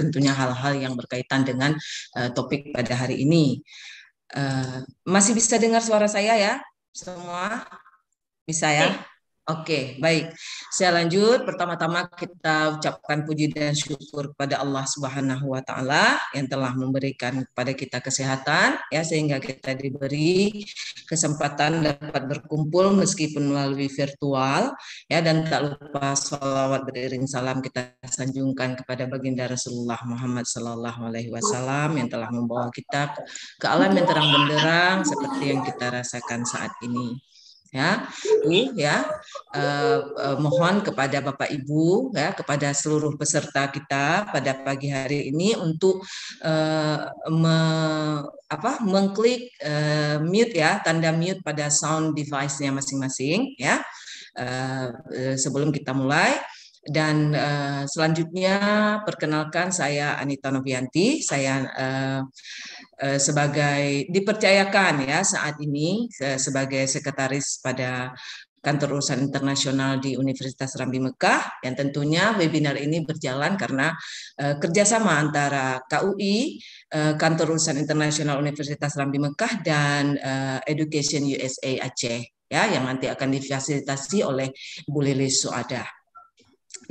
tentunya hal-hal yang berkaitan dengan uh, topik pada hari ini. Uh, masih bisa dengar suara saya ya, semua bisa ya? Oke, baik. Saya lanjut. Pertama-tama kita ucapkan puji dan syukur kepada Allah Subhanahu wa taala yang telah memberikan kepada kita kesehatan ya sehingga kita diberi kesempatan dapat berkumpul meskipun melalui virtual ya dan tak lupa salawat beriring salam kita sanjungkan kepada baginda Rasulullah Muhammad sallallahu alaihi wasallam yang telah membawa kita ke alam yang terang benderang seperti yang kita rasakan saat ini ya ini ya eh, eh, mohon kepada Bapak Ibu ya kepada seluruh peserta kita pada pagi hari ini untuk eh, me, apa mengklik eh, mute ya tanda mute pada sound device-nya masing-masing ya eh, eh sebelum kita mulai dan uh, selanjutnya perkenalkan saya Anita Novianti, saya uh, uh, sebagai dipercayakan ya saat ini uh, sebagai sekretaris pada Kantor Urusan Internasional di Universitas Rambi Mekah yang tentunya webinar ini berjalan karena uh, kerjasama antara KUI, uh, Kantor Urusan Internasional Universitas Rambi Mekah dan uh, Education USA Aceh ya yang nanti akan difasilitasi oleh Bu Lili Suada.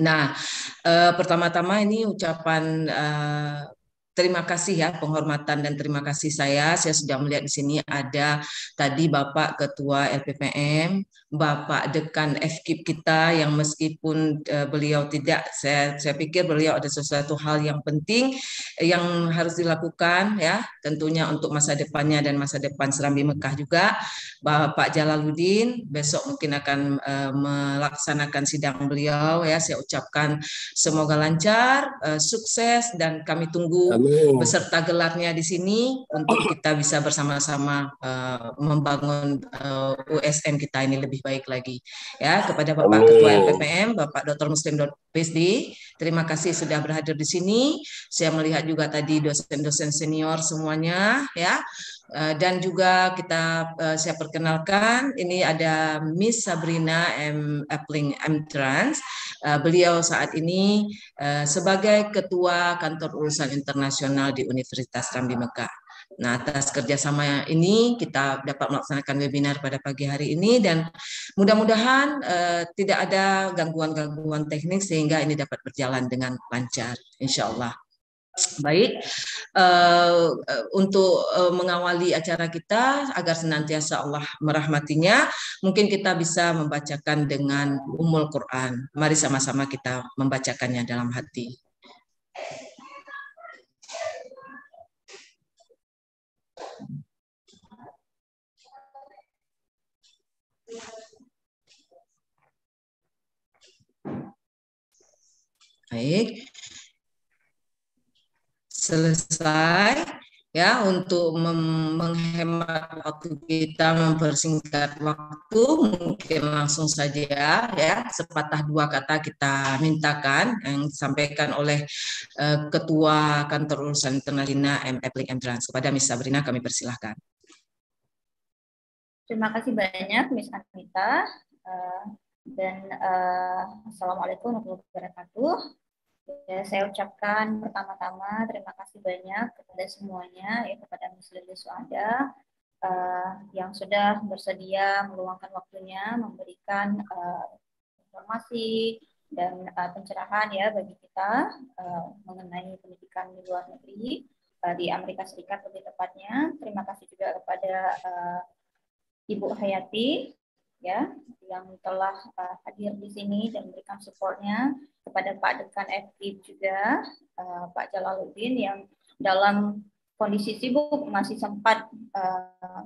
Nah, uh, pertama-tama ini ucapan uh, terima kasih ya penghormatan dan terima kasih saya. Saya sudah melihat di sini ada tadi Bapak Ketua LPPM, Bapak Dekan FKIP kita yang meskipun eh, beliau tidak, saya, saya pikir beliau ada sesuatu hal yang penting yang harus dilakukan ya, tentunya untuk masa depannya dan masa depan Serambi Mekah juga. Bapak Jalaluddin besok mungkin akan eh, melaksanakan sidang beliau ya. Saya ucapkan semoga lancar, eh, sukses dan kami tunggu. Amin beserta gelarnya di sini untuk kita bisa bersama-sama uh, membangun uh, eh, USM kita ini lebih baik lagi. Ya, kepada Bapak Ketua LPPM, Bapak Dr. Muslim PSD, terima kasih sudah berhadir di sini. Saya melihat juga tadi dosen-dosen senior semuanya ya. Eh, dan juga kita eh, saya perkenalkan ini ada Miss Sabrina M. Appling M. Trans. Eh, beliau saat ini sebagai Ketua Kantor Urusan Internasional di Universitas Rambi Mekah. Nah, atas kerjasama ini kita dapat melaksanakan webinar pada pagi hari ini dan mudah-mudahan uh, tidak ada gangguan-gangguan teknik sehingga ini dapat berjalan dengan lancar, insya Allah. Baik, uh, untuk uh, mengawali acara kita agar senantiasa Allah merahmatinya, mungkin kita bisa membacakan dengan umul Quran. Mari sama-sama kita membacakannya dalam hati. Baik, selesai ya untuk menghemat waktu kita mempersingkat waktu mungkin langsung saja ya sepatah dua kata kita mintakan yang disampaikan oleh uh, ketua kantor urusan internalina M Epling M Trans kepada Miss Sabrina kami persilahkan terima kasih banyak Miss Anita uh, dan uh, assalamualaikum warahmatullahi wabarakatuh Ya, saya ucapkan pertama-tama terima kasih banyak kepada semuanya, ya kepada Muslim Suada uh, eh, yang sudah bersedia meluangkan waktunya, memberikan uh, informasi dan uh, pencerahan ya bagi kita uh, mengenai pendidikan di luar negeri uh, di Amerika Serikat lebih tepatnya. Terima kasih juga kepada uh, Ibu Hayati ya yang telah uh, hadir di sini dan memberikan supportnya kepada Pak Dekan FI juga uh, Pak Jalaluddin yang dalam kondisi sibuk masih sempat uh,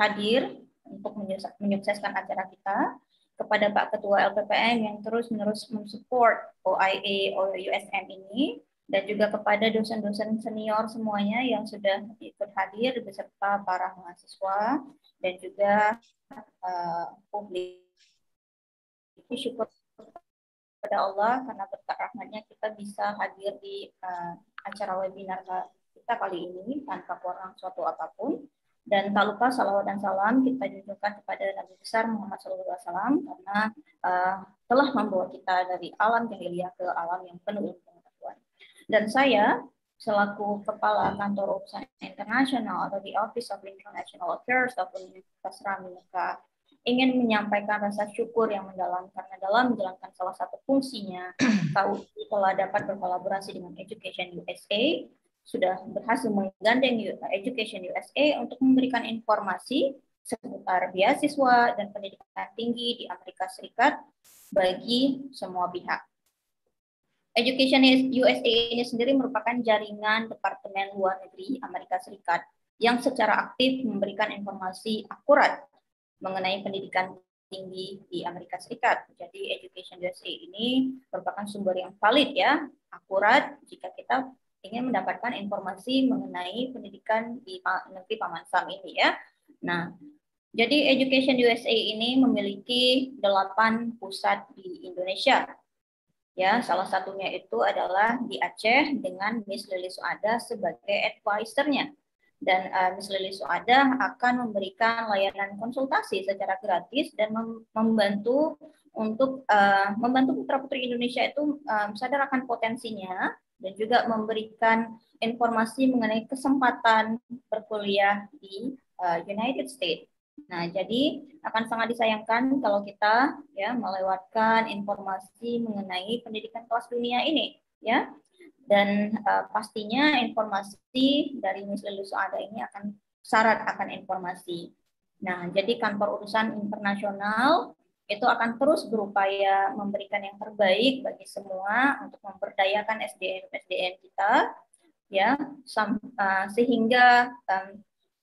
hadir untuk menyukseskan acara kita kepada Pak Ketua LPPM yang terus menerus mensupport OIA USM ini dan juga kepada dosen-dosen senior semuanya yang sudah ikut hadir beserta para mahasiswa dan juga uh, publik. Syukur kepada Allah karena berkat rahmatnya kita bisa hadir di uh, acara webinar kita kali ini tanpa kurang suatu apapun. Dan tak lupa salawat dan salam kita junjungkan kepada Nabi besar Muhammad SAW karena uh, telah membawa kita dari alam jahiliyah ke alam yang penuh dan saya selaku Kepala Kantor Urusan Internasional atau di Office of International Affairs ataupun Universitas Ramineka ingin menyampaikan rasa syukur yang mendalam karena dalam menjalankan salah satu fungsinya KUI telah dapat berkolaborasi dengan Education USA sudah berhasil menggandeng Education USA untuk memberikan informasi seputar beasiswa dan pendidikan tinggi di Amerika Serikat bagi semua pihak. Education USA ini sendiri merupakan jaringan Departemen Luar Negeri Amerika Serikat yang secara aktif memberikan informasi akurat mengenai pendidikan tinggi di Amerika Serikat. Jadi Education USA ini merupakan sumber yang valid ya, akurat jika kita ingin mendapatkan informasi mengenai pendidikan di negeri Paman Sam ini ya. Nah, jadi Education USA ini memiliki delapan pusat di Indonesia Ya, salah satunya itu adalah di Aceh dengan Miss Lili Suada sebagai advisernya. Dan uh, Miss Lili Suada akan memberikan layanan konsultasi secara gratis dan mem membantu untuk uh, membantu putra putri Indonesia itu um, sadar akan potensinya dan juga memberikan informasi mengenai kesempatan berkuliah di uh, United States. Nah, jadi akan sangat disayangkan kalau kita ya melewatkan informasi mengenai pendidikan kelas dunia ini ya. Dan uh, pastinya informasi dari Miss Lulus ada ini akan syarat akan informasi. Nah, jadi kantor urusan internasional itu akan terus berupaya memberikan yang terbaik bagi semua untuk memberdayakan SDM SDM kita ya sam, eh, sehingga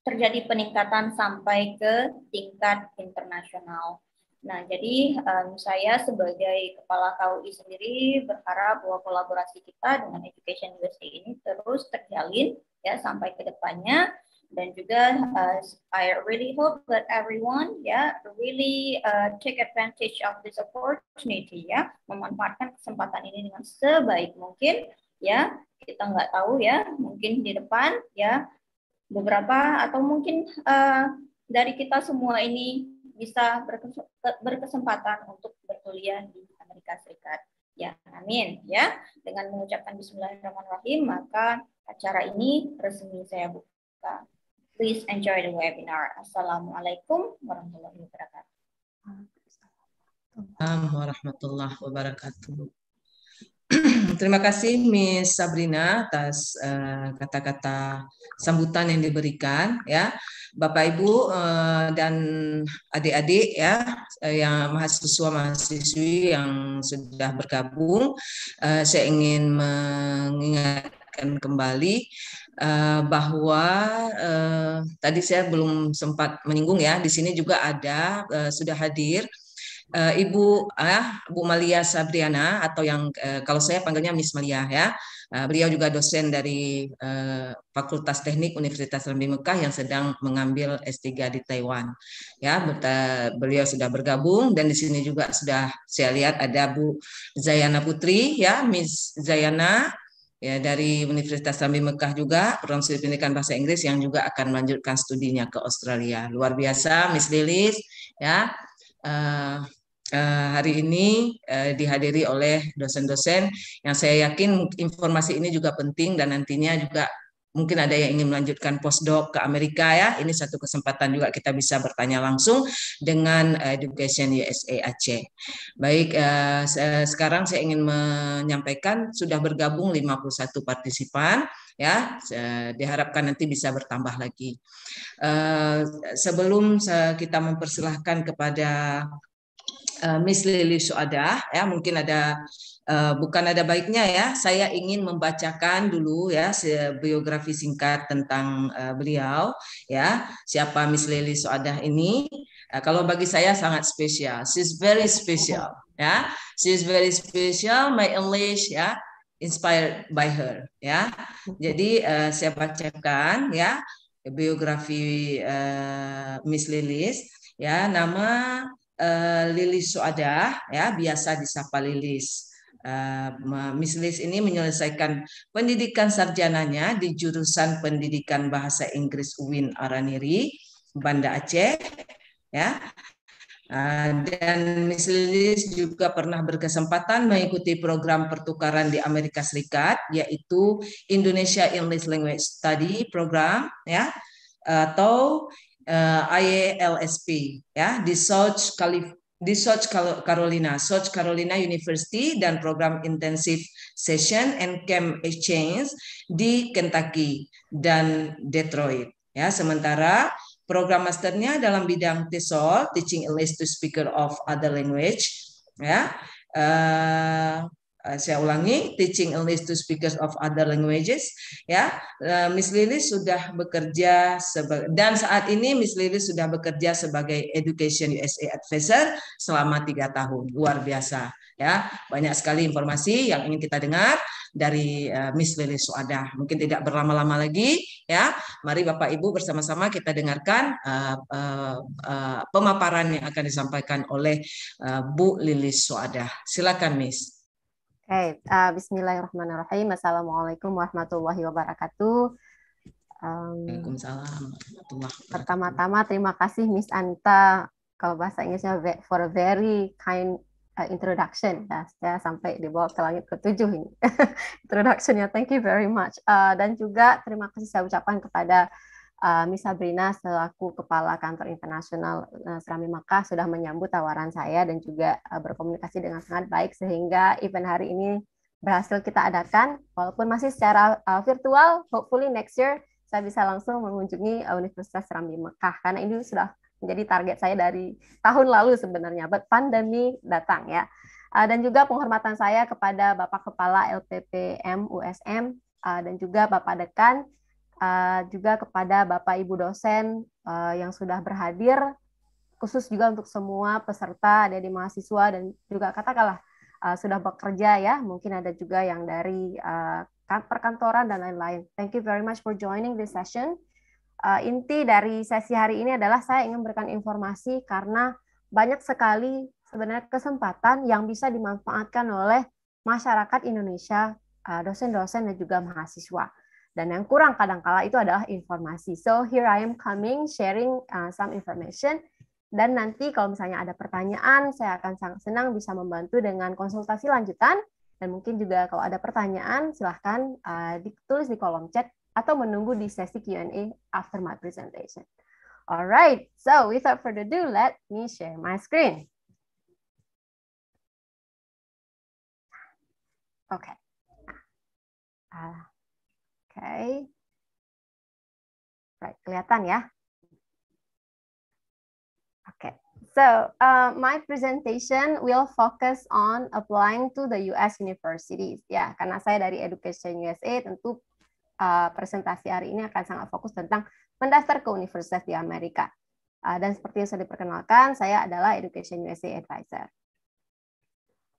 terjadi peningkatan sampai ke tingkat internasional. Nah, jadi um, saya sebagai kepala KUI sendiri berharap bahwa kolaborasi kita dengan Education USA ini terus terjalin ya sampai ke depannya dan juga uh, I really hope that everyone ya yeah, really uh, take advantage of this opportunity ya memanfaatkan kesempatan ini dengan sebaik mungkin ya kita nggak tahu ya mungkin di depan ya beberapa atau mungkin uh, dari kita semua ini bisa berkesempatan untuk berkuliah di Amerika Serikat. Ya, amin. Ya, dengan mengucapkan Bismillahirrahmanirrahim, maka acara ini resmi saya buka. Please enjoy the webinar. Assalamualaikum warahmatullahi wabarakatuh. Assalamualaikum warahmatullahi wabarakatuh. Terima kasih Miss Sabrina atas eh, kata-kata uh, sambutan yang diberikan ya. Bapak Ibu uh, dan adik-adik ya eh, yang mahasiswa-mahasiswi yang sudah bergabung, uh, saya ingin mengingatkan kembali uh, bahwa uh, tadi saya belum sempat menyinggung ya, di sini juga ada uh, sudah hadir uh, Ibu uh, Bu Malia Sabriana atau yang uh, kalau saya panggilnya Miss Malia ya. Uh, beliau juga dosen dari uh, Fakultas Teknik Universitas Rambi Mekah yang sedang mengambil S3 di Taiwan. Ya, beta, beliau sudah bergabung dan di sini juga sudah saya lihat ada Bu Zayana Putri ya, Miss Zayana ya dari Universitas Rambi Mekah juga orang studi pendidikan bahasa Inggris yang juga akan melanjutkan studinya ke Australia. Luar biasa Miss Lilis ya uh, hari ini uh, dihadiri oleh dosen-dosen yang saya yakin informasi ini juga penting dan nantinya juga mungkin ada yang ingin melanjutkan postdoc ke Amerika ya, ini satu kesempatan juga kita bisa bertanya langsung dengan eh, Education USA Aceh. Baik, eh, sekarang saya ingin menyampaikan sudah bergabung 51 partisipan ya diharapkan nanti bisa bertambah lagi. Eh, sebelum kita mempersilahkan kepada Miss Lili Suada ya mungkin ada Eh, bukan ada baiknya ya, saya ingin membacakan dulu ya biografi singkat tentang eh, beliau ya. Siapa Miss Lily Soadah ini? Eh, kalau bagi saya sangat spesial. She's very special ya. She's very special. My English ya inspired by her ya. Jadi uh, saya bacakan ya biografi uh, Miss Lilis ya. Nama uh, Lilis ya biasa disapa Lilis Eh, Miss Liz ini menyelesaikan pendidikan sarjananya di jurusan pendidikan bahasa Inggris UIN Araniri, Banda Aceh. Ya, eh, dan Miss Liz juga pernah berkesempatan mengikuti program pertukaran di Amerika Serikat, yaitu Indonesia English Language Study Program, ya, atau uh, eh, IALSP, ya, di South California di South Carolina, South Carolina University dan program intensif session and camp exchange di Kentucky dan Detroit. Ya, sementara program masternya dalam bidang TESOL, Teaching English to Speaker of Other Language, ya, uh, Eh, saya ulangi, teaching English to speakers of other languages. Ya, eh, Miss Lili sudah bekerja dan saat ini Miss Lili sudah bekerja sebagai Education USA Advisor selama tiga tahun. Luar biasa. Ya, banyak sekali informasi yang ingin kita dengar dari eh, Miss Lili Suada. Mungkin tidak berlama-lama lagi, ya. Mari Bapak Ibu bersama-sama kita dengarkan uh, uh, uh, pemaparan yang akan disampaikan oleh uh, Bu Lili Suada. Silakan, Miss okay. uh, eh, Bismillahirrahmanirrahim. Assalamualaikum warahmatullahi wabarakatuh. Um, Pertama-tama terima kasih Miss Anta kalau bahasa Inggrisnya for a very kind uh, introduction. Ya, saya sampai dibawa ke langit ketujuh ini. Introductionnya, thank you very much. Uh, dan juga terima kasih saya ucapkan kepada uh, Miss Sabrina selaku Kepala Kantor Internasional uh, eh, Serami Mekah sudah menyambut tawaran saya dan juga uh, berkomunikasi dengan sangat baik sehingga event hari ini berhasil kita adakan walaupun masih secara uh, virtual hopefully next year saya bisa langsung mengunjungi uh, Universitas Serami Mekah karena ini sudah menjadi target saya dari tahun lalu sebenarnya but pandemi datang ya uh, dan juga penghormatan saya kepada Bapak Kepala LPPM USM uh, dan juga Bapak Dekan Eh, juga kepada Bapak Ibu dosen uh, yang sudah berhadir, khusus juga untuk semua peserta ada di mahasiswa dan juga katakanlah uh, sudah bekerja ya, mungkin ada juga yang dari uh, perkantoran dan lain-lain. Thank you very much for joining this session. Uh, inti dari sesi hari ini adalah saya ingin memberikan informasi karena banyak sekali sebenarnya kesempatan yang bisa dimanfaatkan oleh masyarakat Indonesia, dosen-dosen dan juga mahasiswa dan yang kurang kadangkala itu adalah informasi. So here I am coming sharing uh, some information dan nanti kalau misalnya ada pertanyaan saya akan sangat senang bisa membantu dengan konsultasi lanjutan dan mungkin juga kalau ada pertanyaan silahkan uh, ditulis di kolom chat atau menunggu di sesi Q&A after my presentation. Alright, so without further ado, let me share my screen. Okay. Uh, okay. right, kelihatan ya. Okay, so uh, my presentation will focus on applying to the US universities. Ya, yeah, karena saya dari Education USA, tentu uh, presentasi hari ini akan sangat fokus tentang mendaftar ke universitas di Amerika. Uh, dan seperti yang sudah diperkenalkan, saya adalah Education USA Advisor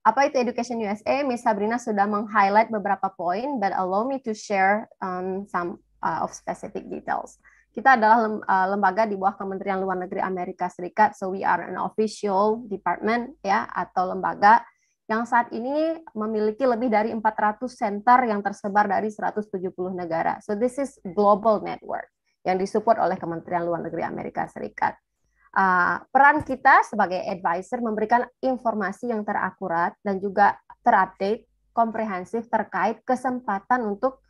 apa itu Education USA? Miss Sabrina sudah meng-highlight beberapa poin, but allow me to share um, some uh, of specific details. Kita adalah lem, uh, lembaga di bawah Kementerian Luar Negeri Amerika Serikat, so we are an official department ya atau lembaga yang saat ini memiliki lebih dari 400 center yang tersebar dari 170 negara. So this is global network yang disupport oleh Kementerian Luar Negeri Amerika Serikat. Eh, peran kita sebagai advisor memberikan informasi yang terakurat dan juga terupdate, komprehensif terkait kesempatan untuk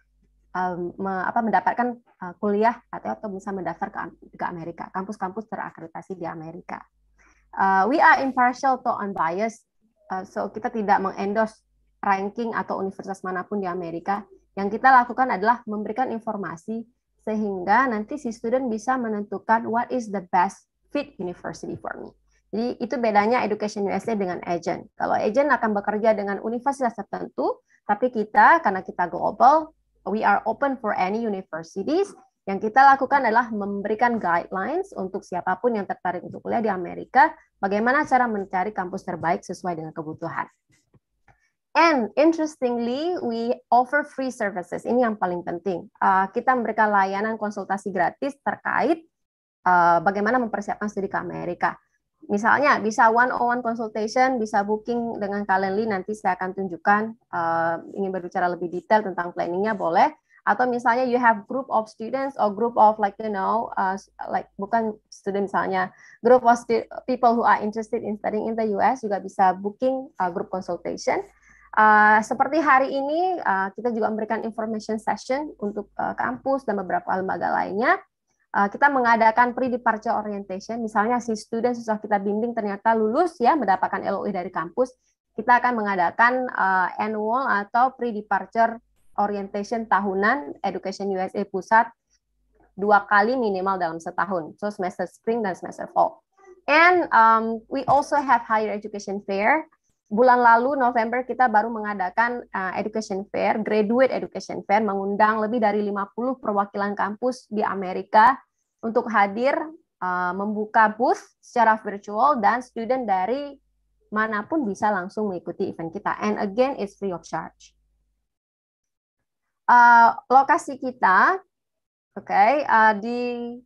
mendapatkan eh, kuliah atau, atau bisa mendaftar ke, Amerika, kampus-kampus terakreditasi di Amerika. Uh, we are impartial to unbiased, uh, so kita tidak mengendorse ranking atau universitas manapun di Amerika. Yang kita lakukan adalah memberikan informasi sehingga nanti si student bisa menentukan what is the best fit university for me. Jadi itu bedanya education USA dengan agent. Kalau agent akan bekerja dengan universitas tertentu, tapi kita karena kita global, we are open for any universities. Yang kita lakukan adalah memberikan guidelines untuk siapapun yang tertarik untuk kuliah di Amerika, bagaimana cara mencari kampus terbaik sesuai dengan kebutuhan. And interestingly, we offer free services. Ini yang paling penting. Uh, kita memberikan layanan konsultasi gratis terkait Eh, bagaimana mempersiapkan studi ke Amerika. Misalnya bisa one-on-one consultation, bisa booking dengan Calendly, nanti saya akan tunjukkan uh, ingin berbicara lebih detail tentang planningnya boleh. Atau misalnya you have group of students or group of like you know uh, like bukan student misalnya group of people who are interested in studying in the US juga bisa booking uh, group consultation. Uh, seperti hari ini uh, kita juga memberikan information session untuk uh, kampus dan beberapa lembaga lainnya. Eh, kita mengadakan pre-departure orientation, misalnya si student susah kita bimbing ternyata lulus ya mendapatkan LOI e dari kampus, kita akan mengadakan uh, annual atau pre-departure orientation tahunan Education USA Pusat dua kali minimal dalam setahun, so semester spring dan semester fall. And um, we also have higher education fair bulan lalu November kita baru mengadakan uh, education fair, graduate education fair mengundang lebih dari 50 perwakilan kampus di Amerika untuk hadir uh, membuka booth secara virtual dan student dari manapun bisa langsung mengikuti event kita. And again it's free of charge. Uh, lokasi kita Oke, okay, uh, di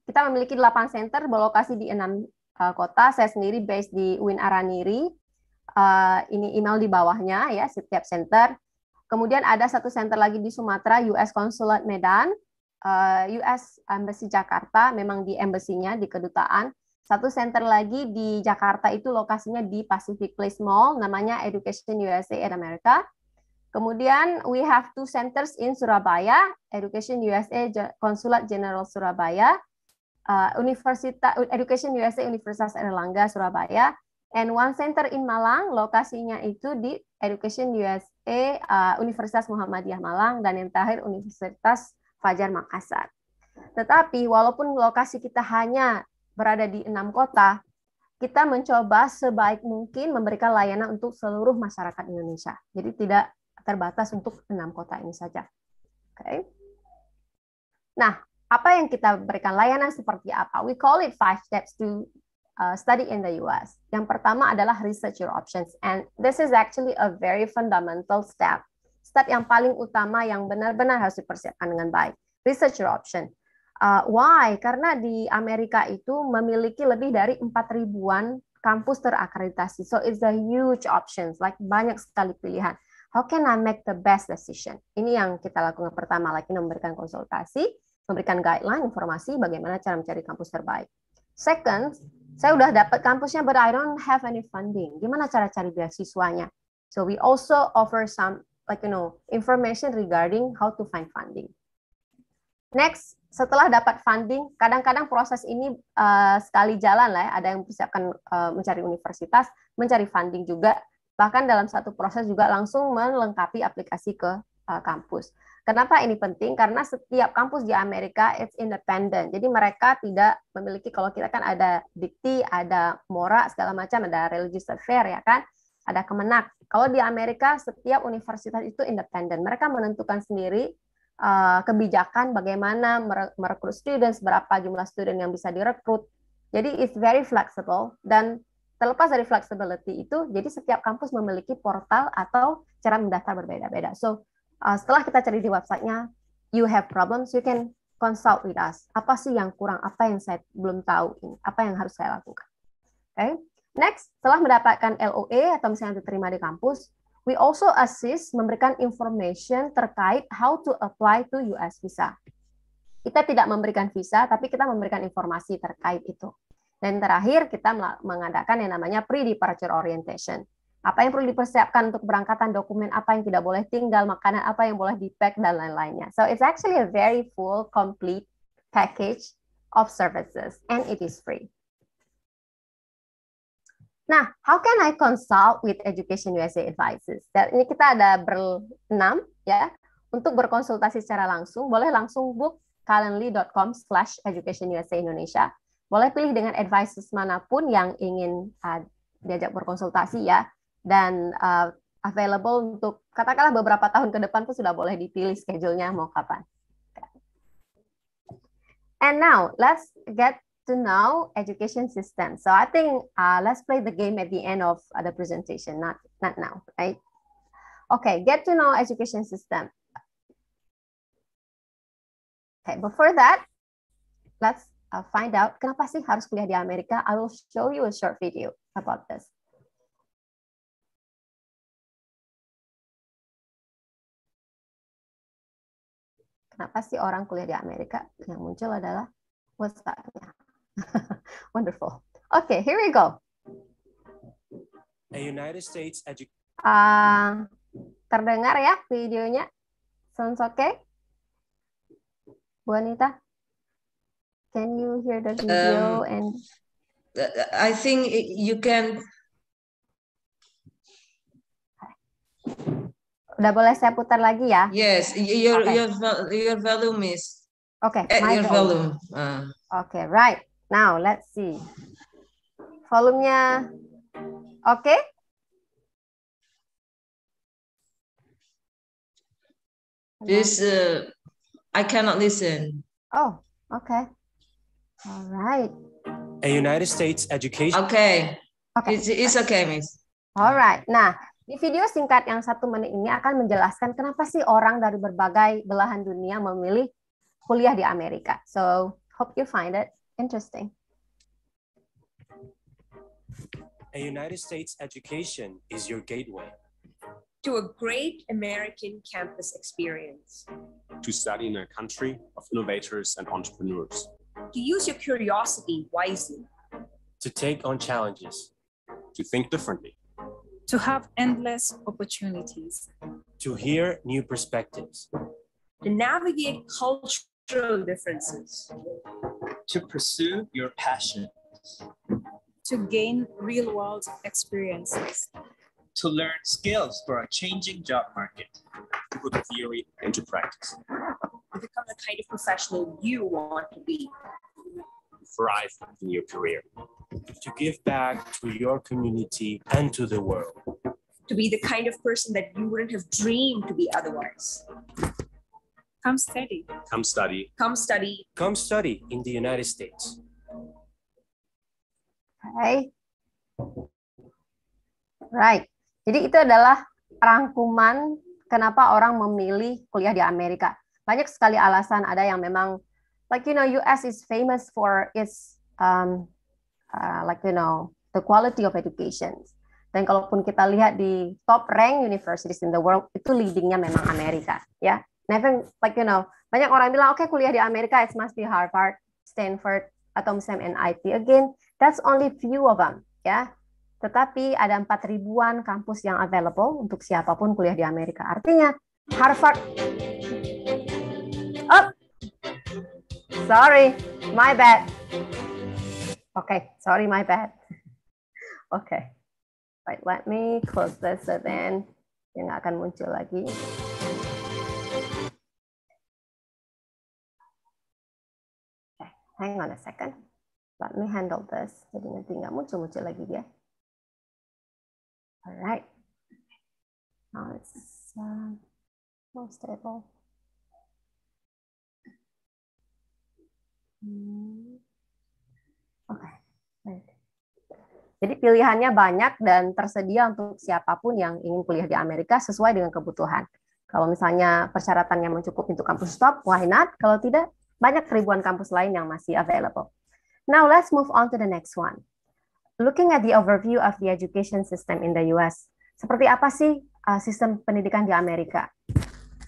kita memiliki 8 center berlokasi di enam uh, kota. Saya sendiri based di Win Araniri, uh, ini email di bawahnya ya setiap center. Kemudian ada satu center lagi di Sumatera, US Consulate Medan, uh, eh, US Embassy Jakarta, memang di embassy-nya di kedutaan. Satu center lagi di Jakarta itu lokasinya di Pacific Place Mall, namanya Education USA in America. Kemudian we have two centers in Surabaya, Education USA Consulate General Surabaya, uh, eh, Universitas Education USA Universitas Erlangga Surabaya, and one center in Malang, lokasinya itu di Education USA, uh, Universitas Muhammadiyah Malang, dan yang terakhir Universitas Fajar Makassar. Tetapi walaupun lokasi kita hanya berada di enam kota, kita mencoba sebaik mungkin memberikan layanan untuk seluruh masyarakat Indonesia. Jadi tidak terbatas untuk enam kota ini saja. Oke. Okay. Nah, apa yang kita berikan layanan seperti apa? We call it five steps to Uh, study in the US. Yang pertama adalah research your options. And this is actually a very fundamental step. Step yang paling utama yang benar-benar harus dipersiapkan dengan baik. Research your option. Uh, why? Karena di Amerika itu memiliki lebih dari 4 ribuan kampus terakreditasi. So it's a huge options, like banyak sekali pilihan. How can I make the best decision? Ini yang kita lakukan pertama, lagi memberikan konsultasi, memberikan guideline, informasi bagaimana cara mencari kampus terbaik. Second, saya udah dapat kampusnya, but I don't have any funding. Gimana cara cari beasiswanya? So we also offer some like you know information regarding how to find funding. Next, setelah dapat funding, kadang-kadang proses ini uh, sekali jalan lah. Ya. Ada yang persiapkan uh, mencari universitas, mencari funding juga. Bahkan dalam satu proses juga langsung melengkapi aplikasi ke uh, kampus. Kenapa ini penting? Karena setiap kampus di Amerika it's independent. Jadi mereka tidak memiliki kalau kita kan ada dikti, ada mora segala macam, ada religious affair ya kan, ada kemenak. Kalau di Amerika setiap universitas itu independent. Mereka menentukan sendiri uh, kebijakan bagaimana merekrut students, berapa jumlah student yang bisa direkrut. Jadi it's very flexible dan terlepas dari flexibility itu, jadi setiap kampus memiliki portal atau cara mendaftar berbeda-beda. So uh, setelah kita cari di websitenya, you have problems, you can consult with us. Apa sih yang kurang? Apa yang saya belum tahu? Ini? Apa yang harus saya lakukan? Oke. Okay. Next, setelah mendapatkan LOA atau misalnya diterima di kampus, we also assist memberikan information terkait how to apply to US visa. Kita tidak memberikan visa, tapi kita memberikan informasi terkait itu. Dan terakhir, kita mengadakan yang namanya pre-departure orientation apa yang perlu dipersiapkan untuk keberangkatan, dokumen apa yang tidak boleh tinggal, makanan apa yang boleh di-pack, dan lain-lainnya. So it's actually a very full, complete package of services, and it is free. Nah, how can I consult with Education USA advisors? Dan ya, ini kita ada berenam ya. Untuk berkonsultasi secara langsung, boleh langsung book calendly.com slash education Indonesia. Boleh pilih dengan advisors manapun yang ingin uh, diajak berkonsultasi ya dan uh, available untuk katakanlah beberapa tahun ke depan pun sudah boleh dipilih schedule-nya mau kapan. And now let's get to know education system. So I think uh, let's play the game at the end of uh, the presentation, not not now, right? Okay, get to know education system. Okay, before that, let's uh, find out kenapa sih harus kuliah di Amerika. I will show you a short video about this. kenapa sih orang kuliah di Amerika yang muncul adalah WhatsApp-nya. Wonderful. Okay, here we go. A United States education. Uh, terdengar ya videonya? Sounds okay? Bu Anita, can you hear the um, video um, and? Uh, I think you can. Udah boleh saya putar lagi ya? Yes, your okay. your your volume is. Okay. At your volume. volume. Uh. Ah. Okay, right. Now let's see. Volumenya oke? Okay? This uh, I cannot listen. Oh, okay. All right. A United States education. Okay. okay. It's, it's okay, Miss. All right. Nah, di video singkat yang satu menit ini akan menjelaskan kenapa sih orang dari berbagai belahan dunia memilih kuliah di Amerika. So, hope you find it interesting. A United States education is your gateway to a great American campus experience, to study in a country of innovators and entrepreneurs, to use your curiosity wisely, to take on challenges, to think differently, to have endless opportunities, to hear new perspectives, to navigate cultural differences, to pursue your passions, to gain real world experiences, to learn skills for a changing job market, to put theory into practice, to become the kind of professional you want to be, thrive in your career. to give back to your community and to the world. To be the kind of person that you wouldn't have dreamed to be otherwise. Come study. Come study. Come study. Come study in the United States. Hey, Right. Jadi itu adalah rangkuman kenapa orang memilih kuliah di Amerika. Banyak sekali alasan ada yang memang like you know US is famous for its um, Uh, like you know the quality of education. Dan kalaupun kita lihat di top rank universities in the world itu leadingnya memang Amerika, ya. Nah, even like you know banyak orang bilang oke okay, kuliah di Amerika it must be Harvard, Stanford atau misalnya MIT. Again, that's only few of them, ya. Tetapi ada empat ribuan kampus yang available untuk siapapun kuliah di Amerika. Artinya Harvard. Oh, sorry, my bad. Okay, sorry, my bad. okay, right, let me close this so then dia nggak akan muncul lagi. Okay, hang on a second. Let me handle this. Jadi nanti nggak muncul-muncul lagi ya. Alright. Now it's uh, more stable. Hmm. Jadi pilihannya banyak dan tersedia untuk siapapun yang ingin kuliah di Amerika sesuai dengan kebutuhan. Kalau misalnya persyaratannya mencukupi untuk kampus top, why not? Kalau tidak, banyak ribuan kampus lain yang masih available. Now let's move on to the next one. Looking at the overview of the education system in the US. Seperti apa sih uh, sistem pendidikan di Amerika?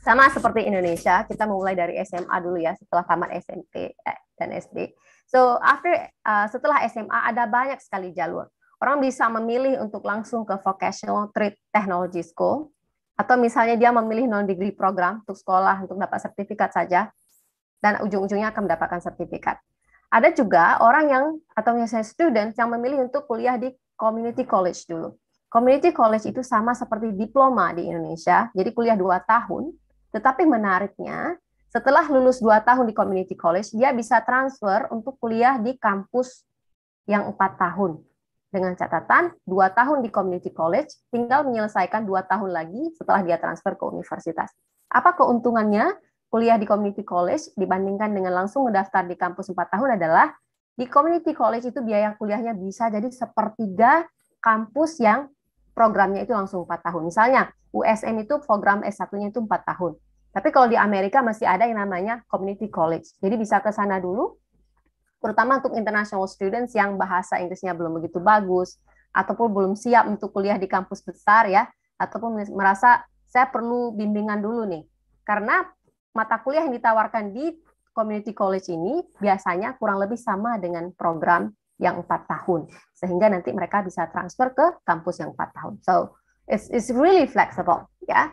Sama seperti Indonesia, kita mulai dari SMA dulu ya, setelah tamat SMP eh, dan SD So after uh, setelah SMA ada banyak sekali jalur. Orang bisa memilih untuk langsung ke vocational trade technology school atau misalnya dia memilih non degree program untuk sekolah untuk dapat sertifikat saja dan ujung-ujungnya akan mendapatkan sertifikat. Ada juga orang yang atau misalnya student yang memilih untuk kuliah di community college dulu. Community college itu sama seperti diploma di Indonesia, jadi kuliah dua tahun. Tetapi menariknya, setelah lulus dua tahun di community college, dia bisa transfer untuk kuliah di kampus yang empat tahun. Dengan catatan, dua tahun di community college, tinggal menyelesaikan dua tahun lagi setelah dia transfer ke universitas. Apa keuntungannya kuliah di community college dibandingkan dengan langsung mendaftar di kampus empat tahun adalah di community college itu biaya kuliahnya bisa jadi sepertiga kampus yang programnya itu langsung empat tahun. Misalnya, USM itu program S1-nya itu empat tahun. Tapi kalau di Amerika masih ada yang namanya community college. Jadi bisa ke sana dulu, terutama untuk international students yang bahasa Inggrisnya belum begitu bagus, ataupun belum siap untuk kuliah di kampus besar ya, ataupun merasa saya perlu bimbingan dulu nih. Karena mata kuliah yang ditawarkan di community college ini biasanya kurang lebih sama dengan program yang empat tahun. Sehingga nanti mereka bisa transfer ke kampus yang empat tahun. So, it's, it's really flexible. ya.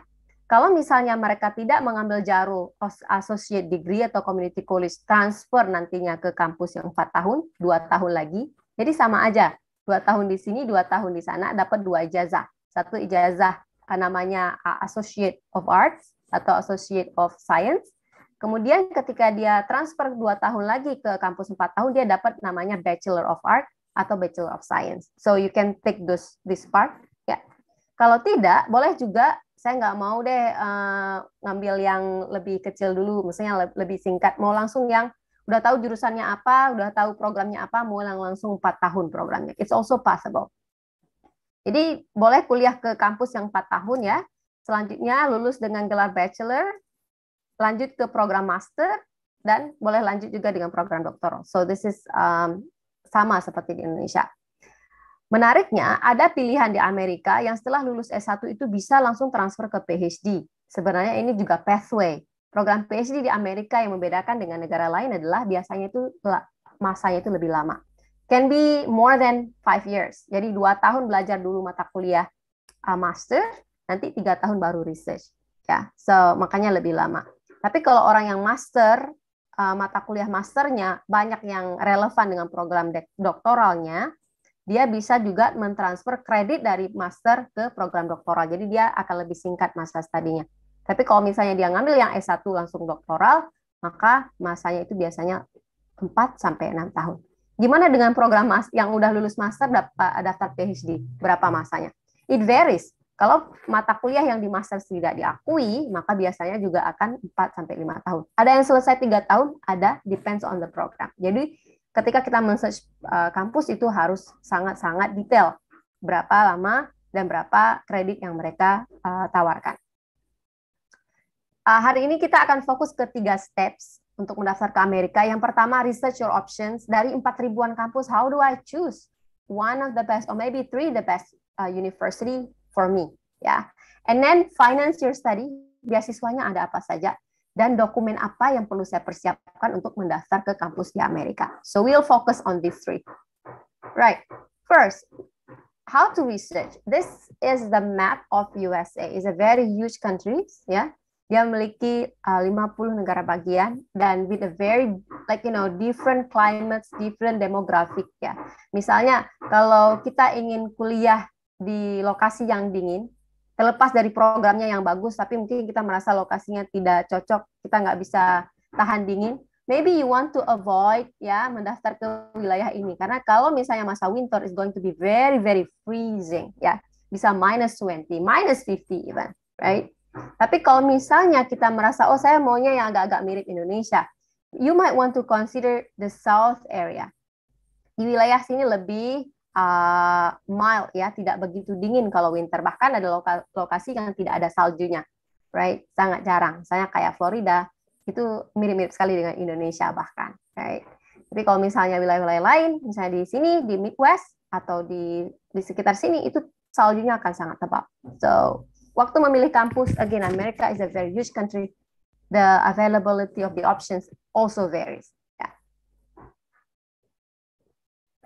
Kalau misalnya mereka tidak mengambil jarum associate degree atau community college transfer nantinya ke kampus yang 4 tahun, 2 tahun lagi. Jadi sama aja, 2 tahun di sini, 2 tahun di sana dapat dua ijazah. Satu ijazah eh, namanya eh, associate of arts atau associate of science. Kemudian ketika dia transfer 2 tahun lagi ke kampus 4 tahun dia dapat namanya bachelor of art atau bachelor of science. So you can take those this part. Ya. Kalau tidak, boleh juga saya nggak mau deh uh, ngambil yang lebih kecil dulu, misalnya lebih singkat, mau langsung yang udah tahu jurusannya apa, udah tahu programnya apa, mau yang langsung 4 tahun programnya. It's also possible. Jadi boleh kuliah ke kampus yang 4 tahun ya, selanjutnya lulus dengan gelar bachelor, lanjut ke program master, dan boleh lanjut juga dengan program doktor. So this is um, sama seperti di Indonesia. Menariknya, ada pilihan di Amerika yang setelah lulus S1 itu bisa langsung transfer ke PhD. Sebenarnya ini juga pathway. Program PhD di Amerika yang membedakan dengan negara lain adalah biasanya itu masanya itu lebih lama. Can be more than five years. Jadi dua tahun belajar dulu mata kuliah uh, master, nanti tiga tahun baru research. Ya, so makanya lebih lama. Tapi kalau orang yang master, uh, mata kuliah masternya banyak yang relevan dengan program doktoralnya, dia bisa juga mentransfer kredit dari master ke program doktoral. Jadi dia akan lebih singkat masa studinya. Tapi kalau misalnya dia ngambil yang S1 langsung doktoral, maka masanya itu biasanya 4 sampai 6 tahun. Gimana dengan program yang udah lulus master dapat daftar PhD? Berapa masanya? It varies. Kalau mata kuliah yang di master tidak diakui, maka biasanya juga akan 4 sampai 5 tahun. Ada yang selesai 3 tahun, ada depends on the program. Jadi ketika kita men-search uh, kampus itu harus sangat-sangat detail berapa lama dan berapa kredit yang mereka uh, tawarkan. Uh, hari ini kita akan fokus ke tiga steps untuk mendaftar ke Amerika. Yang pertama, research your options. Dari 4 ribuan kampus, how do I choose one of the best or maybe three the best uh, university for me? Ya, yeah. and then finance your study. Biasiswanya ada apa saja? dan dokumen apa yang perlu saya persiapkan untuk mendaftar ke kampus di Amerika. So we'll focus on these three. Right. First, how to research. This is the map of USA. It's a very huge country, yeah. Dia memiliki uh, 50 negara bagian dan with a very like you know different climates, different demographic ya. Misalnya kalau kita ingin kuliah di lokasi yang dingin, terlepas dari programnya yang bagus tapi mungkin kita merasa lokasinya tidak cocok kita nggak bisa tahan dingin maybe you want to avoid ya mendaftar ke wilayah ini karena kalau misalnya masa winter is going to be very very freezing ya bisa minus 20 minus 50 even right tapi kalau misalnya kita merasa oh saya maunya yang agak-agak mirip Indonesia you might want to consider the south area di wilayah sini lebih uh, mild ya, tidak begitu dingin kalau winter. Bahkan ada loka lokasi yang tidak ada saljunya, right? Sangat jarang. Misalnya kayak Florida itu mirip-mirip sekali dengan Indonesia bahkan, right? Tapi kalau misalnya wilayah-wilayah lain, misalnya di sini di Midwest atau di di sekitar sini itu saljunya akan sangat tebal. So waktu memilih kampus, again Amerika is a very huge country. The availability of the options also varies.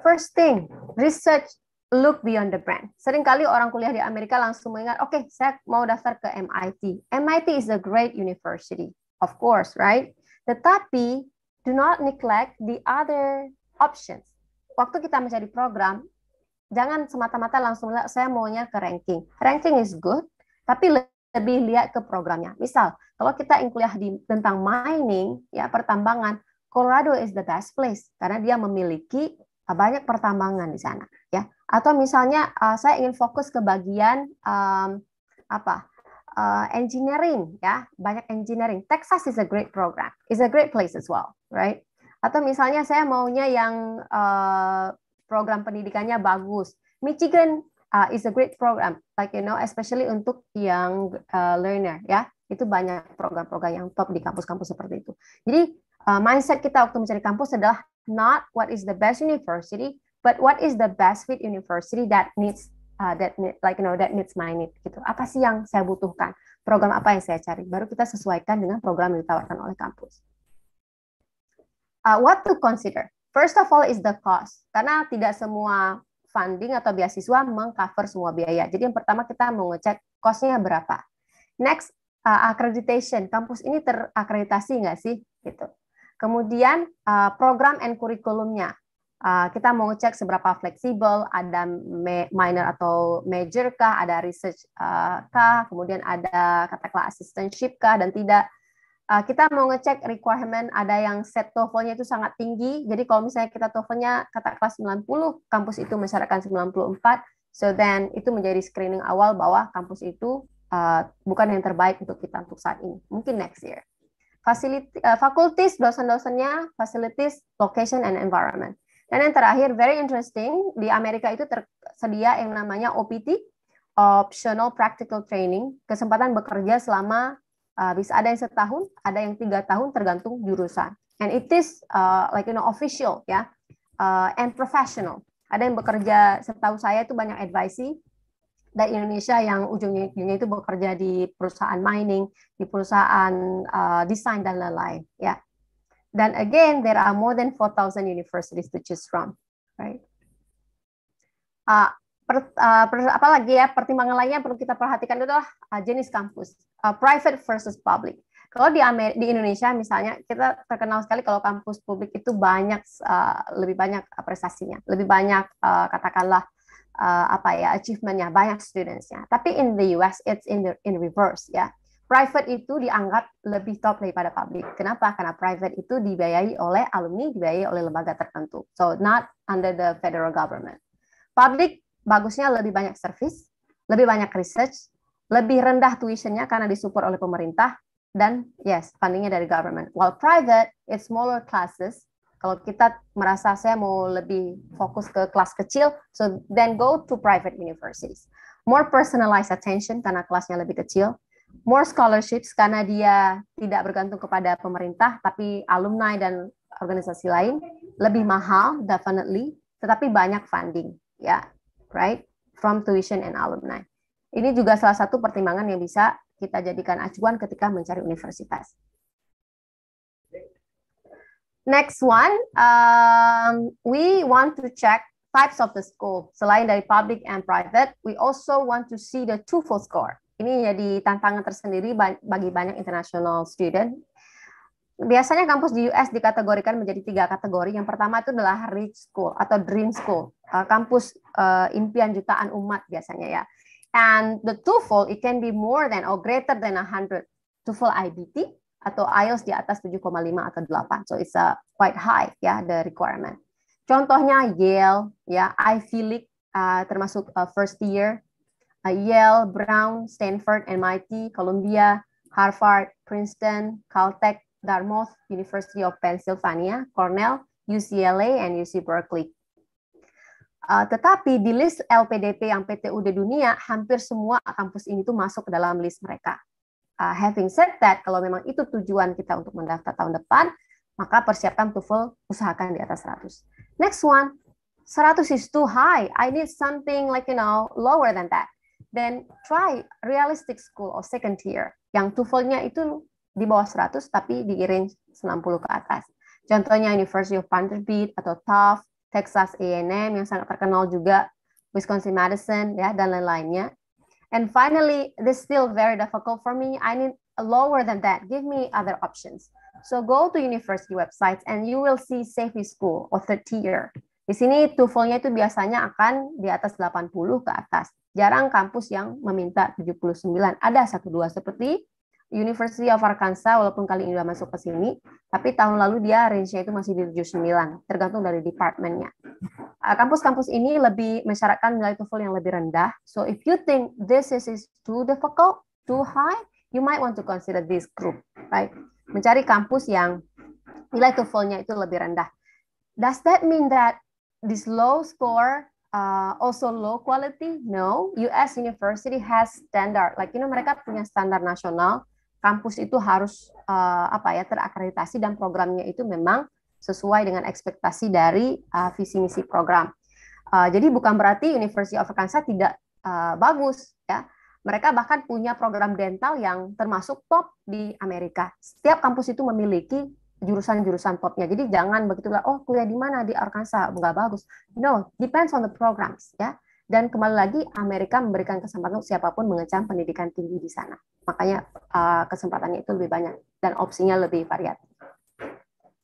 First thing, research look beyond the brand. Seringkali orang kuliah di Amerika langsung mengingat, oke, okay, saya mau daftar ke MIT. MIT is a great university, of course, right? Tetapi, do not neglect the other options. Waktu kita mencari program, jangan semata-mata langsung saya maunya ke ranking. Ranking is good, tapi lebih lihat ke programnya. Misal, kalau kita kuliah di tentang mining, ya pertambangan, Colorado is the best place karena dia memiliki Ah, banyak pertambangan di sana ya atau misalnya uh, saya ingin fokus ke bagian um, apa uh, engineering ya banyak engineering Texas is a great program is a great place as well right atau misalnya saya maunya yang uh, program pendidikannya bagus Michigan uh, is a great program like you know especially untuk yang uh, eh, learner ya itu banyak program-program yang top di kampus-kampus seperti itu jadi uh, mindset kita waktu mencari kampus adalah not what is the best university, but what is the best fit university that needs uh, that need, like you know that needs my need gitu. Apa sih yang saya butuhkan? Program apa yang saya cari? Baru kita sesuaikan dengan program yang ditawarkan oleh kampus. Uh, what to consider? First of all is the cost. Karena tidak semua funding atau beasiswa mengcover semua biaya. Jadi yang pertama kita mengecek cost costnya berapa. Next, uh, accreditation. Kampus ini terakreditasi nggak sih? Gitu. Kemudian eh, program and kurikulumnya. Eh, kita mau cek seberapa fleksibel, ada minor atau major kah, ada research eh, kah, kemudian ada katakanlah assistantship kah dan tidak. Kita mau ngecek requirement ada yang set TOEFL-nya itu sangat tinggi. Jadi kalau misalnya kita TOEFL-nya katakanlah 90, kampus itu puluh 94, so then itu menjadi screening awal bahwa kampus itu bukan yang terbaik untuk kita untuk saat ini. Mungkin next year facility, uh, eh, fakultis dosen-dosennya, facilities, location, and environment. Dan yang terakhir, very interesting, di Amerika itu tersedia yang namanya OPT, Optional Practical Training, kesempatan bekerja selama uh, bisa ada yang setahun, ada yang tiga tahun, tergantung jurusan. And it is uh, like you know official ya, yeah, uh, and professional. Ada yang bekerja, setahu saya itu banyak advisee, dari Indonesia yang ujungnya itu bekerja di perusahaan mining, di perusahaan uh, eh, desain dan lain-lain. Ya. Yeah. Dan again, there are more than 4,000 universities to choose from, right? Uh, per, uh, per, apalagi ya pertimbangan lainnya yang perlu kita perhatikan itu adalah uh, jenis kampus, uh, private versus public. Kalau di Amer di Indonesia misalnya kita terkenal sekali kalau kampus publik itu banyak uh, lebih banyak prestasinya, lebih banyak uh, katakanlah uh, apa ya achievementnya banyak studentsnya. Tapi in the US it's in the in reverse ya. Private itu dianggap lebih top daripada publik Kenapa? Karena private itu dibiayai oleh alumni, dibiayai oleh lembaga tertentu. So not under the federal government. Public bagusnya lebih banyak service, lebih banyak research, lebih rendah tuitionnya karena disupport oleh pemerintah dan yes fundingnya dari government. While private it's smaller classes, kalau kita merasa saya mau lebih fokus ke kelas kecil, so then go to private universities. More personalized attention karena kelasnya lebih kecil. More scholarships karena dia tidak bergantung kepada pemerintah, tapi alumni dan organisasi lain. Lebih mahal, definitely, tetapi banyak funding, ya, yeah, right? From tuition and alumni. Ini juga salah satu pertimbangan yang bisa kita jadikan acuan ketika mencari universitas. Next one, um, we want to check types of the school, Selain dari public and private, we also want to see the TOEFL score. Ini jadi tantangan tersendiri bagi banyak international student. Biasanya kampus di US dikategorikan menjadi tiga kategori. Yang pertama itu adalah rich school atau dream school, uh, kampus uh, impian jutaan umat biasanya ya. And the TOEFL, it can be more than or greater than 100. TOEFL IBT atau IELTS di atas 7,5 atau 8. So it's a quite high ya yeah, the requirement. Contohnya Yale ya, yeah, Ivy League uh, termasuk uh, first year, uh, Yale, Brown, Stanford, MIT, Columbia, Harvard, Princeton, Caltech, Dartmouth, University of Pennsylvania, Cornell, UCLA, and UC Berkeley. Uh, tetapi di list LPDP yang PTUD dunia, hampir semua kampus ini tuh masuk ke dalam list mereka uh, having said that, kalau memang itu tujuan kita untuk mendaftar tahun depan, maka persiapkan TOEFL usahakan di atas 100. Next one, 100 is too high. I need something like you know lower than that. Then try realistic school or second tier yang TOEFL-nya itu di bawah 100 tapi di range 90 ke atas. Contohnya University of Vanderbilt atau Tufts, Texas A&M yang sangat terkenal juga, Wisconsin Madison ya dan lain-lainnya. And finally, this is still very difficult for me. I need lower than that. Give me other options. So go to university websites and you will see safety school or third tier. Di sini TOEFL-nya itu biasanya akan di atas 80 ke atas. Jarang kampus yang meminta 79. Ada satu dua seperti University of Arkansas walaupun kali ini sudah masuk ke sini, tapi tahun lalu dia range-nya itu masih di 79, tergantung dari departemennya. Ah, kampus-kampus ini lebih mensyaratkan nilai TOEFL yang lebih rendah. So if you think this is, is too difficult, too high, you might want to consider this group, right? Mencari kampus yang nilai TOEFL-nya itu lebih rendah. Does that mean that this low score uh, also low quality? No, US university has standard. Like you know mereka punya standar nasional kampus itu harus uh, apa ya terakreditasi dan programnya itu memang sesuai dengan ekspektasi dari uh, visi misi program. Uh, jadi bukan berarti University of Arkansas tidak uh, bagus ya. Mereka bahkan punya program dental yang termasuk top di Amerika. Setiap kampus itu memiliki jurusan-jurusan topnya. Jadi jangan begitu oh kuliah di mana di Arkansas nggak bagus. No, depends on the programs ya. Dan kembali lagi Amerika memberikan kesempatan untuk siapapun mengecam pendidikan tinggi di sana. Makanya uh, kesempatannya itu lebih banyak dan opsinya lebih variatif.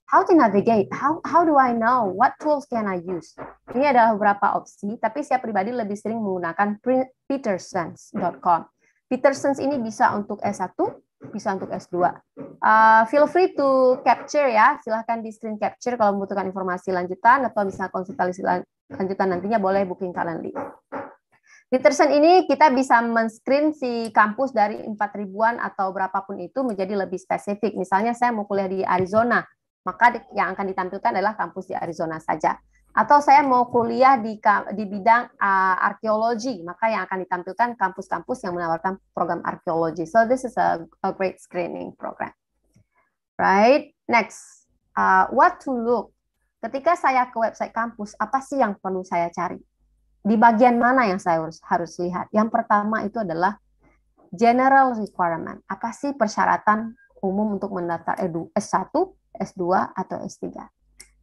How to navigate? How how do I know what tools can I use? Ini adalah beberapa opsi, tapi saya pribadi lebih sering menggunakan petersons.com. Petersons ini bisa untuk S1, bisa untuk S2. Uh, feel free to capture ya, silahkan di screen capture kalau membutuhkan informasi lanjutan atau bisa konsultasi lanjutan nantinya boleh booking Calendly. Di Tersen ini kita bisa men-screen si kampus dari 4 ribuan atau berapapun itu menjadi lebih spesifik. Misalnya saya mau kuliah di Arizona, maka yang akan ditampilkan adalah kampus di Arizona saja. Atau saya mau kuliah di, di bidang uh, arkeologi, maka yang akan ditampilkan kampus-kampus yang menawarkan program arkeologi. So this is a, a great screening program. Right, next. Uh, what to look ketika saya ke website kampus, apa sih yang perlu saya cari? Di bagian mana yang saya harus, harus lihat? Yang pertama itu adalah general requirement. Apa sih persyaratan umum untuk mendaftar S1, e S2, atau S3?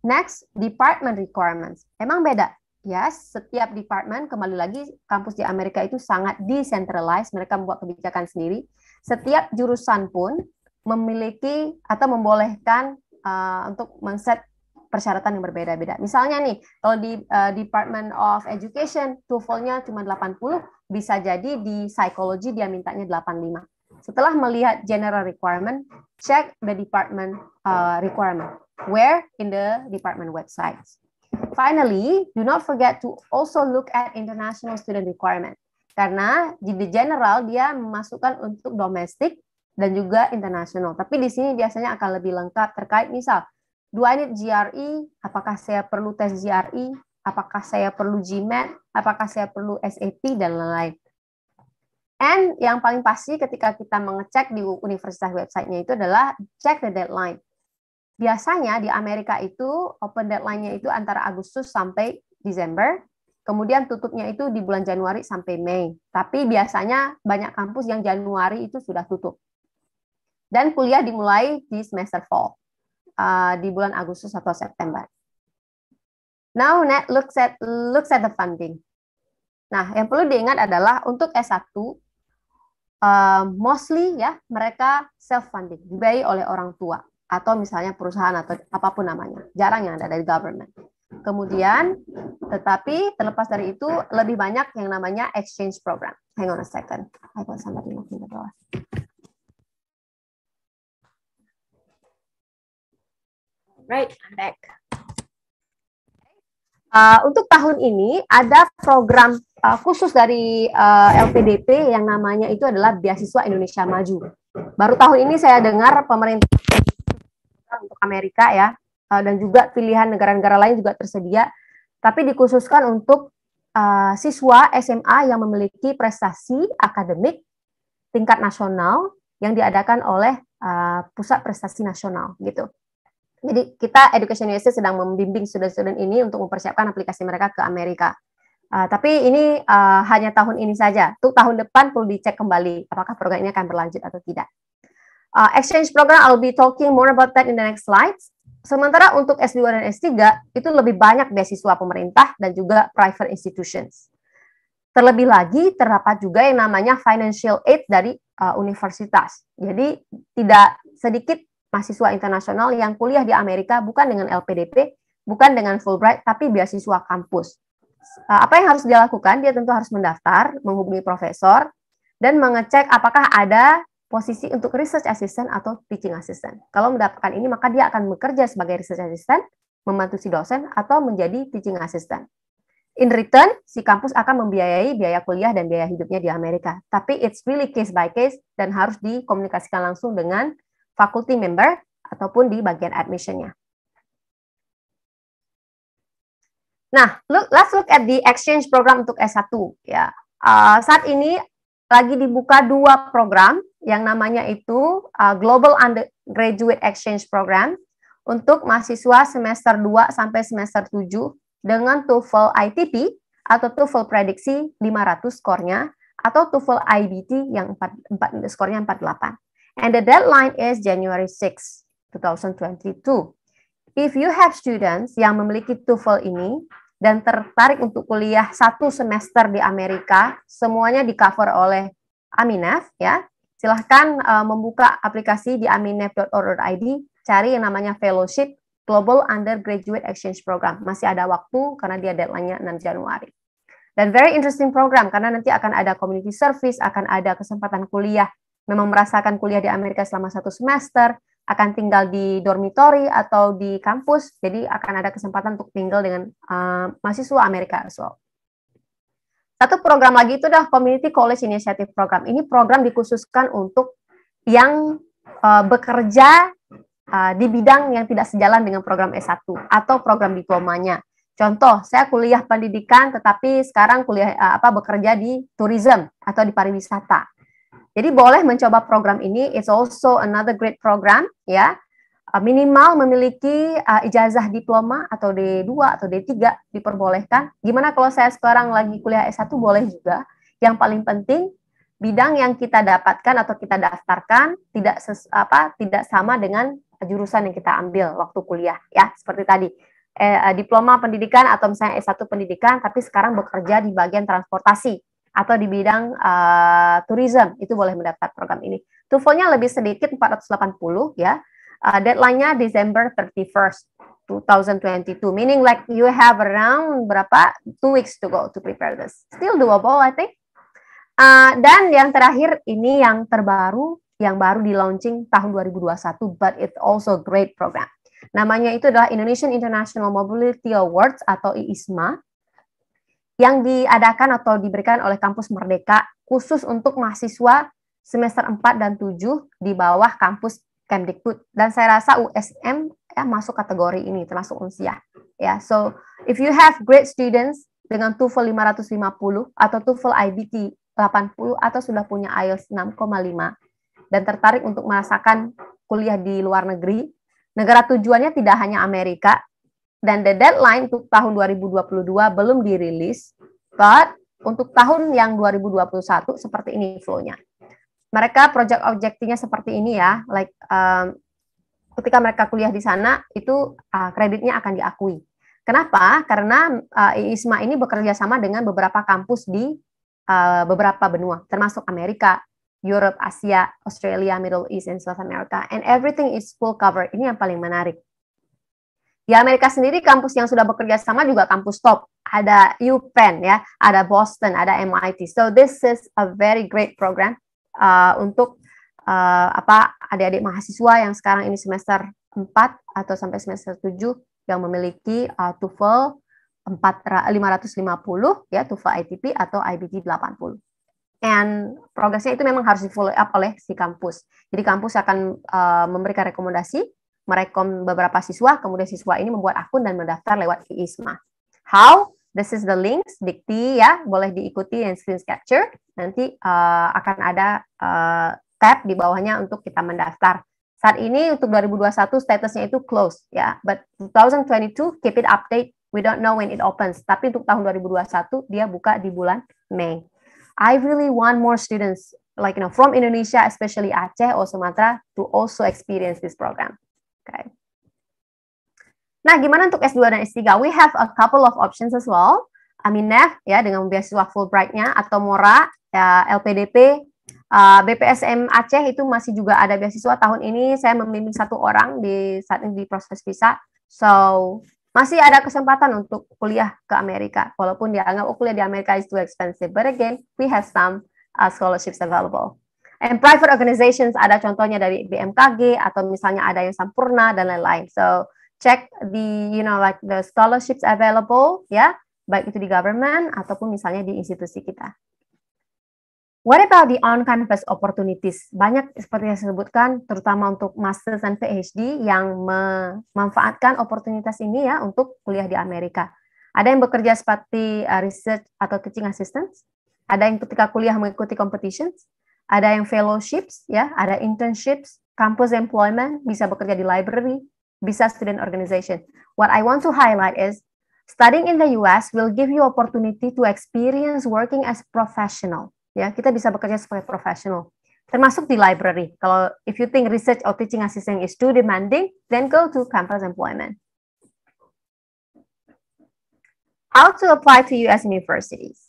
Next, department requirements. Emang beda? yes, setiap department, kembali lagi, kampus di Amerika itu sangat decentralized. Mereka membuat kebijakan sendiri. Setiap jurusan pun memiliki atau membolehkan uh, untuk men-set persyaratan yang berbeda-beda. Misalnya nih, kalau di uh, Department of Education TOEFL-nya cuma 80, bisa jadi di psychology dia mintanya 85. Setelah melihat general requirement, check the department uh, requirement where in the department website. Finally, do not forget to also look at international student requirement. Karena di general dia memasukkan untuk domestik dan juga internasional. Tapi di sini biasanya akan lebih lengkap terkait misal do I need GRE? Apakah saya perlu tes GRE? Apakah saya perlu GMAT? Apakah saya perlu SAT dan lain-lain? And yang paling pasti ketika kita mengecek di universitas websitenya itu adalah check the deadline. Biasanya di Amerika itu open deadline-nya itu antara Agustus sampai Desember, kemudian tutupnya itu di bulan Januari sampai Mei. Tapi biasanya banyak kampus yang Januari itu sudah tutup. Dan kuliah dimulai di semester fall uh, di bulan Agustus atau September. Now net looks at looks at the funding. Nah, yang perlu diingat adalah untuk S1 uh, mostly ya mereka self funding, dibayar oleh orang tua atau misalnya perusahaan atau apapun namanya. Jarang yang ada dari government. Kemudian, tetapi terlepas dari itu lebih banyak yang namanya exchange program. Hang on a second. I got somebody knocking the door. Right, I'm back. Uh, untuk tahun ini ada program uh, khusus dari uh, LPDP yang namanya itu adalah Beasiswa Indonesia Maju. Baru tahun ini saya dengar pemerintah untuk Amerika ya, uh, dan juga pilihan negara-negara lain juga tersedia, tapi dikhususkan untuk uh, siswa SMA yang memiliki prestasi akademik tingkat nasional yang diadakan oleh uh, Pusat Prestasi Nasional gitu. Jadi kita Education USA sedang membimbing student-student ini untuk mempersiapkan aplikasi mereka ke Amerika. Uh, tapi ini uh, hanya tahun ini saja. Tuh tahun depan perlu dicek kembali apakah program ini akan berlanjut atau tidak. Uh, exchange program, I'll be talking more about that in the next slides. Sementara untuk S2 dan S3 itu lebih banyak beasiswa pemerintah dan juga private institutions. Terlebih lagi terdapat juga yang namanya financial aid dari uh, universitas. Jadi tidak sedikit mahasiswa internasional yang kuliah di Amerika bukan dengan LPDP, bukan dengan Fulbright, tapi beasiswa kampus. Eh, apa yang harus dia lakukan? Dia tentu harus mendaftar, menghubungi profesor, dan mengecek apakah ada posisi untuk research assistant atau teaching assistant. Kalau mendapatkan ini, maka dia akan bekerja sebagai research assistant, membantu si dosen, atau menjadi teaching assistant. In return, si kampus akan membiayai biaya kuliah dan biaya hidupnya di Amerika. Tapi it's really case by case dan harus dikomunikasikan langsung dengan faculty member ataupun di bagian admissionnya. Nah, look, let's look at the exchange program untuk S1. Ya, uh, saat ini lagi dibuka dua program yang namanya itu uh, Global Undergraduate Exchange Program untuk mahasiswa semester 2 sampai semester 7 dengan TOEFL ITP atau TOEFL prediksi 500 skornya atau TOEFL IBT yang 4, 4 skornya 48. And the deadline is January 6, 2022. If you have students yang memiliki TOEFL ini dan tertarik untuk kuliah satu semester di Amerika, semuanya di cover oleh Aminef ya. Silahkan uh, membuka aplikasi di aminef.org.id, cari yang namanya fellowship Global Undergraduate Exchange Program. Masih ada waktu karena dia deadline-nya 6 Januari. Dan very interesting program karena nanti akan ada community service, akan ada kesempatan kuliah memang merasakan kuliah di Amerika selama satu semester, akan tinggal di dormitori atau di kampus, jadi akan ada kesempatan untuk tinggal dengan uh, mahasiswa Amerika as well. Satu program lagi itu adalah Community College Initiative Program. Ini program dikhususkan untuk yang uh, bekerja uh, di bidang yang tidak sejalan dengan program S1 atau program diplomanya. Contoh, saya kuliah pendidikan tetapi sekarang kuliah uh, apa bekerja di tourism atau di pariwisata. Jadi boleh mencoba program ini. It's also another great program ya. Uh, minimal memiliki uh, ijazah diploma atau D2 atau D3 diperbolehkan. Gimana kalau saya sekarang lagi kuliah S1 boleh juga. Yang paling penting bidang yang kita dapatkan atau kita daftarkan tidak ses, apa tidak sama dengan jurusan yang kita ambil waktu kuliah ya seperti tadi eh, uh, diploma pendidikan atau misalnya S1 pendidikan tapi sekarang bekerja di bagian transportasi atau di bidang uh, tourism itu boleh mendapat program ini. toefl lebih sedikit 480 ya. Uh, deadline-nya Desember 31st 2022. Meaning like you have around berapa two weeks to go to prepare this. Still doable I think. Uh, dan yang terakhir ini yang terbaru yang baru di launching tahun 2021 but it's also great program. Namanya itu adalah Indonesian International Mobility Awards atau IISMA yang diadakan atau diberikan oleh kampus Merdeka khusus untuk mahasiswa semester 4 dan 7 di bawah kampus Kemdikbud dan saya rasa USM ya masuk kategori ini termasuk UNSIA ya. So if you have great students dengan TOEFL 550 atau TOEFL IBT 80 atau sudah punya IELTS 6,5 dan tertarik untuk merasakan kuliah di luar negeri, negara tujuannya tidak hanya Amerika dan the deadline untuk tahun 2022 belum dirilis, but untuk tahun yang 2021 seperti ini flow-nya. Mereka project objektifnya seperti ini ya, like um, ketika mereka kuliah di sana itu uh, kreditnya akan diakui. Kenapa? Karena uh, ISMA ini bekerja sama dengan beberapa kampus di uh, beberapa benua, termasuk Amerika, Europe, Asia, Australia, Middle East, and South America, and everything is full cover. Ini yang paling menarik. Di Amerika sendiri kampus yang sudah bekerja sama juga kampus top. Ada UPenn ya, ada Boston, ada MIT. So this is a very great program uh, untuk uh, apa adik-adik mahasiswa yang sekarang ini semester 4 atau sampai semester 7 yang memiliki uh, TOEFL 4 550 ya TOEFL ITP atau IBT 80. And progresnya itu memang harus di follow up oleh si kampus. Jadi kampus akan uh, memberikan rekomendasi merekom beberapa siswa, kemudian siswa ini membuat akun dan mendaftar lewat Viisma. How? This is the links, dikti ya, boleh diikuti dan screen capture. Nanti uh, akan ada uh, tab di bawahnya untuk kita mendaftar. Saat ini untuk 2021 statusnya itu close ya, but 2022 keep it update. We don't know when it opens. Tapi untuk tahun 2021 dia buka di bulan Mei. I really want more students like you know from Indonesia, especially Aceh or Sumatra, to also experience this program. Okay. Nah, gimana untuk S2 dan S3? We have a couple of options as well. Aminef ya dengan beasiswa Fulbright-nya atau Mora ya, LPDP uh, BPSM Aceh itu masih juga ada beasiswa tahun ini saya membimbing satu orang di saat ini di proses visa. So, masih ada kesempatan untuk kuliah ke Amerika walaupun dianggap oh, kuliah di Amerika is too expensive. But again, we have some uh, scholarships available. And private organizations ada contohnya dari BMKG atau misalnya ada yang Sampurna dan lain-lain. So check the you know like the scholarships available ya, yeah? baik itu di government ataupun misalnya di institusi kita. What about the on-campus opportunities? Banyak seperti yang saya sebutkan, terutama untuk master dan PhD yang memanfaatkan oportunitas ini ya untuk kuliah di Amerika. Ada yang bekerja seperti uh, research atau teaching assistant, ada yang ketika kuliah mengikuti competitions, ada yang fellowships, ya, ada internships, campus employment, bisa bekerja di library, bisa student organization. What I want to highlight is studying in the US will give you opportunity to experience working as professional. Ya, kita bisa bekerja sebagai profesional. Termasuk di library. Kalau if you think research or teaching assistant is too demanding, then go to campus employment. How to apply to US universities?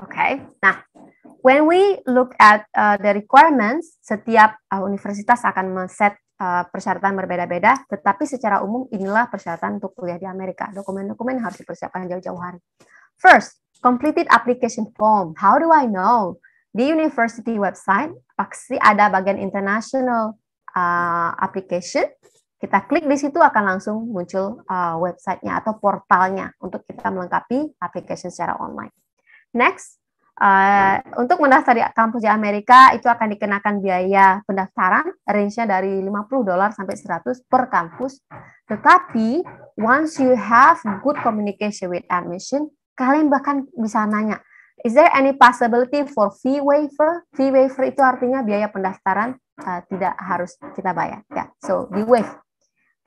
Oke. Okay. Nah, when we look at uh, the requirements, setiap uh, universitas akan men-set uh, persyaratan berbeda-beda, tetapi secara umum inilah persyaratan untuk kuliah di Amerika. Dokumen-dokumen harus dipersiapkan jauh-jauh hari. First, completed application form. How do I know? Di university website pasti ada bagian international uh, application. Kita klik di situ akan langsung muncul uh, websitenya atau portalnya untuk kita melengkapi application secara online. Next, Uh, untuk mendaftar di kampus di Amerika itu akan dikenakan biaya pendaftaran range-nya dari 50 dolar sampai 100 per kampus. Tetapi once you have good communication with admission, kalian bahkan bisa nanya, is there any possibility for fee waiver? Fee waiver itu artinya biaya pendaftaran uh, tidak harus kita bayar ya. So be waive.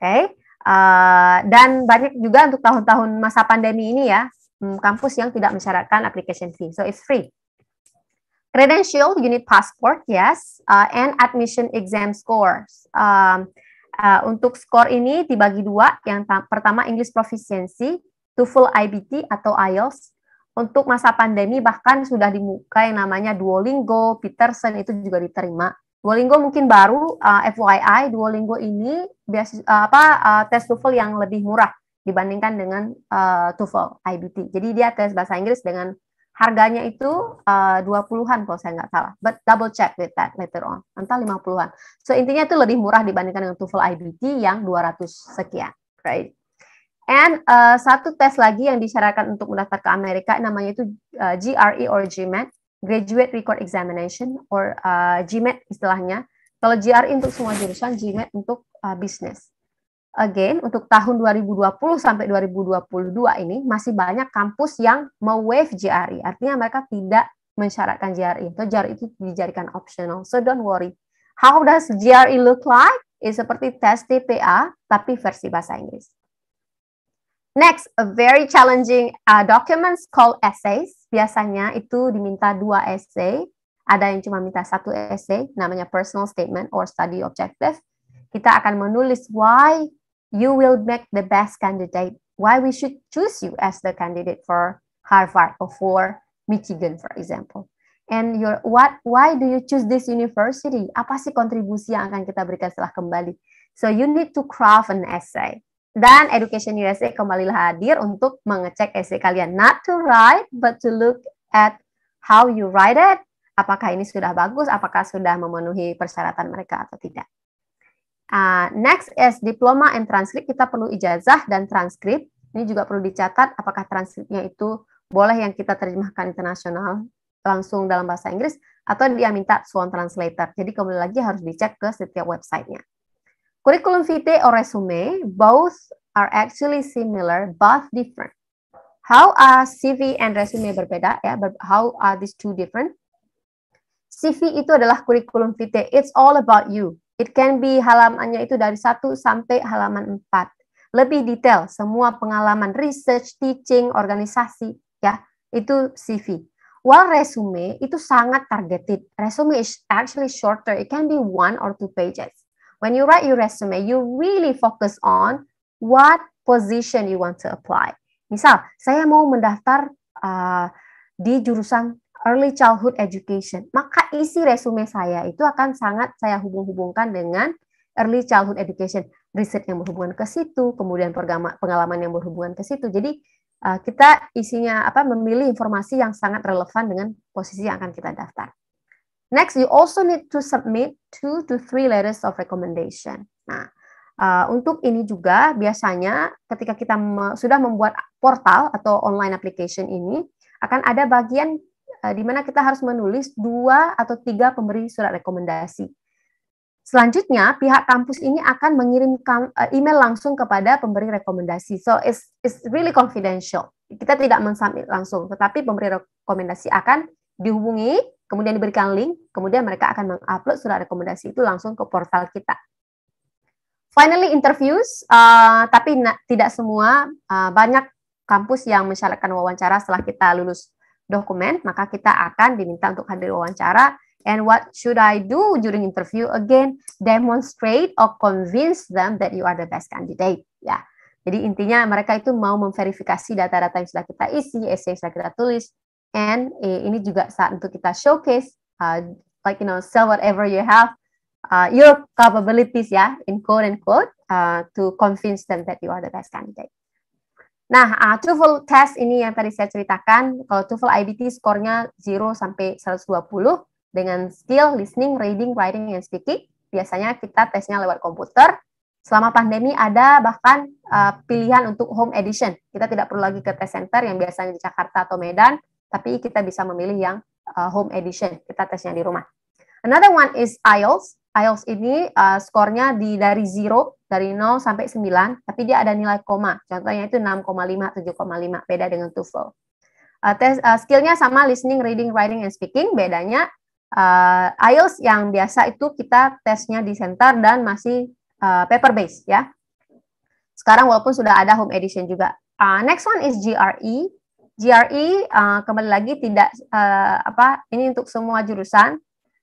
Oke. Okay. Uh, dan banyak juga untuk tahun-tahun masa pandemi ini ya, Hmm, kampus yang tidak mensyaratkan application fee. So it's free. Credential, you need passport, yes, uh, and admission exam scores. Um, uh, untuk skor ini dibagi dua, yang pertama English proficiency, TOEFL IBT atau IELTS. Untuk masa pandemi bahkan sudah dibuka yang namanya Duolingo, Peterson itu juga diterima. Duolingo mungkin baru, uh, FYI, Duolingo ini biasa uh, apa uh, tes TOEFL yang lebih murah dibandingkan dengan uh, TOEFL IBT. Jadi dia tes bahasa Inggris dengan harganya itu eh, uh, 20-an kalau saya nggak salah. But double check with that later on. Entah 50-an. So intinya itu lebih murah dibandingkan dengan TOEFL IBT yang 200 sekian, right? And uh, satu tes lagi yang disyaratkan untuk mendaftar ke Amerika namanya itu uh, GRE or GMAT, Graduate Record Examination or uh, GMAT istilahnya. Kalau GRE untuk semua jurusan, GMAT untuk uh, bisnis again untuk tahun 2020 sampai 2022 ini masih banyak kampus yang mewaive JRI. Artinya mereka tidak mensyaratkan JRI. Atau JRI itu dijadikan optional. So don't worry. How does JRI look like? It's seperti tes TPA tapi versi bahasa Inggris. Next, a very challenging uh, documents called essays. Biasanya itu diminta dua essay. Ada yang cuma minta satu essay, namanya personal statement or study objective. Kita akan menulis why you will make the best candidate. Why we should choose you as the candidate for Harvard or for Michigan, for example. And your what? Why do you choose this university? Apa sih kontribusi yang akan kita berikan setelah kembali? So you need to craft an essay. Dan Education USA kembali hadir untuk mengecek essay kalian. Not to write, but to look at how you write it. Apakah ini sudah bagus? Apakah sudah memenuhi persyaratan mereka atau tidak? Ah, next is diploma and transcript. Kita perlu ijazah dan transkrip. Ini juga perlu dicatat apakah transkripnya itu boleh yang kita terjemahkan internasional langsung dalam bahasa Inggris atau dia minta Swan Translator. Jadi kembali lagi harus dicek ke setiap websitenya. Kurikulum vitae or resume, both are actually similar but different. How are CV and resume berbeda? Ya, how are these two different? CV itu adalah kurikulum vitae. It's all about you. It can be halamannya itu dari 1 sampai halaman 4. Lebih detail semua pengalaman research, teaching, organisasi ya, itu CV. While resume itu sangat targeted. Resume is actually shorter. It can be one or two pages. When you write your resume, you really focus on what position you want to apply. Misal, saya mau mendaftar uh, di jurusan early childhood education. Maka isi resume saya itu akan sangat saya hubung-hubungkan dengan early childhood education, riset yang berhubungan ke situ, kemudian pengalaman yang berhubungan ke situ. Jadi eh, kita isinya apa memilih informasi yang sangat relevan dengan posisi yang akan kita daftar. Next, you also need to submit two to three letters of recommendation. Nah, uh, untuk ini juga biasanya ketika kita sudah membuat portal atau online application ini akan ada bagian Eh, di mana kita harus menulis dua atau tiga pemberi surat rekomendasi. Selanjutnya, pihak kampus ini akan mengirim eh, email langsung kepada pemberi rekomendasi. So, it's, it's really confidential. Kita tidak mensubmit langsung, tetapi pemberi rekomendasi akan dihubungi, kemudian diberikan link, kemudian mereka akan mengupload surat rekomendasi itu langsung ke portal kita. Finally, interviews, uh, tapi tidak semua, uh, banyak kampus yang mensyaratkan wawancara setelah kita lulus dokumen, maka kita akan diminta untuk hadir wawancara. And what should I do during interview? Again, demonstrate or convince them that you are the best candidate. Ya. Jadi intinya mereka itu mau memverifikasi data-data yang sudah kita isi, essay yang sudah kita tulis, and eh, ini juga saat untuk kita showcase, uh, like you know, sell whatever you have, uh, your capabilities ya, in quote and quote, uh, to convince them that you are the best candidate. Nah, uh, TOEFL test ini yang tadi saya ceritakan, kalau TOEFL IBT skornya 0 sampai 120 dengan skill listening, reading, writing, and speaking. Biasanya kita tesnya lewat komputer. Selama pandemi ada bahkan uh, pilihan untuk home edition. Kita tidak perlu lagi ke test center yang biasanya di Jakarta atau Medan, tapi kita bisa memilih yang uh, home edition. Kita tesnya di rumah. Another one is IELTS. IELTS ini uh, skornya di dari 0 dari 0 sampai 9, tapi dia ada nilai koma. Contohnya itu 6,5, 7,5, beda dengan TOEFL. Uh, tes, uh, skillnya sama listening, reading, writing, and speaking. Bedanya uh, IELTS yang biasa itu kita tesnya di center dan masih uh, paper based ya. Sekarang walaupun sudah ada home edition juga. Uh, next one is GRE. GRE uh, kembali lagi tidak uh, apa ini untuk semua jurusan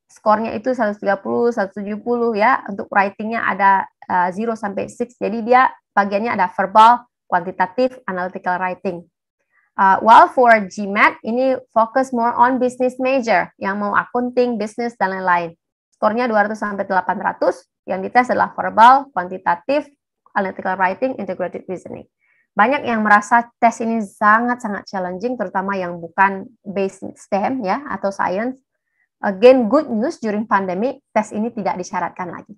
skornya itu 130, 170 ya. Untuk writingnya ada uh, eh, 0 sampai 6. Jadi dia bagiannya ada verbal, kuantitatif, analytical writing. Uh, while for GMAT ini fokus more on business major yang mau accounting, business dan lain-lain. Skornya 200 sampai 800. Yang dites adalah verbal, kuantitatif, analytical writing, integrated reasoning. Banyak yang merasa tes ini sangat-sangat challenging, terutama yang bukan base STEM ya atau science Again, good news during pandemic, tes ini tidak disyaratkan lagi.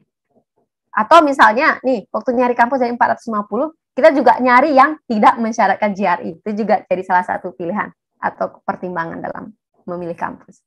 Atau misalnya, nih, waktu nyari kampus dari 450, kita juga nyari yang tidak mensyaratkan GRE. Itu juga jadi salah satu pilihan atau pertimbangan dalam memilih kampus.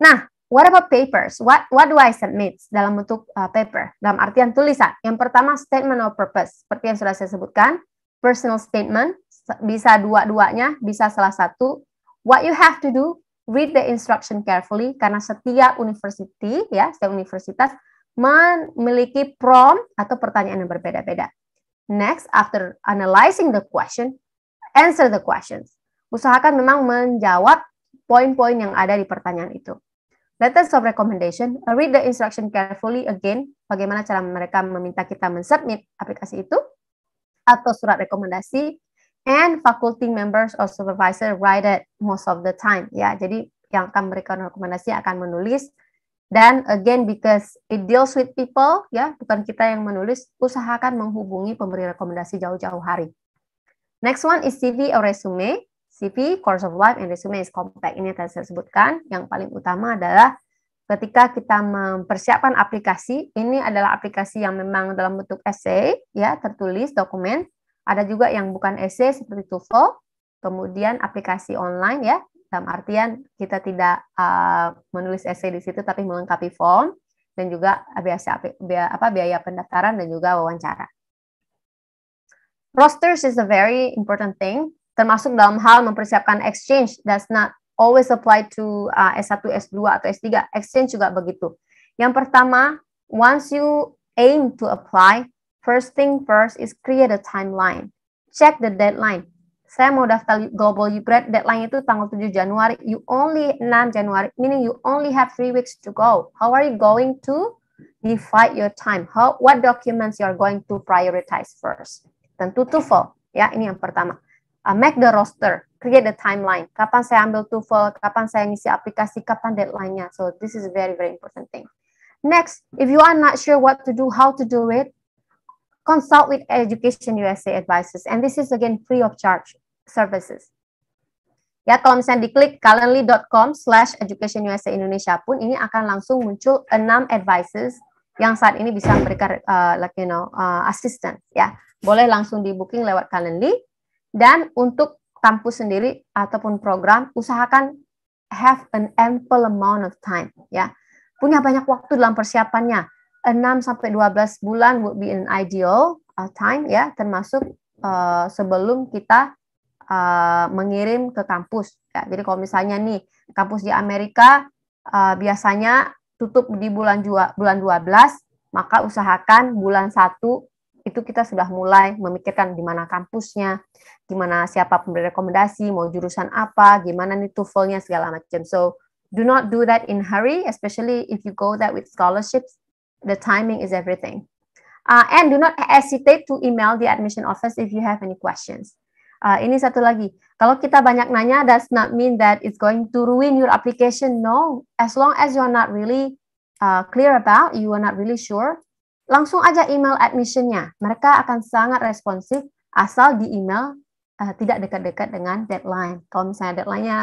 Nah, what about papers? What, what do I submit dalam bentuk uh, paper? Dalam artian tulisan. Yang pertama, statement of purpose. Seperti yang sudah saya sebutkan, personal statement, bisa dua-duanya, bisa salah satu. What you have to do, read the instruction carefully karena setiap university ya, setiap universitas memiliki prompt atau pertanyaan yang berbeda-beda. Next, after analyzing the question, answer the questions. Usahakan memang menjawab poin-poin yang ada di pertanyaan itu. Letters of recommendation, read the instruction carefully again, bagaimana cara mereka meminta kita mensubmit aplikasi itu, atau surat rekomendasi, and faculty members or supervisor write it most of the time ya jadi yang akan memberikan rekomendasi akan menulis dan again because it deals with people ya bukan kita yang menulis usahakan menghubungi pemberi rekomendasi jauh-jauh hari next one is CV or resume CV course of life and resume is compact ini tadi saya sebutkan yang paling utama adalah ketika kita mempersiapkan aplikasi ini adalah aplikasi yang memang dalam bentuk essay ya tertulis dokumen ada juga yang bukan essay seperti TOEFL, kemudian aplikasi online ya, dalam artian kita tidak uh, menulis essay di situ tapi melengkapi form dan juga biasa biaya, apa biaya pendaftaran dan juga wawancara. Rosters is a very important thing, termasuk dalam hal mempersiapkan exchange does not always apply to uh, S1, S2 atau S3. Exchange juga begitu. Yang pertama, once you aim to apply, First thing first is create a timeline. Check the deadline. Saya mau daftar Global Grad, deadline itu tanggal 7 Januari. You only 6 Januari, meaning you only have three weeks to go. How are you going to divide your time? How, what documents you are going to prioritize first? Tentu TOEFL, ya ini yang pertama. Uh, make the roster, create the timeline. Kapan saya ambil TOEFL, kapan saya ngisi aplikasi, kapan deadline-nya. So this is very very important thing. Next, if you are not sure what to do, how to do it, consult with Education USA advisors. And this is again free of charge services. Ya, kalau misalnya diklik calendly.com slash education USA Indonesia pun ini akan langsung muncul enam advices yang saat ini bisa memberikan uh, like you know uh, assistance ya. Boleh langsung di booking lewat Calendly dan untuk kampus sendiri ataupun program usahakan have an ample amount of time ya. Punya banyak waktu dalam persiapannya 6 sampai 12 bulan would be an ideal uh, time ya, termasuk uh, sebelum kita uh, mengirim ke kampus. Ya. Jadi kalau misalnya nih kampus di Amerika uh, biasanya tutup di bulan dua bulan 12, maka usahakan bulan 1 itu kita sudah mulai memikirkan di mana kampusnya, gimana siapa pemberi rekomendasi, mau jurusan apa, gimana nih TOEFL-nya segala macam. So do not do that in hurry, especially if you go that with scholarships The timing is everything. Uh, and do not hesitate to email the admission office if you have any questions. Uh, ini satu lagi, kalau kita banyak nanya, does not mean that it's going to ruin your application. No, as long as you are not really uh, clear about, you are not really sure, langsung aja email admissionnya. Mereka akan sangat responsif asal di email uh, tidak dekat-dekat dengan deadline. Kalau misalnya deadline-nya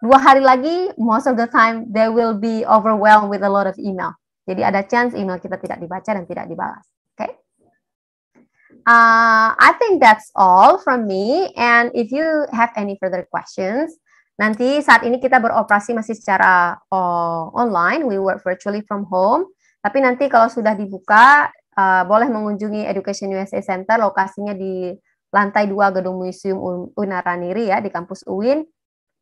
dua hari lagi, most of the time they will be overwhelmed with a lot of email. Jadi ada chance email kita tidak dibaca dan tidak dibalas. Oke? Okay? Uh, I think that's all from me. And if you have any further questions, nanti saat ini kita beroperasi masih secara uh, online. We work virtually from home. Tapi nanti kalau sudah dibuka, uh, boleh mengunjungi Education USA Center. Lokasinya di lantai dua Gedung Museum Unaraniri ya di kampus UIN.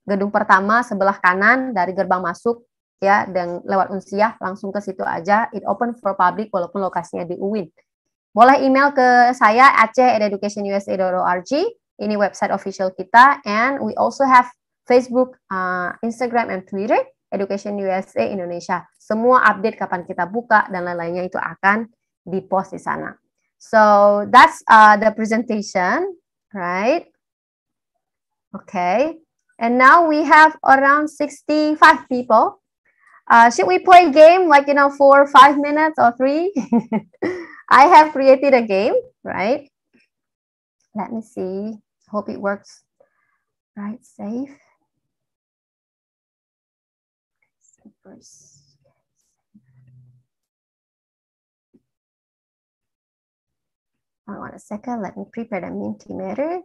Gedung pertama sebelah kanan dari gerbang masuk ya dan lewat unsiah langsung ke situ aja it open for public walaupun lokasinya di UIN boleh email ke saya aceh@educationusa.org ini website official kita and we also have Facebook, uh, Instagram and Twitter Education USA Indonesia. Semua update kapan kita buka dan lain-lainnya itu akan di post di sana. So that's uh, the presentation, right? Okay. And now we have around 65 people Uh, should we play a game like, you know, for five minutes or three? I have created a game, right? Let me see. Hope it works. Right, Safe. Hold on a second. Let me prepare the Mentimeter.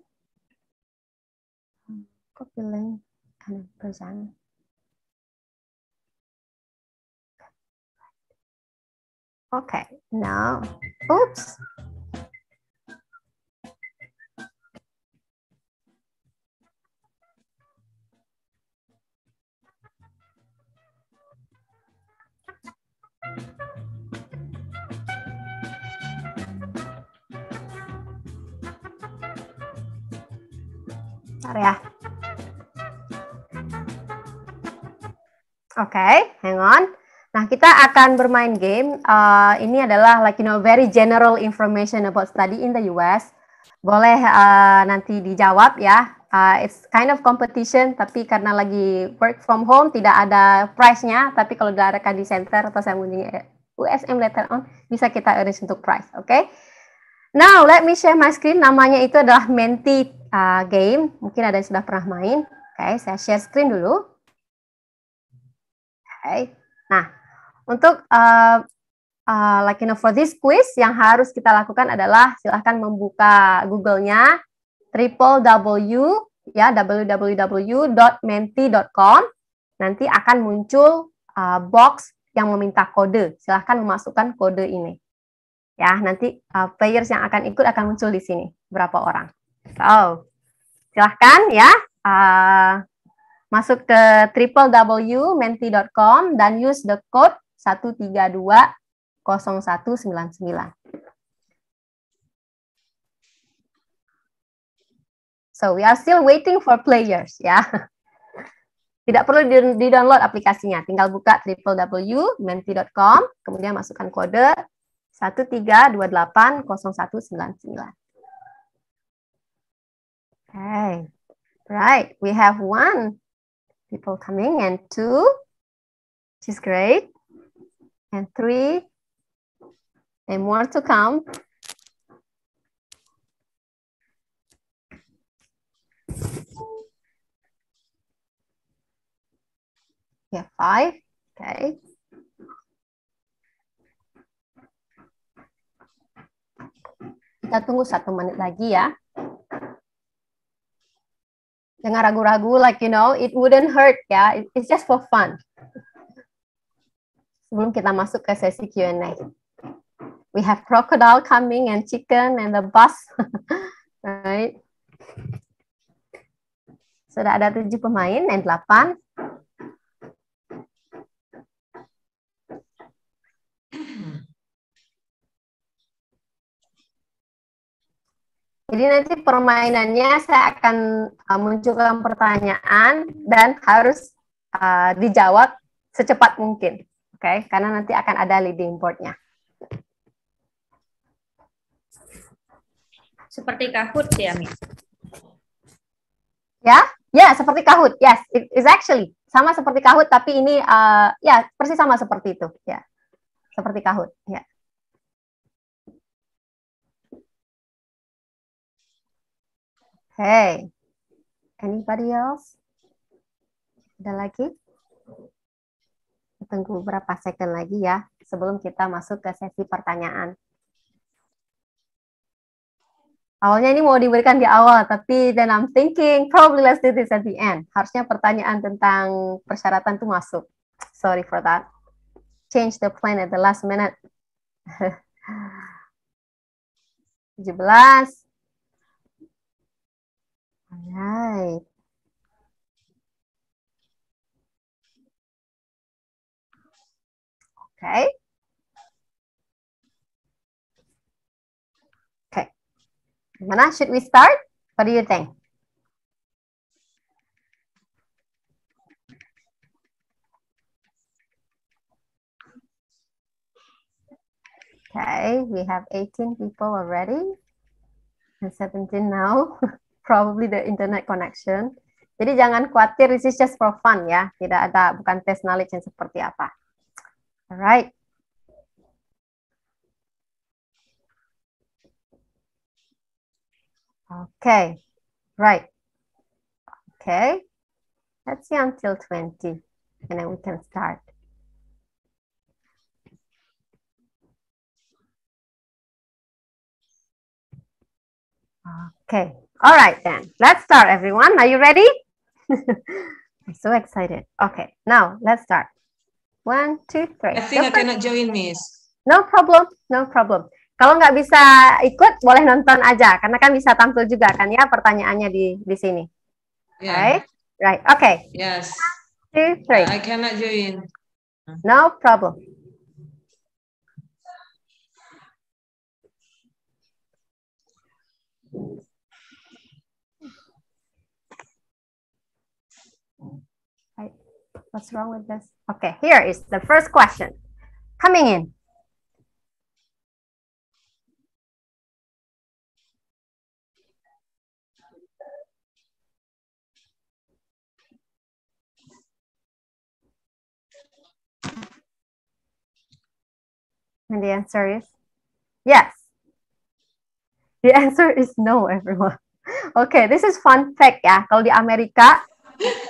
Copy link and present. Okay, now, oops. Sorry. okay, hang on. Nah, kita akan bermain game. Uh, ini adalah like you know very general information about study in the US. Boleh uh, nanti dijawab ya. Uh, it's kind of competition, tapi karena lagi work from home tidak ada price nya Tapi kalau udah ada kan di center atau saya mengunjungi USM later on, bisa kita arrange untuk price. Oke. Okay? Now let me share my screen. Namanya itu adalah Menti uh, game. Mungkin ada yang sudah pernah main. Oke, okay, saya share screen dulu. Oke. Okay. Nah, untuk uh, uh, know for this quiz yang harus kita lakukan adalah silahkan membuka Google-nya www ya www.menti.com nanti akan muncul uh, box yang meminta kode. Silahkan memasukkan kode ini. Ya, nanti uh, players yang akan ikut akan muncul di sini berapa orang. So, silahkan ya uh, masuk ke www.menti.com dan use the code sembilan sembilan. So we are still waiting for players ya. Tidak perlu di-download aplikasinya, tinggal buka www.menti.com, kemudian masukkan kode sembilan. Okay. Right, we have one people coming and two. She's great and three, and more to come. Yeah, five, okay. Kita tunggu satu menit lagi ya. Jangan ragu-ragu, like you know, it wouldn't hurt ya. Yeah? It's just for fun sebelum kita masuk ke sesi Q&A. We have crocodile coming and chicken and the bus. right. Sudah ada tujuh pemain dan delapan. Jadi nanti permainannya saya akan uh, munculkan pertanyaan dan harus uh, dijawab secepat mungkin okay? karena nanti akan ada leading boardnya. Seperti Kahoot ya, Mi? Ya, ya seperti Kahoot. Yes, it is actually sama seperti Kahoot, tapi ini uh, ya persis sama seperti itu. Ya, seperti Kahoot. Ya. Hey, anybody else? Ada lagi? tunggu beberapa second lagi ya sebelum kita masuk ke sesi pertanyaan. Awalnya ini mau diberikan di awal, tapi then I'm thinking probably let's do this at the end. Harusnya pertanyaan tentang persyaratan tuh masuk. Sorry for that. Change the plan at the last minute. 17. Alright. Okay. Okay. Mana, should we start? What do you think? Okay, we have 18 people already and 17 now. Probably the internet connection. Jadi jangan khawatir, this is just for fun ya. Tidak ada, bukan tes knowledge yang seperti apa. All right. Okay, right. Okay, let's see until 20 and then we can start. Okay, all right then, let's start everyone. Are you ready? I'm so excited. Okay, now let's start. One, two, three. I think Go I cannot join, Miss. No problem, no problem. Kalau nggak bisa ikut, boleh nonton aja, karena kan bisa tampil juga kan ya pertanyaannya di di sini. Yeah. Right, right, okay. Yes. One, two, three. I cannot join. No problem. Right. What's wrong with this? Okay, here is the first question. Coming in. And the answer is yes. The answer is no, everyone. Okay, this is fun fact yeah. Kalau di Amerika,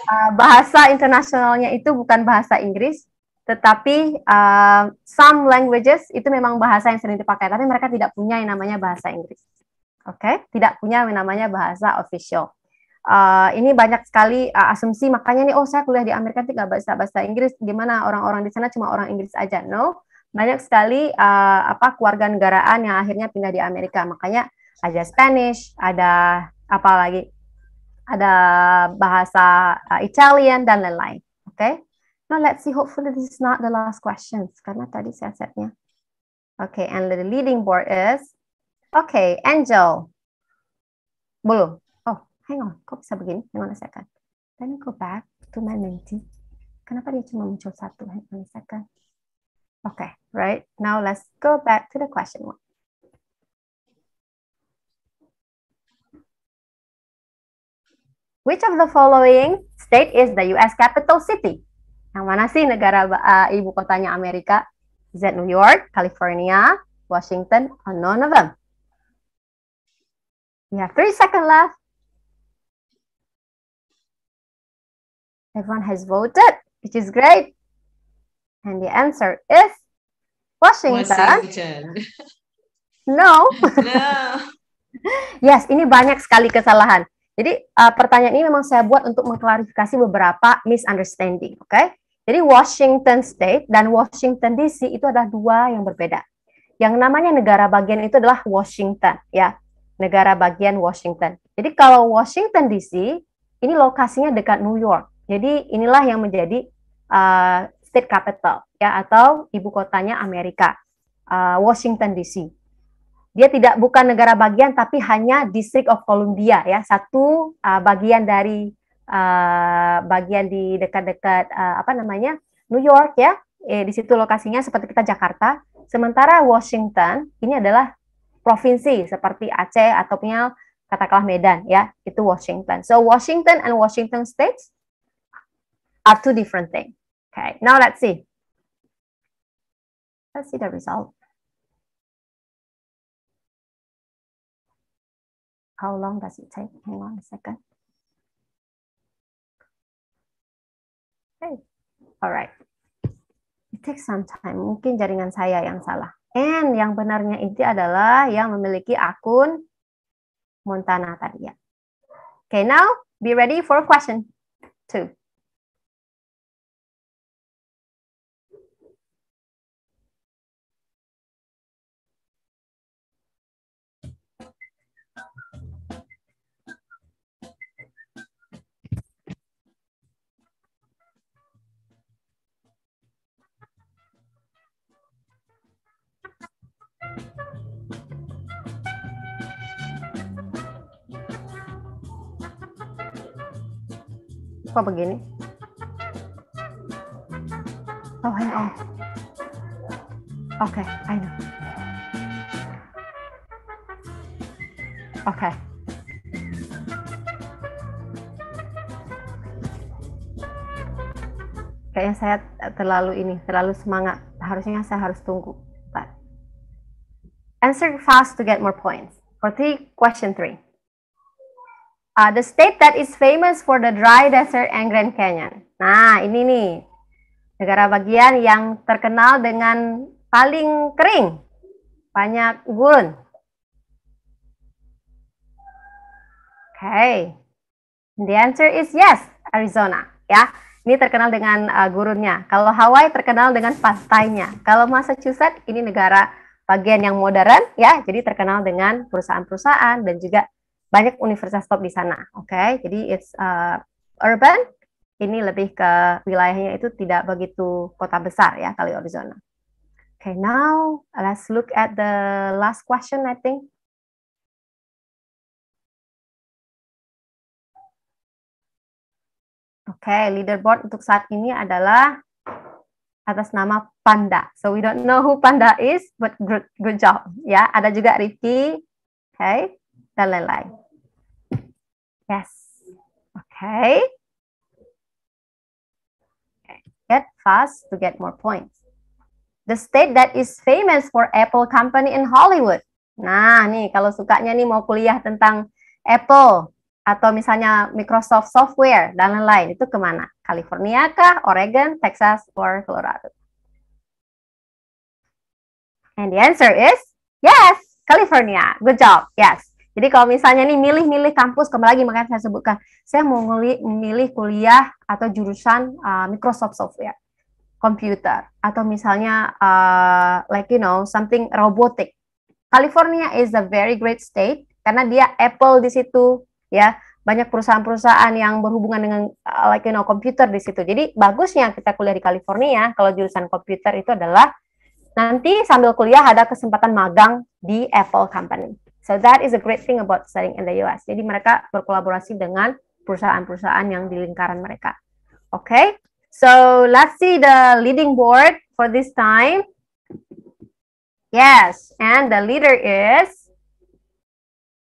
uh, bahasa internasionalnya itu bukan bahasa Inggris, tetapi uh, some languages itu memang bahasa yang sering dipakai, tapi mereka tidak punya yang namanya bahasa Inggris. Oke, okay? tidak punya yang namanya bahasa official. Uh, ini banyak sekali uh, asumsi, makanya nih, oh saya kuliah di Amerika tidak bahasa bahasa Inggris, gimana orang-orang di sana cuma orang Inggris aja? No, banyak sekali uh, apa kewarganegaraan yang akhirnya pindah di Amerika, makanya ada Spanish, ada apa lagi ada bahasa uh, Italian dan lain-lain. Oke. Okay? Now let's see. Hopefully this is not the last questions karena tadi saya setnya. Oke, okay, and the leading board is Oke, okay, Angel. Belum. Oh, hang on. Kok bisa begini? Hang on a second. Let me go back to my mentee. Kenapa dia cuma muncul satu? Hang on a second. Oke, okay, right. Now let's go back to the question one. Which of the following state is the US capital city? Yang mana sih negara uh, ibu kotanya Amerika? Is it New York, California, Washington, or none of them? You have three seconds left. Everyone has voted, which is great. And the answer is Washington. Washington. no. no. yes, ini banyak sekali kesalahan. Jadi uh, pertanyaan ini memang saya buat untuk mengklarifikasi beberapa misunderstanding, oke? Okay? Jadi Washington State dan Washington DC itu adalah dua yang berbeda. Yang namanya negara bagian itu adalah Washington, ya. Negara bagian Washington. Jadi kalau Washington DC ini lokasinya dekat New York. Jadi inilah yang menjadi uh, state capital ya atau ibu kotanya Amerika, uh, Washington DC dia tidak bukan negara bagian tapi hanya District of Columbia ya satu uh, bagian dari uh, bagian di dekat-dekat uh, apa namanya New York ya eh, di situ lokasinya seperti kita Jakarta sementara Washington ini adalah provinsi seperti Aceh atau punya katakanlah Medan ya itu Washington so Washington and Washington State are two different things okay now let's see let's see the result How long does it take? Hang on a second. Okay. all right. It takes some time. Mungkin jaringan saya yang salah. And yang benarnya itu adalah yang memiliki akun Montana tadi ya. Okay, now be ready for question two. suka begini oh hang on oke okay, I know oke okay. kayaknya saya terlalu ini terlalu semangat harusnya saya harus tunggu but answer fast to get more points for three, question three uh, the state that is famous for the dry desert and Grand Canyon. Nah, ini nih negara bagian yang terkenal dengan paling kering, banyak gurun. Okay, the answer is yes, Arizona. Ya, ini terkenal dengan uh, gurunnya. Kalau Hawaii terkenal dengan pantainya. Kalau Massachusetts ini negara bagian yang modern, ya, jadi terkenal dengan perusahaan-perusahaan dan juga banyak universitas top di sana. Oke, okay? jadi it's uh, urban. Ini lebih ke wilayahnya itu tidak begitu kota besar ya kali Arizona. Okay, now let's look at the last question. I think. Oke, okay, leaderboard untuk saat ini adalah atas nama Panda. So we don't know who Panda is, but good, good job. Ya, ada juga Ricky, okay, dan lain-lain. Yes. Okay. Get fast to get more points. The state that is famous for Apple company in Hollywood. Nah, nih kalau sukanya nih mau kuliah tentang Apple atau misalnya Microsoft software dan lain-lain itu kemana? California kah, Oregon, Texas, or Colorado? And the answer is yes, California. Good job. Yes. Jadi kalau misalnya nih milih-milih kampus, kembali lagi makanya saya sebutkan, saya mau milih milih kuliah atau jurusan uh, Microsoft Software, komputer atau misalnya uh, like you know something robotik. California is a very great state karena dia Apple di situ, ya banyak perusahaan-perusahaan yang berhubungan dengan uh, like you know komputer di situ. Jadi bagusnya kita kuliah di California kalau jurusan komputer itu adalah nanti sambil kuliah ada kesempatan magang di Apple Company So that is a great thing about studying in the US. Jadi mereka berkolaborasi dengan perusahaan-perusahaan yang di lingkaran mereka. Oke, okay? so let's see the leading board for this time. Yes, and the leader is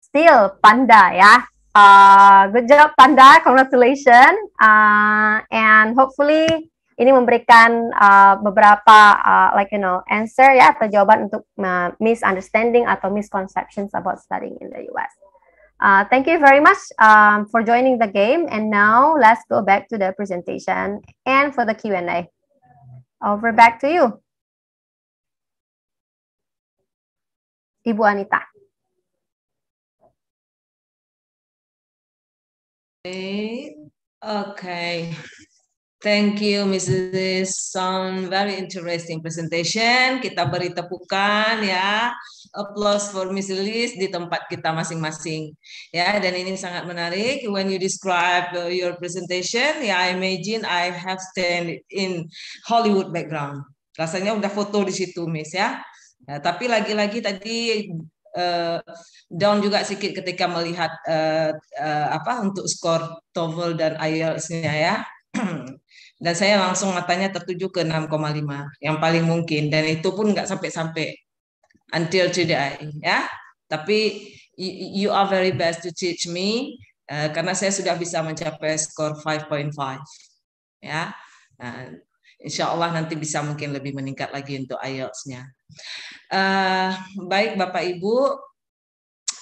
still Panda ya. Uh, good job Panda, congratulations. Uh, and hopefully ini memberikan uh, beberapa uh, like you know answer ya atau jawaban untuk uh, misunderstanding atau misconceptions about studying in the US. Uh, thank you very much um, for joining the game and now let's go back to the presentation and for the Q&A. Over back to you. Ibu Anita. Okay. Thank you, Mrs. Son. Very interesting presentation. Kita beri tepukan ya. Applause for Miss Liz di tempat kita masing-masing. Ya, dan ini sangat menarik. When you describe your presentation, ya I imagine I have stand in Hollywood background. Rasanya udah foto di situ, Miss ya. ya tapi lagi-lagi tadi uh, down juga sedikit ketika melihat uh, uh, apa untuk skor TOEFL dan IELTS-nya ya dan saya langsung matanya tertuju ke 6,5 yang paling mungkin dan itu pun nggak sampai-sampai until today ya tapi you, are very best to teach me uh, karena saya sudah bisa mencapai skor 5.5 ya uh, Insya Allah nanti bisa mungkin lebih meningkat lagi untuk IELTS-nya. Uh, baik Bapak Ibu,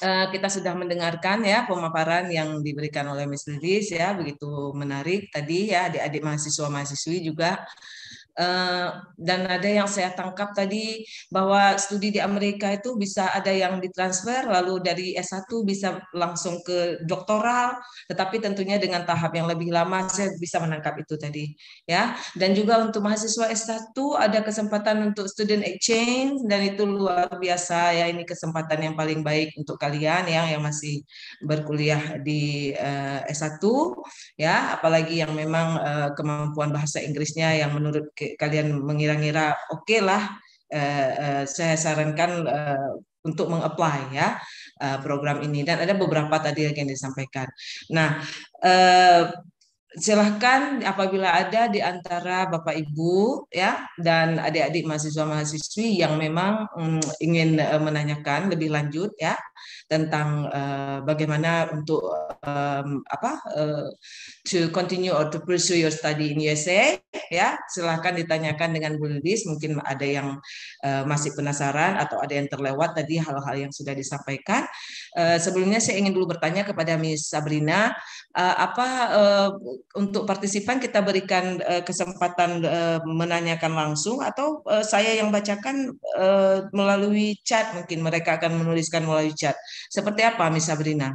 Eh, kita sudah mendengarkan ya pemaparan yang diberikan oleh Miss Lilis ya begitu menarik tadi ya adik-adik mahasiswa mahasiswi juga Eh, dan ada yang saya tangkap tadi bahwa studi di Amerika itu bisa ada yang ditransfer lalu dari S1 bisa langsung ke doktoral tetapi tentunya dengan tahap yang lebih lama saya bisa menangkap itu tadi ya dan juga untuk mahasiswa S1 ada kesempatan untuk student exchange dan itu luar biasa ya ini kesempatan yang paling baik untuk kalian yang yang masih berkuliah di uh, eh, S1 ya apalagi yang memang uh, kemampuan bahasa Inggrisnya yang menurut ke kalian mengira-ngira oke okay lah eh, eh, saya sarankan eh, untuk mengapply ya eh, program ini dan ada beberapa tadi yang disampaikan. Nah eh, silahkan apabila ada di antara bapak ibu ya dan adik-adik mahasiswa mahasiswi yang memang mm, ingin uh, menanyakan lebih lanjut ya tentang uh, bagaimana untuk um, apa uh, to continue or to pursue your study in USA ya silahkan ditanyakan dengan Bu Lidis mungkin ada yang uh, masih penasaran atau ada yang terlewat tadi hal-hal yang sudah disampaikan uh, sebelumnya saya ingin dulu bertanya kepada Miss Sabrina uh, apa uh, untuk partisipan kita berikan uh, kesempatan uh, menanyakan langsung atau uh, saya yang bacakan uh, melalui chat mungkin mereka akan menuliskan melalui chat seperti apa Miss Sabrina?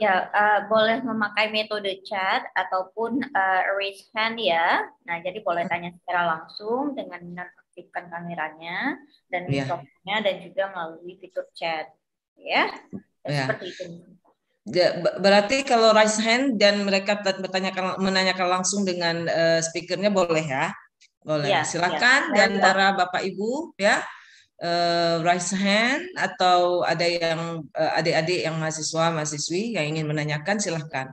Ya, uh, boleh memakai metode chat ataupun uh, raise hand ya. Nah, jadi boleh tanya secara langsung dengan menonaktifkan kameranya dan yeah. mikrofonnya dan juga melalui fitur chat. Ya, yeah. seperti itu. Berarti kalau raise hand dan mereka bertanya menanyakan langsung dengan uh, speakernya boleh ya? Boleh. Ya, Silakan ya. di antara Bapak Ibu ya uh, raise hand atau ada yang uh, adik-adik yang mahasiswa mahasiswi yang ingin menanyakan silahkan.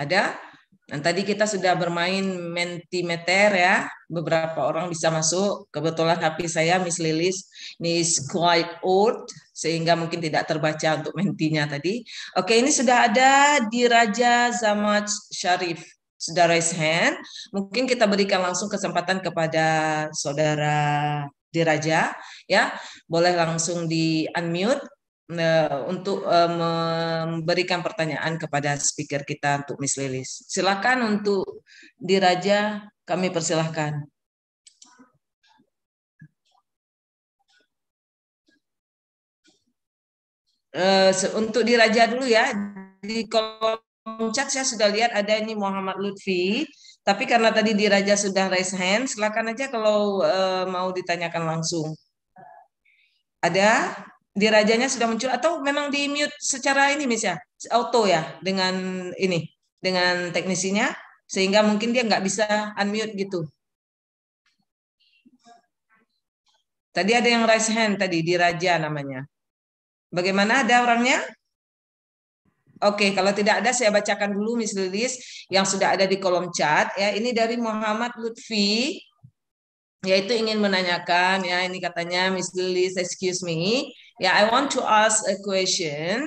Ada? Dan tadi kita sudah bermain mentimeter ya, beberapa orang bisa masuk. Kebetulan HP saya Miss Lilis ini is quite old, sehingga mungkin tidak terbaca untuk mentinya tadi. Oke, ini sudah ada di Raja Zamaj Syarif. Saudara raise hand. Mungkin kita berikan langsung kesempatan kepada Saudara Diraja ya. Boleh langsung di unmute eh, untuk eh, memberikan pertanyaan kepada speaker kita untuk Miss Lilis. Silakan untuk Diraja kami persilahkan. Uh, untuk Diraja dulu ya di kolom Puncak saya sudah lihat ada ini Muhammad Lutfi, tapi karena tadi Diraja sudah raise hand, silakan aja kalau uh, mau ditanyakan langsung. Ada? Dirajanya sudah muncul atau memang di mute secara ini Miss ya? Auto ya dengan ini, dengan teknisinya sehingga mungkin dia nggak bisa unmute gitu. Tadi ada yang raise hand tadi Diraja namanya. Bagaimana ada orangnya? Oke, kalau tidak ada saya bacakan dulu Miss Lilis yang sudah ada di kolom chat ya. Ini dari Muhammad Lutfi yaitu ingin menanyakan ya ini katanya Miss Lilis excuse me. Ya, yeah, I want to ask a question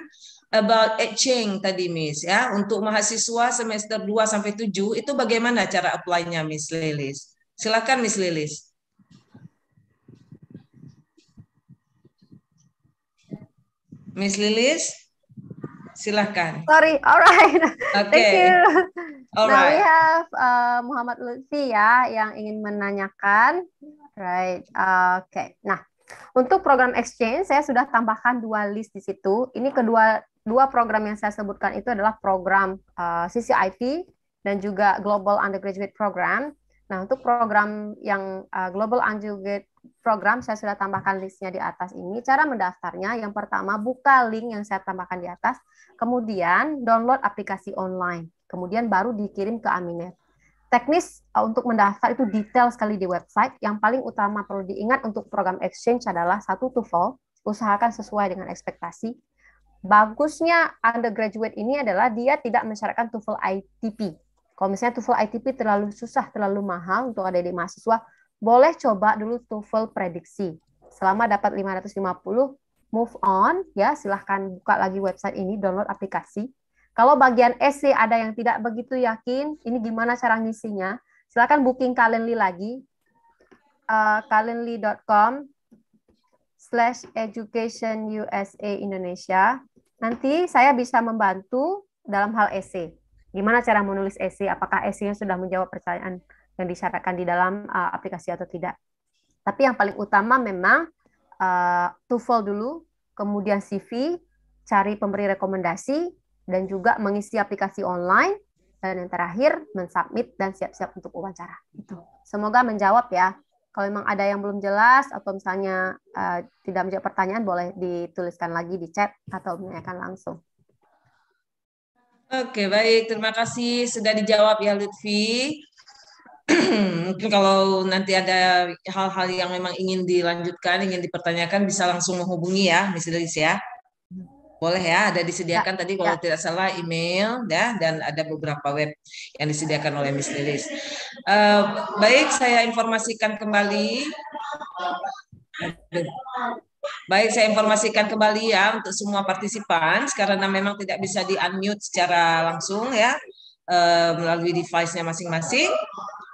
about exchange tadi Miss ya. Untuk mahasiswa semester 2 sampai 7 itu bagaimana cara apply-nya Miss Lilis? Silakan Miss Lilis. Miss Lilis? silahkan. Sorry, alright. Okay. Thank you. All now we have uh, Muhammad Lutfi ya yang ingin menanyakan. Right, oke. Okay. Nah, untuk program exchange saya sudah tambahkan dua list di situ. Ini kedua dua program yang saya sebutkan itu adalah program uh, CCIP dan juga Global Undergraduate Program. Nah, untuk program yang uh, Global Undergraduate program saya sudah tambahkan listnya di atas ini. Cara mendaftarnya yang pertama buka link yang saya tambahkan di atas, kemudian download aplikasi online, kemudian baru dikirim ke Aminet. Teknis uh, untuk mendaftar itu detail sekali di website. Yang paling utama perlu diingat untuk program exchange adalah satu TOEFL, usahakan sesuai dengan ekspektasi. Bagusnya undergraduate ini adalah dia tidak mensyaratkan TOEFL ITP. Kalau misalnya TOEFL ITP terlalu susah, terlalu mahal untuk ada di mahasiswa, boleh coba dulu TOEFL prediksi. Selama dapat 550, move on ya, silahkan buka lagi website ini, download aplikasi. Kalau bagian essay ada yang tidak begitu yakin, ini gimana cara ngisinya? Silahkan booking Calendly lagi, uh, eh, calendly.com slash education USA Indonesia. Nanti saya bisa membantu dalam hal essay. Gimana cara menulis essay? Apakah essay-nya sudah menjawab pertanyaan yang disyaratkan di dalam uh, aplikasi atau tidak. Tapi yang paling utama memang uh, TOEFL dulu, kemudian CV, cari pemberi rekomendasi, dan juga mengisi aplikasi online, dan yang terakhir mensubmit dan siap-siap untuk wawancara. Itu. Semoga menjawab ya. Kalau memang ada yang belum jelas atau misalnya uh, tidak menjawab pertanyaan, boleh dituliskan lagi di chat atau menanyakan langsung. Oke, baik. Terima kasih sudah dijawab ya Lutfi. mungkin kalau nanti ada hal-hal yang memang ingin dilanjutkan, ingin dipertanyakan bisa langsung menghubungi ya, Miss Lilis ya. Boleh ya, ada disediakan ya, tadi ya. kalau ya. tidak salah email ya dan ada beberapa web yang disediakan oleh Miss Lilis. Uh, eh, baik, saya informasikan kembali. Baik, saya informasikan kembali ya untuk semua partisipan karena memang tidak bisa di-unmute secara langsung ya eh, melalui device-nya masing-masing.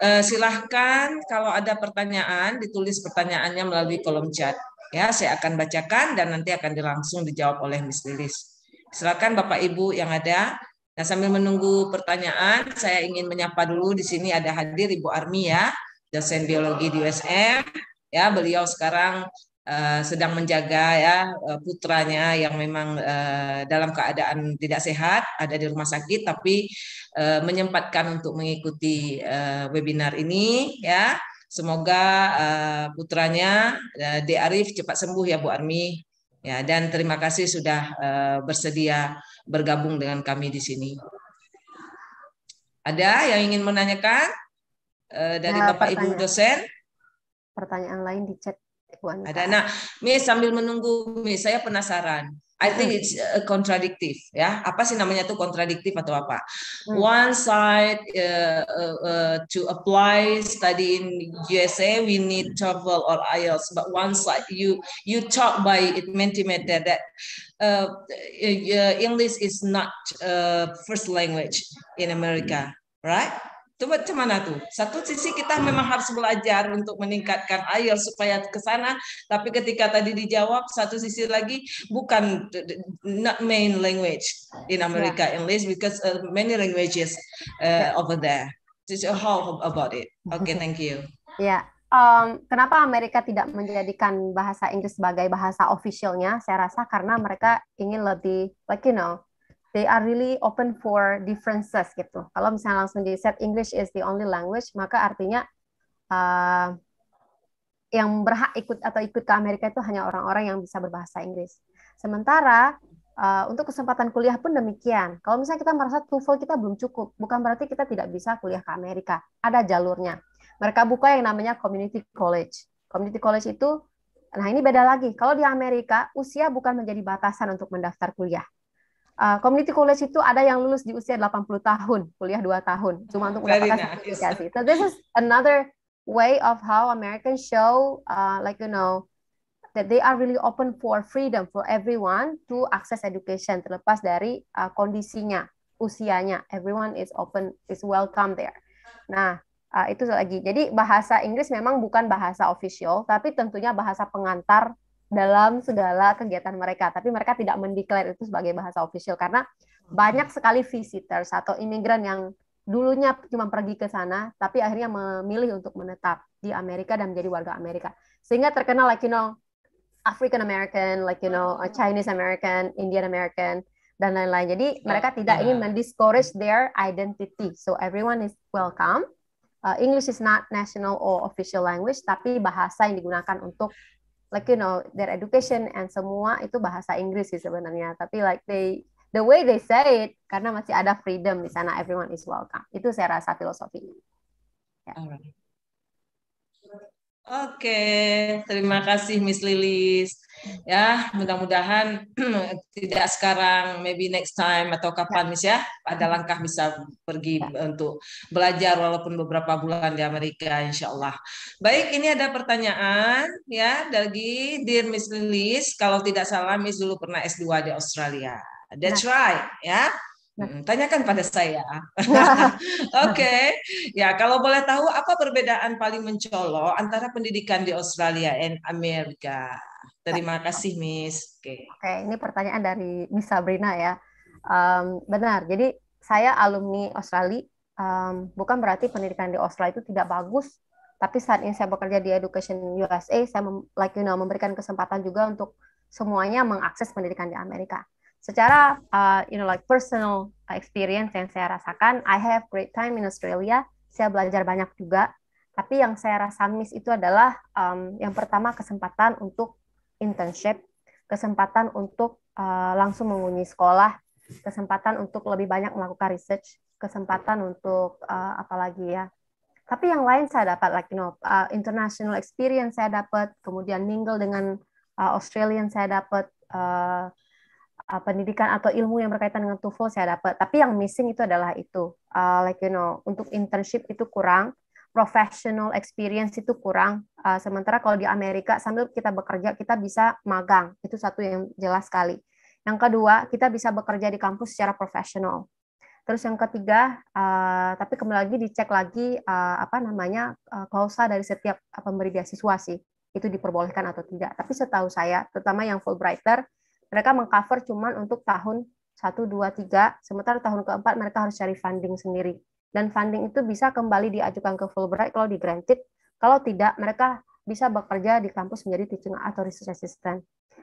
Eh, silahkan kalau ada pertanyaan ditulis pertanyaannya melalui kolom chat. Ya, saya akan bacakan dan nanti akan langsung dijawab oleh Miss Lilis. silahkan Bapak Ibu yang ada. Nah, sambil menunggu pertanyaan, saya ingin menyapa dulu di sini ada hadir Ibu Armi ya, dosen biologi di USM. Ya, beliau sekarang Eh, sedang menjaga ya eh, putranya yang memang eh, dalam keadaan tidak sehat ada di rumah sakit tapi menyempatkan untuk mengikuti webinar ini ya semoga putranya uh, D Arif cepat sembuh ya Bu Armi ya dan terima kasih sudah bersedia bergabung dengan kami di sini ada yang ingin menanyakan dari nah, Bapak Ibu dosen pertanyaan lain di chat ada. Nah, Mi sambil menunggu, Mi saya penasaran. I think hmm. it's uh, contradictive ya. Apa sih namanya tuh kontradiktif atau apa? Hmm. One side uh, uh, uh to apply study in USA we need travel or IELTS, but one side you you talk by it meant that uh, uh, uh, English is not uh, first language in America, right? Coba cuman tuh? Satu sisi kita memang harus belajar untuk meningkatkan air supaya ke sana, tapi ketika tadi dijawab, satu sisi lagi bukan not main language in ya. America yeah. English because uh, many languages uh, yeah. over there. a how about it? Okay, thank you. Ya, yeah. um, kenapa Amerika tidak menjadikan bahasa Inggris sebagai bahasa officialnya? Saya rasa karena mereka ingin lebih like you know they are really open for differences gitu. Kalau misalnya langsung di set English is the only language, maka artinya uh, yang berhak ikut atau ikut ke Amerika itu hanya orang-orang yang bisa berbahasa Inggris. Sementara uh, untuk kesempatan kuliah pun demikian. Kalau misalnya kita merasa TOEFL kita belum cukup, bukan berarti kita tidak bisa kuliah ke Amerika. Ada jalurnya. Mereka buka yang namanya community college. Community college itu Nah, ini beda lagi. Kalau di Amerika, usia bukan menjadi batasan untuk mendaftar kuliah uh, community college itu ada yang lulus di usia 80 tahun, kuliah 2 tahun, cuma untuk mendapatkan nice. sertifikasi. So this is another way of how Americans show, uh, like you know, that they are really open for freedom for everyone to access education terlepas dari uh, kondisinya, usianya. Everyone is open, is welcome there. Nah, uh, itu lagi. Jadi bahasa Inggris memang bukan bahasa official, tapi tentunya bahasa pengantar dalam segala kegiatan mereka, tapi mereka tidak mendeklar itu sebagai bahasa official karena banyak hmm. sekali visitors atau imigran yang dulunya cuma pergi ke sana, tapi akhirnya memilih untuk menetap di Amerika dan menjadi warga Amerika. Sehingga terkenal like you know African American, like you know hmm. Chinese American, Indian American dan lain-lain. Jadi iya. mereka tidak ingin iya. mendiscourage their identity. So everyone is welcome uh, English is not national or official language, tapi bahasa yang digunakan untuk like you know their education and semua itu bahasa Inggris sih sebenarnya tapi like they the way they say it karena masih ada freedom di sana everyone is welcome itu saya rasa filosofinya. Yeah. Alright. Oke, terima kasih Miss Lilis. Ya, mudah-mudahan tidak sekarang, maybe next time atau kapan Miss ya, ada langkah bisa pergi ya. untuk belajar walaupun beberapa bulan di Amerika insya Allah. Baik, ini ada pertanyaan ya dari Dear Miss Lilis, kalau tidak salah Miss dulu pernah S2 di Australia. That's nah. right, ya. Tanyakan pada saya. Oke, okay. ya kalau boleh tahu apa perbedaan paling mencolok antara pendidikan di Australia dan Amerika? Terima kasih, Miss. Oke. Okay. okay, ini pertanyaan dari Miss Sabrina ya. Um, benar. Jadi saya alumni Australia. Um, bukan berarti pendidikan di Australia itu tidak bagus, tapi saat ini saya bekerja di Education USA, saya mem, like you know memberikan kesempatan juga untuk semuanya mengakses pendidikan di Amerika secara uh, you know like personal uh, experience yang saya rasakan, I have great time in Australia. Saya belajar banyak juga. Tapi yang saya rasa miss itu adalah um, yang pertama kesempatan untuk internship, kesempatan untuk uh, langsung mengunjungi sekolah, kesempatan untuk lebih banyak melakukan research, kesempatan untuk uh, apalagi ya. Tapi yang lain saya dapat like you know uh, international experience saya dapat, kemudian mingle dengan uh, Australian saya dapat. Uh, Uh, pendidikan atau ilmu yang berkaitan dengan TOEFL saya dapat. Tapi yang missing itu adalah itu, uh, like you know, untuk internship itu kurang, professional experience itu kurang. Uh, sementara kalau di Amerika sambil kita bekerja kita bisa magang, itu satu yang jelas sekali. Yang kedua kita bisa bekerja di kampus secara profesional. Terus yang ketiga, uh, tapi kembali lagi dicek lagi uh, apa namanya uh, klausa dari setiap uh, pemberi beasiswa sih itu diperbolehkan atau tidak. Tapi setahu saya, terutama yang Fulbrighter, mereka mengcover cuman untuk tahun 1, 2, 3, sementara tahun keempat mereka harus cari funding sendiri. Dan funding itu bisa kembali diajukan ke Fulbright kalau di granted, kalau tidak mereka bisa bekerja di kampus menjadi teaching atau research assistant.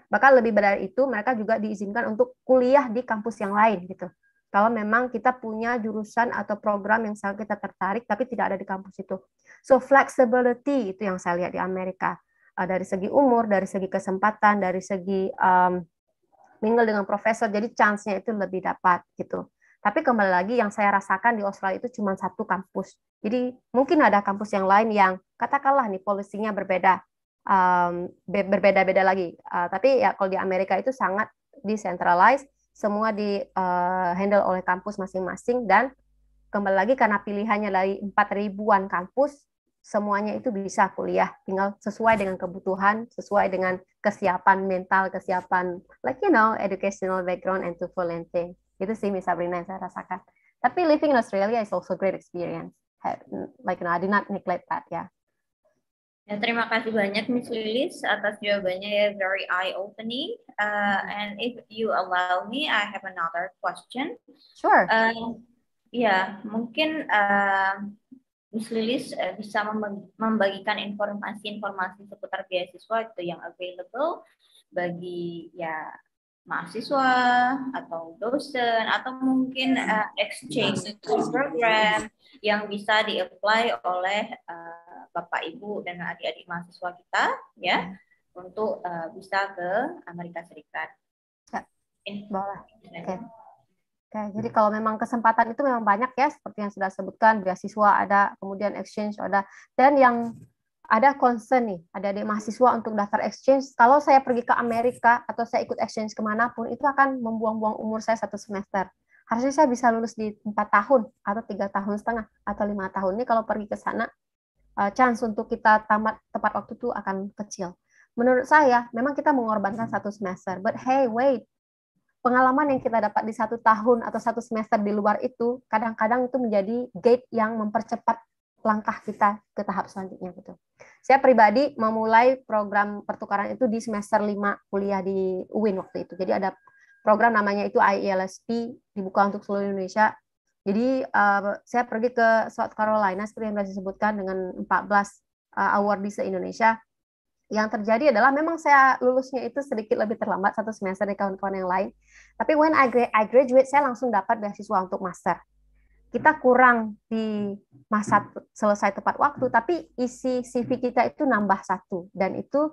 Bahkan lebih dari itu, mereka juga diizinkan untuk kuliah di kampus yang lain gitu. Kalau memang kita punya jurusan atau program yang sangat kita tertarik tapi tidak ada di kampus itu. So flexibility itu yang saya lihat di Amerika. Eh, dari segi umur, dari segi kesempatan, dari segi um, mingle dengan profesor jadi chance-nya itu lebih dapat gitu tapi kembali lagi yang saya rasakan di Australia itu cuma satu kampus jadi mungkin ada kampus yang lain yang katakanlah nih polisinya berbeda um, berbeda-beda lagi uh, tapi ya kalau di Amerika itu sangat decentralized semua di uh, handle oleh kampus masing-masing dan kembali lagi karena pilihannya dari empat ribuan kampus semuanya itu bisa kuliah tinggal sesuai dengan kebutuhan sesuai dengan kesiapan mental kesiapan like you know educational background and to volunteer itu sih Miss Sabrina yang saya rasakan tapi living in Australia is also great experience like you know I did not neglect that ya yeah. Ya, terima kasih banyak Miss Lilis atas jawabannya ya very eye opening. Uh, mm-hmm. and if you allow me, I have another question. Sure. Uh, ya, yeah, mungkin uh, Miss Lilis eh, bisa membagikan informasi-informasi seputar beasiswa itu yang available bagi ya mahasiswa atau dosen atau mungkin uh, exchange program yang bisa diapply oleh uh, Bapak Ibu dan adik-adik mahasiswa kita ya untuk uh, bisa ke Amerika Serikat. Boleh. Okay. Oke, jadi hmm. kalau memang kesempatan itu memang banyak ya, seperti yang sudah sebutkan, beasiswa ada, kemudian exchange ada, dan yang ada concern nih, ada di mahasiswa untuk daftar exchange. Kalau saya pergi ke Amerika atau saya ikut exchange kemanapun, itu akan membuang-buang umur saya satu semester. Harusnya saya bisa lulus di empat tahun atau tiga tahun setengah atau lima tahun. Ini kalau pergi ke sana, eh, chance untuk kita tamat tepat waktu itu akan kecil. Menurut saya, memang kita mengorbankan hmm. satu semester. But hey, wait, pengalaman yang kita dapat di satu tahun atau satu semester di luar itu kadang-kadang itu menjadi gate yang mempercepat langkah kita ke tahap selanjutnya gitu. Saya pribadi memulai program pertukaran itu di semester 5 kuliah di UIN waktu itu. Jadi ada program namanya itu IELSP dibuka untuk seluruh Indonesia. Jadi uh, saya pergi ke South Carolina seperti yang sudah disebutkan dengan 14 uh, awardee se-Indonesia yang terjadi adalah memang saya lulusnya itu sedikit lebih terlambat satu semester dari kawan-kawan yang lain. Tapi when I, graduate, saya langsung dapat beasiswa untuk master. Kita kurang di masa selesai tepat waktu, tapi isi CV kita itu nambah satu. Dan itu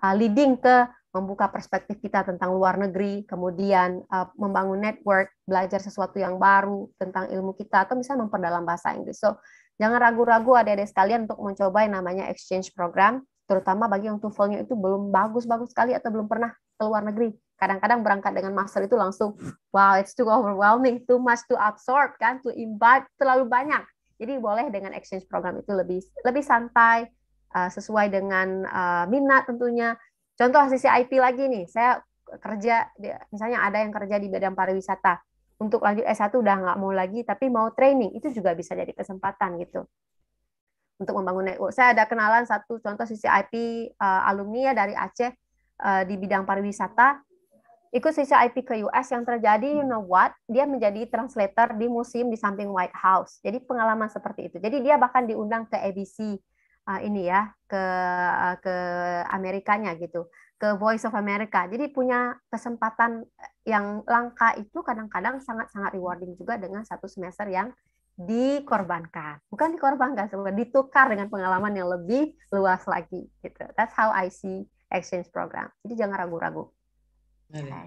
uh, leading ke membuka perspektif kita tentang luar negeri, kemudian uh, membangun network, belajar sesuatu yang baru tentang ilmu kita, atau misalnya memperdalam bahasa Inggris. So, jangan ragu-ragu adik-adik sekalian untuk mencoba yang namanya exchange program, terutama bagi yang TOEFL-nya itu belum bagus-bagus sekali atau belum pernah ke luar negeri kadang-kadang berangkat dengan master itu langsung wow it's too overwhelming too much to absorb kan to imbibe terlalu banyak jadi boleh dengan exchange program itu lebih lebih santai uh, sesuai dengan uh, minat tentunya contoh sisi IP lagi nih saya kerja misalnya ada yang kerja di bidang pariwisata untuk lanjut S1 udah nggak mau lagi tapi mau training itu juga bisa jadi kesempatan gitu untuk membangun network. Saya ada kenalan satu contoh sisi IP uh, eh, alumni ya dari Aceh di bidang pariwisata Ikut sisa IP ke US yang terjadi, you know what? Dia menjadi translator di museum di samping White House. Jadi pengalaman seperti itu. Jadi dia bahkan diundang ke ABC uh, ini ya, ke uh, ke Amerikanya gitu, ke Voice of America. Jadi punya kesempatan yang langka itu kadang-kadang sangat-sangat rewarding juga dengan satu semester yang dikorbankan. Bukan dikorbankan, sebenarnya ditukar dengan pengalaman yang lebih luas lagi gitu. That's how I see exchange program. Jadi jangan ragu-ragu. Nah,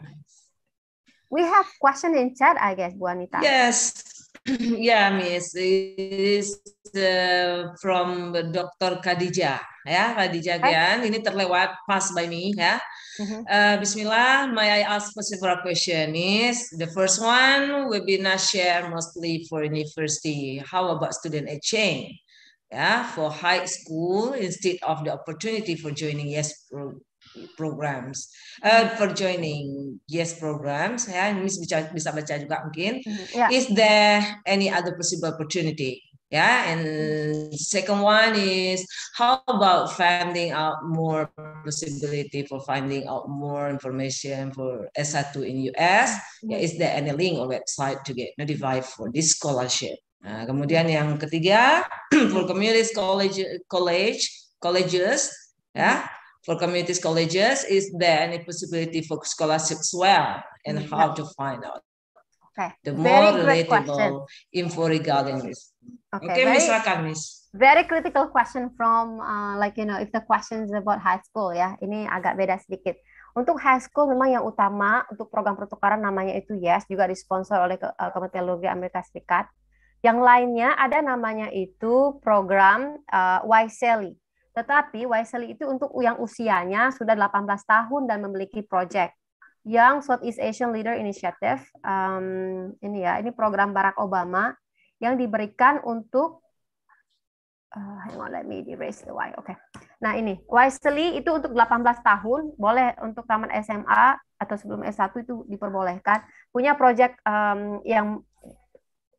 we have question in chat, I guess, Bu Anita. Yes. yeah, Miss. It is uh, from Dr. Kadija, Ya, Khadijah Gian. Ini terlewat pass by me. Ya. Mm-hmm. Uh, Bismillah, may I ask for several questions? The first one will be not share mostly for university. How about student exchange? Yeah, for high school instead of the opportunity for joining yes bro programs uh, for joining yes programs ya Miss bisa bisa baca juga mungkin mm-hmm, yeah. is there any other possible opportunity yeah and second one is how about finding out more possibility for finding out more information for S1 in US mm-hmm. yeah, is there any link or website to get notified for this scholarship nah, kemudian yang ketiga for community college college colleges ya yeah, for community colleges, is there any possibility for scholarships well and mm-hmm. how to find out? Okay. The more relatable info regarding this. Okay, okay Very... misalkan, Miss very critical question from uh, like you know if the question about high school ya ini agak beda sedikit untuk high school memang yang utama untuk program pertukaran namanya itu yes juga disponsor oleh uh, Kementerian Luar Amerika Serikat yang lainnya ada namanya itu program uh, YSELI tetapi Wisely itu untuk yang usianya sudah 18 tahun dan memiliki proyek yang Southeast Asian Leader Initiative um, ini ya ini program Barack Obama yang diberikan untuk uh, hang on let me erase the why, Oke. Okay. Nah, ini wisely itu untuk 18 tahun boleh untuk taman SMA atau sebelum S1 itu diperbolehkan punya proyek um, yang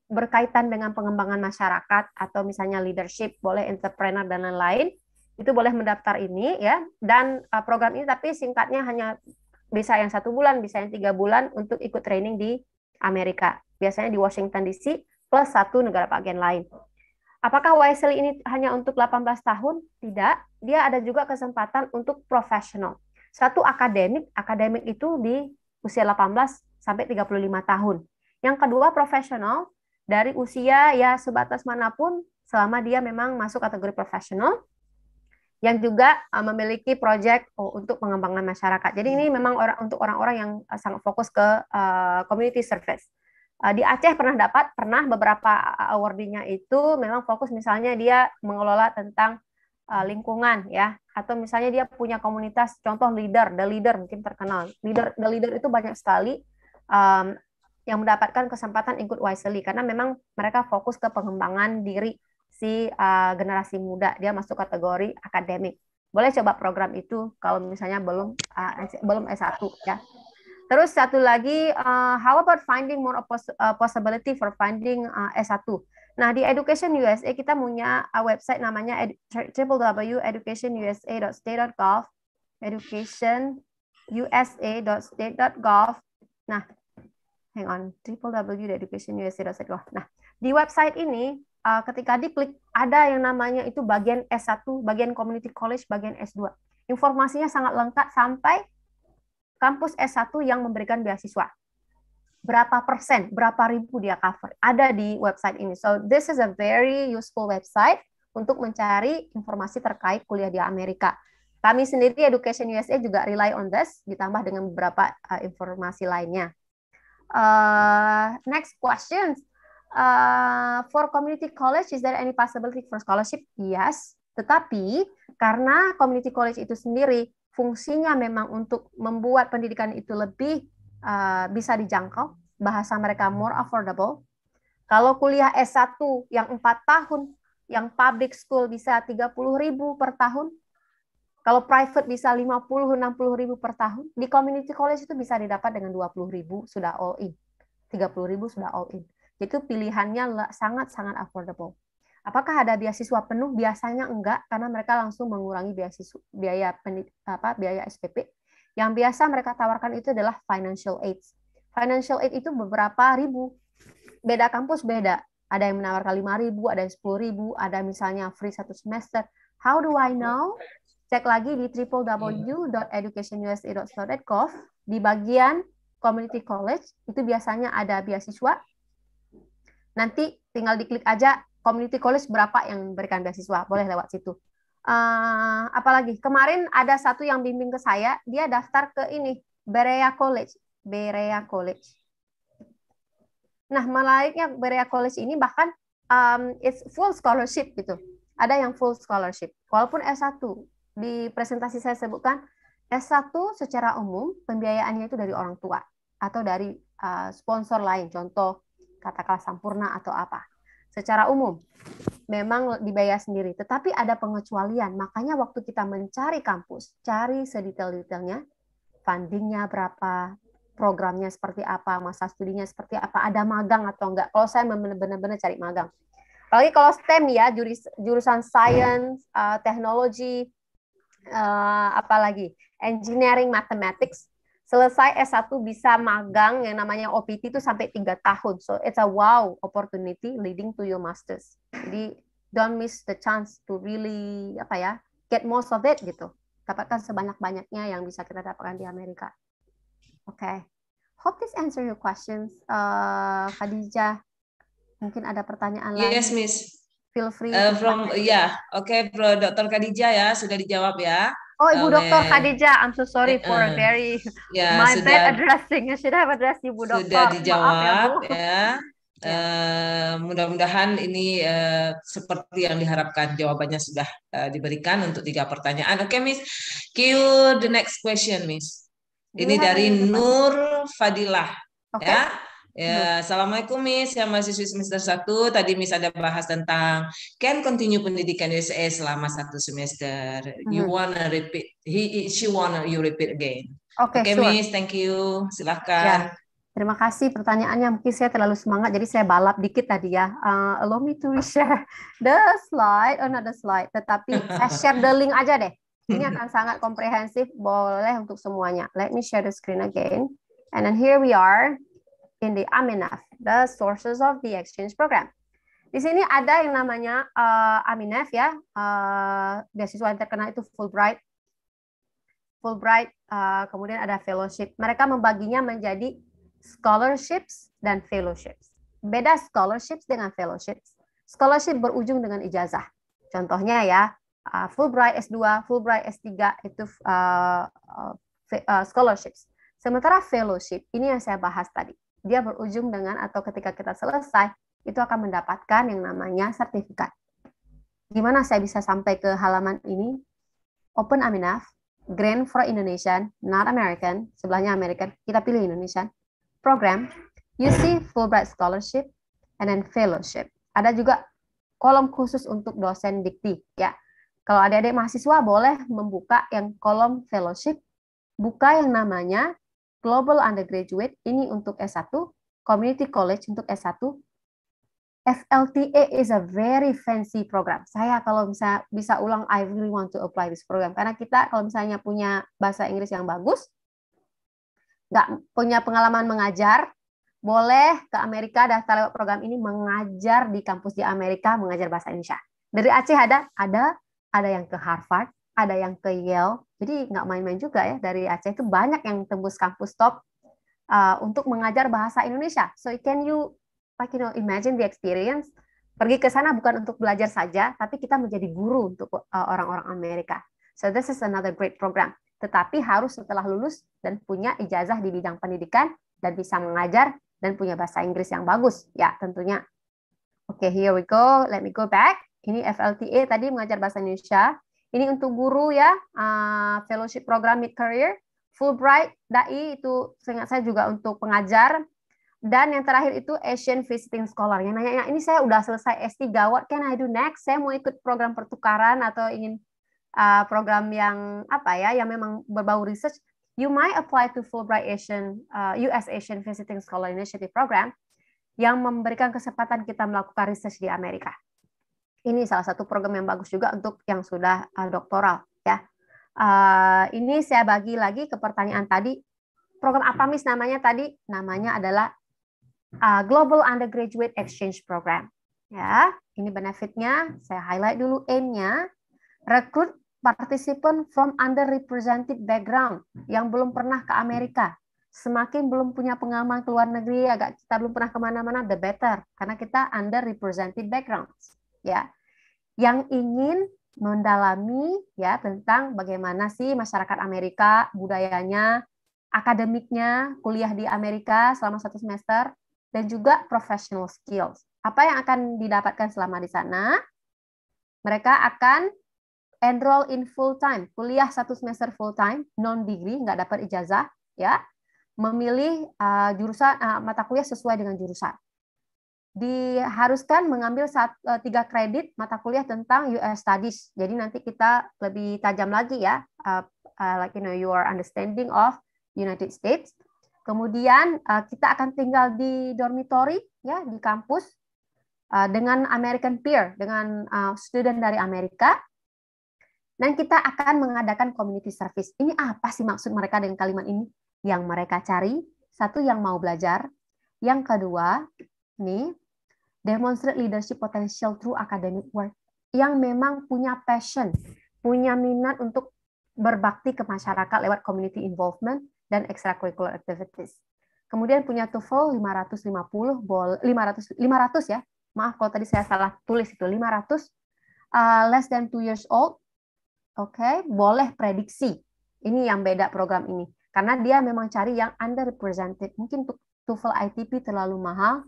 berkaitan dengan pengembangan masyarakat atau misalnya leadership, boleh entrepreneur dan lain-lain itu boleh mendaftar ini ya dan uh, program ini tapi singkatnya hanya bisa yang satu bulan bisa yang tiga bulan untuk ikut training di Amerika biasanya di Washington DC plus satu negara bagian lain. Apakah YSL ini hanya untuk 18 tahun? Tidak, dia ada juga kesempatan untuk profesional. Satu akademik, akademik itu di usia 18 sampai 35 tahun. Yang kedua profesional dari usia ya sebatas manapun selama dia memang masuk kategori profesional yang juga uh, memiliki proyek uh, oh, untuk pengembangan masyarakat. Jadi ini memang orang untuk orang-orang yang uh, sangat fokus ke uh, community service. Uh, di Aceh pernah dapat, pernah beberapa awardinya itu memang fokus misalnya dia mengelola tentang uh, lingkungan ya, atau misalnya dia punya komunitas, contoh leader, the leader mungkin terkenal. Leader, the leader itu banyak sekali um, yang mendapatkan kesempatan ikut wisely karena memang mereka fokus ke pengembangan diri si uh, generasi muda dia masuk kategori akademik boleh coba program itu kalau misalnya belum uh, belum S1 ya terus satu lagi uh, how about finding more possibility for finding uh, S1 nah di Education USA kita punya uh, website namanya www.educationusa.state.gov educationusa.state.gov nah hang on www.educationusa.state.gov nah di website ini uh, ketika diklik ada yang namanya itu bagian S1, bagian community college, bagian S2. Informasinya sangat lengkap sampai kampus S1 yang memberikan beasiswa. Berapa persen, berapa ribu dia cover. Ada di website ini. So this is a very useful website untuk mencari informasi terkait kuliah di Amerika. Kami sendiri Education USA juga rely on this ditambah dengan beberapa uh, informasi lainnya. Uh, next questions Uh, for community college is there any possibility for scholarship? Yes, tetapi karena community college itu sendiri fungsinya memang untuk membuat pendidikan itu lebih uh, bisa dijangkau, bahasa mereka more affordable. Kalau kuliah S1 yang 4 tahun, yang public school bisa 30 ribu per tahun, kalau private bisa 50 60 ribu per tahun, di community college itu bisa didapat dengan 20 ribu sudah all in, 30 ribu sudah all in. Itu pilihannya sangat-sangat affordable. Apakah ada beasiswa penuh? Biasanya enggak, karena mereka langsung mengurangi beasiswa, biaya apa, biaya SPP. Yang biasa mereka tawarkan itu adalah financial aid. Financial aid itu beberapa ribu. Beda kampus beda. Ada yang menawarkan 5 ribu, ada yang 10 ribu, ada misalnya free satu semester. How do I know? Cek lagi di www.educationusa.co.gov di bagian community college itu biasanya ada beasiswa nanti tinggal diklik aja community college berapa yang berikan beasiswa boleh lewat situ uh, apalagi kemarin ada satu yang bimbing ke saya dia daftar ke ini Berea College Berea College nah melainnya Berea College ini bahkan um, it's full scholarship gitu ada yang full scholarship walaupun S1 di presentasi saya sebutkan S1 secara umum pembiayaannya itu dari orang tua atau dari uh, sponsor lain contoh katakanlah sempurna atau apa. Secara umum, memang dibayar sendiri, tetapi ada pengecualian. Makanya waktu kita mencari kampus, cari sedetail-detailnya, fundingnya berapa, programnya seperti apa, masa studinya seperti apa, ada magang atau enggak. Kalau saya benar-benar cari magang. Apalagi kalau STEM ya, juris, jurusan science, uh, teknologi, uh, apalagi engineering, mathematics, selesai S1 bisa magang yang namanya OPT itu sampai tiga tahun. So it's a wow opportunity leading to your masters. Jadi don't miss the chance to really apa ya get most of it gitu. Dapatkan sebanyak-banyaknya yang bisa kita dapatkan di Amerika. Oke. Okay. Hope this answer your questions. Uh, Khadijah, mungkin ada pertanyaan yes, lain. Yes, Miss. Feel free. Uh, from ya, yeah. oke, okay, Bro Dr. Khadijah ya sudah dijawab ya. Oh, Ibu Amen. Dokter Khadijah, I'm so sorry eh, for a eh. very ya, my sudah, bad addressing. I should have addressed Ibu Dokter. Sudah dijawab Maaf, ya. Bu. ya. Uh, mudah-mudahan ini uh, seperti yang diharapkan jawabannya sudah uh, diberikan untuk tiga pertanyaan. Oke, okay, Miss. Cue the next question, Miss. Ini dari Nur Fadilah. Okay. Ya. Ya, nah. Assalamualaikum Miss, saya mahasiswi semester 1. Tadi Miss ada bahas tentang can continue pendidikan di USA selama satu semester. You hmm. wanna repeat, he, she wanna you repeat again. Oke, okay, okay, sure. Miss, thank you. Silahkan. Ya. Terima kasih pertanyaannya. Mungkin saya terlalu semangat, jadi saya balap dikit tadi ya. Uh, allow me to share the slide, oh not the slide, tetapi saya share the link aja deh. Ini akan sangat komprehensif, boleh untuk semuanya. Let me share the screen again. And then here we are in the AMINAF, the sources of the exchange program. Di sini ada yang namanya uh, eh, AMINAF ya, uh, beasiswa yang terkenal itu Fulbright. Fulbright, uh, kemudian ada fellowship. Mereka membaginya menjadi scholarships dan fellowships. Beda scholarships dengan fellowships. Scholarship berujung dengan ijazah. Contohnya ya, uh, Fulbright S2, Fulbright S3 itu uh, uh, scholarships. Sementara fellowship ini yang saya bahas tadi dia berujung dengan atau ketika kita selesai itu akan mendapatkan yang namanya sertifikat. Gimana saya bisa sampai ke halaman ini? Open Aminaf, Grant for Indonesian, Not American, sebelahnya American, kita pilih Indonesian, program, UC Fulbright Scholarship, and then Fellowship. Ada juga kolom khusus untuk dosen dikti, ya. Kalau adik-adik mahasiswa boleh membuka yang kolom fellowship, buka yang namanya Global Undergraduate ini untuk S1, Community College untuk S1. FLTA e is a very fancy program. Saya kalau bisa bisa ulang, I really want to apply this program karena kita kalau misalnya punya bahasa Inggris yang bagus, nggak punya pengalaman mengajar, boleh ke Amerika daftar lewat program ini mengajar di kampus di Amerika mengajar bahasa Indonesia. Dari Aceh ada, ada, ada yang ke Harvard, ada yang ke Yale, jadi nggak main-main juga ya dari Aceh itu banyak yang tembus kampus top uh, untuk mengajar bahasa Indonesia. So can you like you know imagine the experience? Pergi ke sana bukan untuk belajar saja, tapi kita menjadi guru untuk uh, orang-orang uh, Amerika. So this is another great program. Tetapi harus setelah lulus dan punya ijazah di bidang pendidikan dan bisa mengajar dan punya bahasa Inggris yang bagus. Ya, tentunya. Oke, okay, here we go. Let me go back. Ini FLTA tadi mengajar bahasa Indonesia ini untuk guru ya, uh, fellowship program mid career, Fulbright, DAI itu seingat saya juga untuk pengajar. Dan yang terakhir itu Asian Visiting Scholar. Yang nanya, ini saya udah selesai S3, what can I do next? Saya mau ikut program pertukaran atau ingin uh, program yang apa ya, yang memang berbau research. You might apply to Fulbright Asian, uh, eh, US Asian Visiting Scholar Initiative Program yang memberikan kesempatan kita melakukan research di Amerika ini salah satu program yang bagus juga untuk yang sudah uh, doktoral ya. Uh, ini saya bagi lagi ke pertanyaan tadi. Program apa mis namanya tadi? Namanya adalah uh, Global Undergraduate Exchange Program. Ya, ini benefitnya. Saya highlight dulu aim-nya. Rekrut participant from underrepresented background yang belum pernah ke Amerika. Semakin belum punya pengalaman ke luar negeri, agak kita belum pernah kemana-mana, the better. Karena kita underrepresented background ya yang ingin mendalami ya tentang bagaimana sih masyarakat Amerika budayanya, akademiknya, kuliah di Amerika selama satu semester dan juga professional skills. Apa yang akan didapatkan selama di sana? Mereka akan enroll in full time, kuliah satu semester full time, non degree, nggak dapat ijazah, ya. Memilih uh, jurusan uh, mata kuliah sesuai dengan jurusan diharuskan mengambil satu, e, tiga kredit mata kuliah tentang US Studies. Jadi nanti kita lebih tajam lagi ya, uh, uh, like you know your understanding of United States. Kemudian uh, kita akan tinggal di dormitory ya di kampus uh, dengan American peer, dengan uh, student dari Amerika. Dan kita akan mengadakan community service. Ini apa sih maksud mereka dengan kalimat ini? Yang mereka cari satu yang mau belajar, yang kedua nih demonstrate leadership potential through academic work yang memang punya passion, punya minat untuk berbakti ke masyarakat lewat community involvement dan extracurricular activities. Kemudian punya TOEFL 550 500 500 ya. Maaf kalau tadi saya salah tulis itu 500 uh, less than two years old. Oke, okay, boleh prediksi. Ini yang beda program ini. Karena dia memang cari yang underrepresented. Mungkin TOEFL ITP terlalu mahal,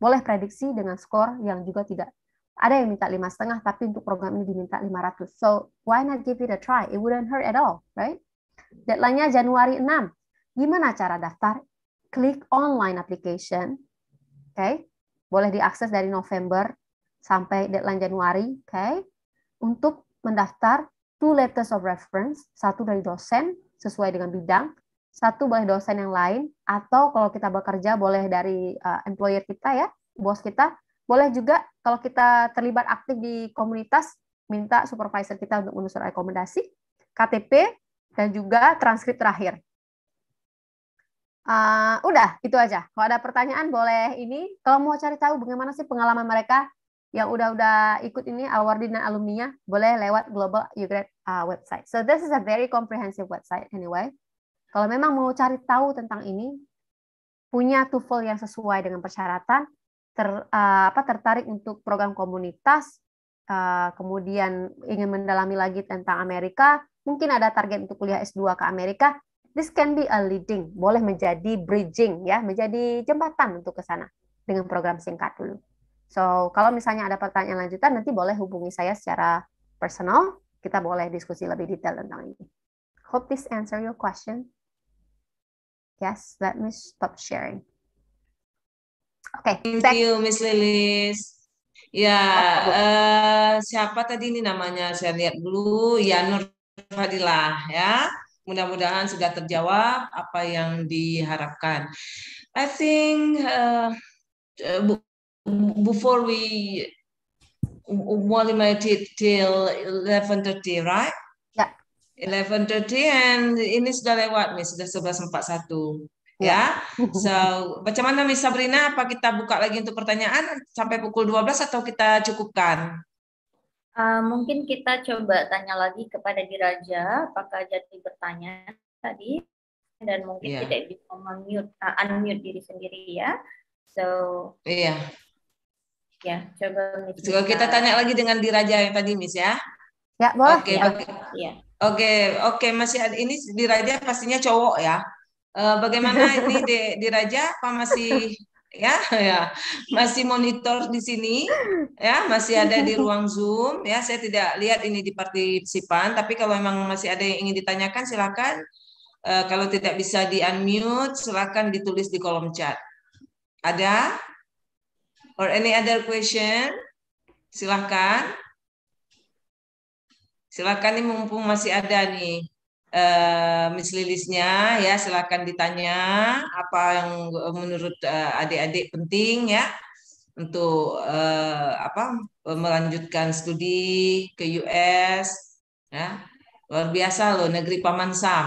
boleh prediksi dengan skor yang juga tidak ada yang minta lima setengah tapi untuk program ini diminta 500 so why not give it a try it wouldn't hurt at all right deadline-nya Januari 6 gimana cara daftar klik online application oke okay? boleh diakses dari November sampai deadline Januari oke okay? untuk mendaftar two letters of reference satu dari dosen sesuai dengan bidang satu boleh dosen yang lain atau kalau kita bekerja boleh dari uh, employer kita ya, bos kita, boleh juga kalau kita terlibat aktif di komunitas minta supervisor kita untuk menyusun rekomendasi, KTP dan juga transkrip terakhir. Uh, udah itu aja. Kalau ada pertanyaan boleh ini. Kalau mau cari tahu bagaimana sih pengalaman mereka yang udah-udah ikut ini awardee dan alumni boleh lewat Global Ugrad uh, website. So this is a very comprehensive website anyway. Kalau memang mau cari tahu tentang ini, punya TOEFL yang sesuai dengan persyaratan, ter, uh, apa, tertarik untuk program komunitas, uh, kemudian ingin mendalami lagi tentang Amerika, mungkin ada target untuk kuliah S2 ke Amerika, this can be a leading, boleh menjadi bridging ya, menjadi jembatan untuk ke sana dengan program singkat dulu. So, kalau misalnya ada pertanyaan lanjutan nanti boleh hubungi saya secara personal, kita boleh diskusi lebih detail tentang ini. Hope this answer your question. Yes, let me stop sharing. Okay. Thank back. you, Miss Lilis. Ya, uh, siapa tadi ini namanya? Saya lihat dulu. Ya, Nur Fadilah ya. Mudah-mudahan sudah terjawab apa yang diharapkan. I think uh, before we what am I till 11:30, right? 11.30 and ini sudah lewat nih, sudah 11.41. Ya. ya. So, bagaimana Miss Sabrina? Apa kita buka lagi untuk pertanyaan sampai pukul 12 atau kita cukupkan? Uh, mungkin kita coba tanya lagi kepada Diraja, apakah jadi bertanya tadi dan mungkin yeah. tidak bisa memute, uh, ah, unmute diri sendiri ya. So. Iya. Yeah. Ya, yeah, coba. Miss kita tanya lagi dengan Diraja yang tadi Miss ya. Ya boleh. Oke. Okay, ya. Okay. Yeah. Oke, okay, oke, okay. masih ada ini di Raja pastinya cowok ya. Eh, bagaimana ini di, di Raja apa masih ya ya masih monitor di sini ya masih ada di ruang Zoom ya saya tidak lihat ini di partisipan tapi kalau memang masih ada yang ingin ditanyakan silakan eh, kalau tidak bisa di unmute silakan ditulis di kolom chat ada or any other question silakan Silakan nih mumpung masih ada nih uh, Miss Lilisnya ya, silakan ditanya apa yang eh, menurut eh, adik-adik uh, penting ya untuk uh, apa melanjutkan studi ke US ya. Luar biasa loh negeri Paman Sam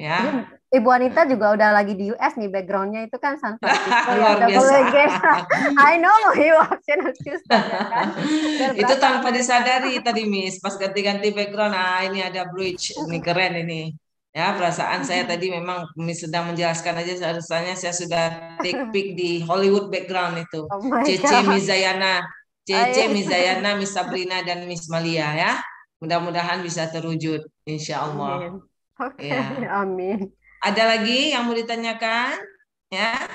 ya. Iya. Ibu Anita juga udah lagi di US nih backgroundnya itu kan San Francisco ya, udah boleh guys. I know you action Houston ya kan. itu tanpa disadari tadi Miss pas ganti-ganti background ah ini ada bridge ini keren ini. Ya perasaan saya tadi memang Miss sedang menjelaskan aja seharusnya saya sudah take pick di Hollywood background itu. Oh Cece Mizayana, Cece Mizayana, Miss Sabrina dan Miss Malia ya. Mudah-mudahan bisa terwujud insya Allah. Amin. Okay. yeah. Amin. Ada lagi yang mau ditanyakan? Ya.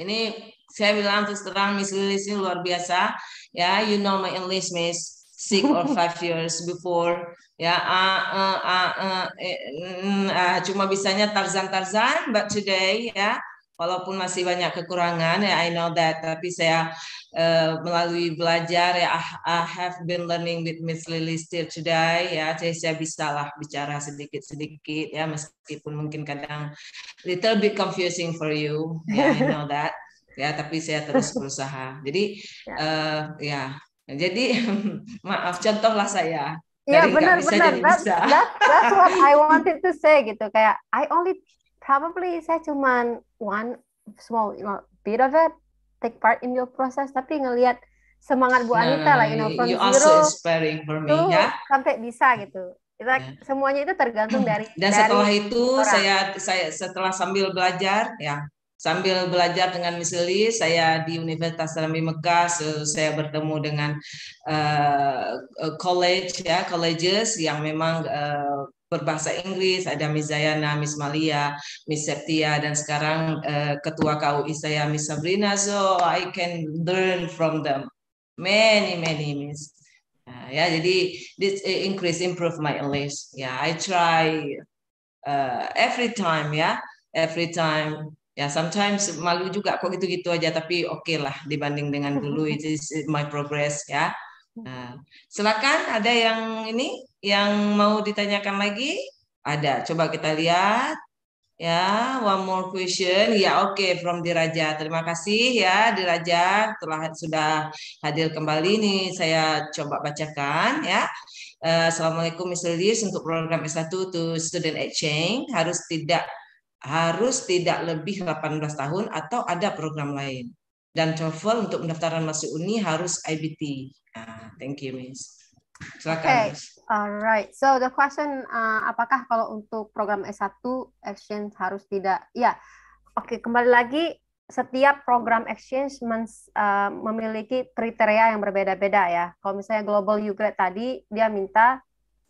Ini saya bilang terus terang Miss Lilis ini luar biasa. Ya, you know my English Miss six or five years before. Ya, uh, uh, uh, uh, uh, uh, cuma bisanya Tarzan Tarzan, but today ya walaupun masih banyak kekurangan ya I know that tapi saya uh, melalui belajar ya I, ah, ah, have been learning with Miss Lily still today ya jadi saya bisalah bicara sedikit-sedikit ya meskipun mungkin kadang little bit confusing for you ya I know that ya tapi saya terus berusaha jadi uh, ya jadi maaf contohlah saya Iya benar benar. That, that, that's what I wanted to say gitu kayak I only probably saya cuma one small bit of it take part in your process tapi ngelihat semangat Bu Anita lah you know from you zero inspiring for tuh, ya. sampai bisa gitu kita ya. semuanya itu tergantung dari dan setelah itu saya saya setelah sambil belajar ya sambil belajar dengan Miss Lily, saya di Universitas Rami Mekah, saya bertemu dengan uh, college ya, colleges yang memang uh, berbahasa Inggris, ada Miss Zayana, Miss Malia, Miss Septia, dan sekarang uh, ketua KUI saya Miss Sabrina, so I can learn from them. Many, many Miss. Uh, ya, yeah, jadi this eh, increase improve my English. Ya, yeah, I try uh, every time ya, yeah. every time. Ya, yeah, sometimes malu juga kok gitu-gitu aja, tapi oke okay lah dibanding dengan dulu, it is my progress ya. Yeah. Nah, silakan ada yang ini yang mau ditanyakan lagi? Ada. Coba kita lihat. Ya, one more question. Ya, oke okay, from Diraja. Terima kasih ya Diraja telah sudah hadir kembali ini Saya coba bacakan ya. Eh, Assalamualaikum Miss Lilis untuk program S1 to Student Exchange harus tidak harus tidak lebih 18 tahun atau ada program lain dan TOEFL untuk pendaftaran masuk UNI harus IBT. Nah, thank you, Miss. Silakan. Okay. Alright. So the question, uh, apakah kalau untuk program S1 exchange harus tidak? Ya. Yeah. Oke, okay, kembali lagi setiap program exchange mens, uh, memiliki kriteria yang berbeda-beda ya. Kalau misalnya Global Ugrad tadi dia minta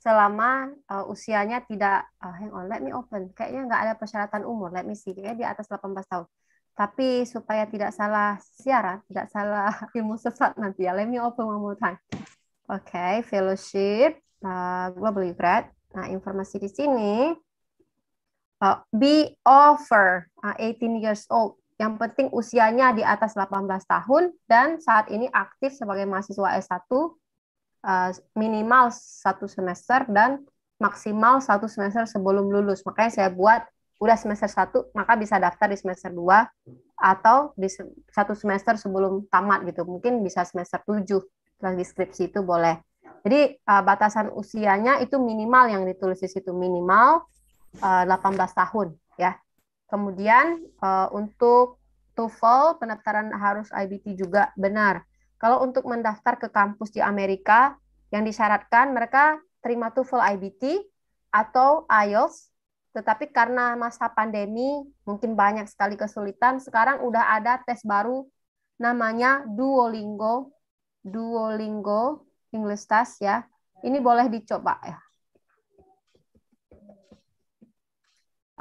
selama uh, usianya tidak uh, hang on let me open kayaknya nggak ada persyaratan umur let me see kayaknya di atas 18 tahun tapi supaya tidak salah siaran, tidak salah ilmu sesat nanti ya. Let me open one more time. Oke, okay, fellowship, uh, global grad. Nah, informasi di sini, uh, be over uh, 18 years old. Yang penting usianya di atas 18 tahun dan saat ini aktif sebagai mahasiswa S1 uh, minimal satu semester dan maksimal satu semester sebelum lulus. Makanya saya buat udah semester satu maka bisa daftar di semester dua atau di satu semester sebelum tamat gitu. Mungkin bisa semester tujuh setelah deskripsi itu boleh. Jadi uh, batasan usianya itu minimal yang ditulis di situ minimal uh, eh, 18 tahun ya. Kemudian uh, untuk TOEFL pendaftaran harus IBT juga benar. Kalau untuk mendaftar ke kampus di Amerika yang disyaratkan mereka terima TOEFL IBT atau IELTS tetapi karena masa pandemi mungkin banyak sekali kesulitan, sekarang udah ada tes baru namanya Duolingo. Duolingo English Test ya. Ini boleh dicoba ya.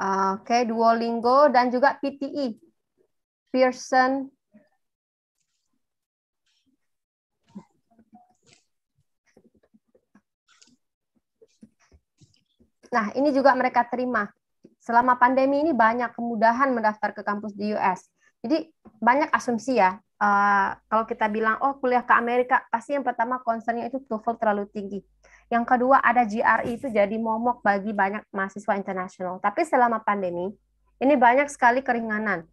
Oke, okay, Duolingo dan juga PTE. Pearson Nah, ini juga mereka terima. Selama pandemi ini banyak kemudahan mendaftar ke kampus di US. Jadi banyak asumsi ya. Uh, kalau kita bilang oh kuliah ke Amerika, pasti yang pertama concernnya itu TOEFL terlalu tinggi. Yang kedua ada GRE itu jadi momok bagi banyak mahasiswa internasional. Tapi selama pandemi ini banyak sekali keringanan.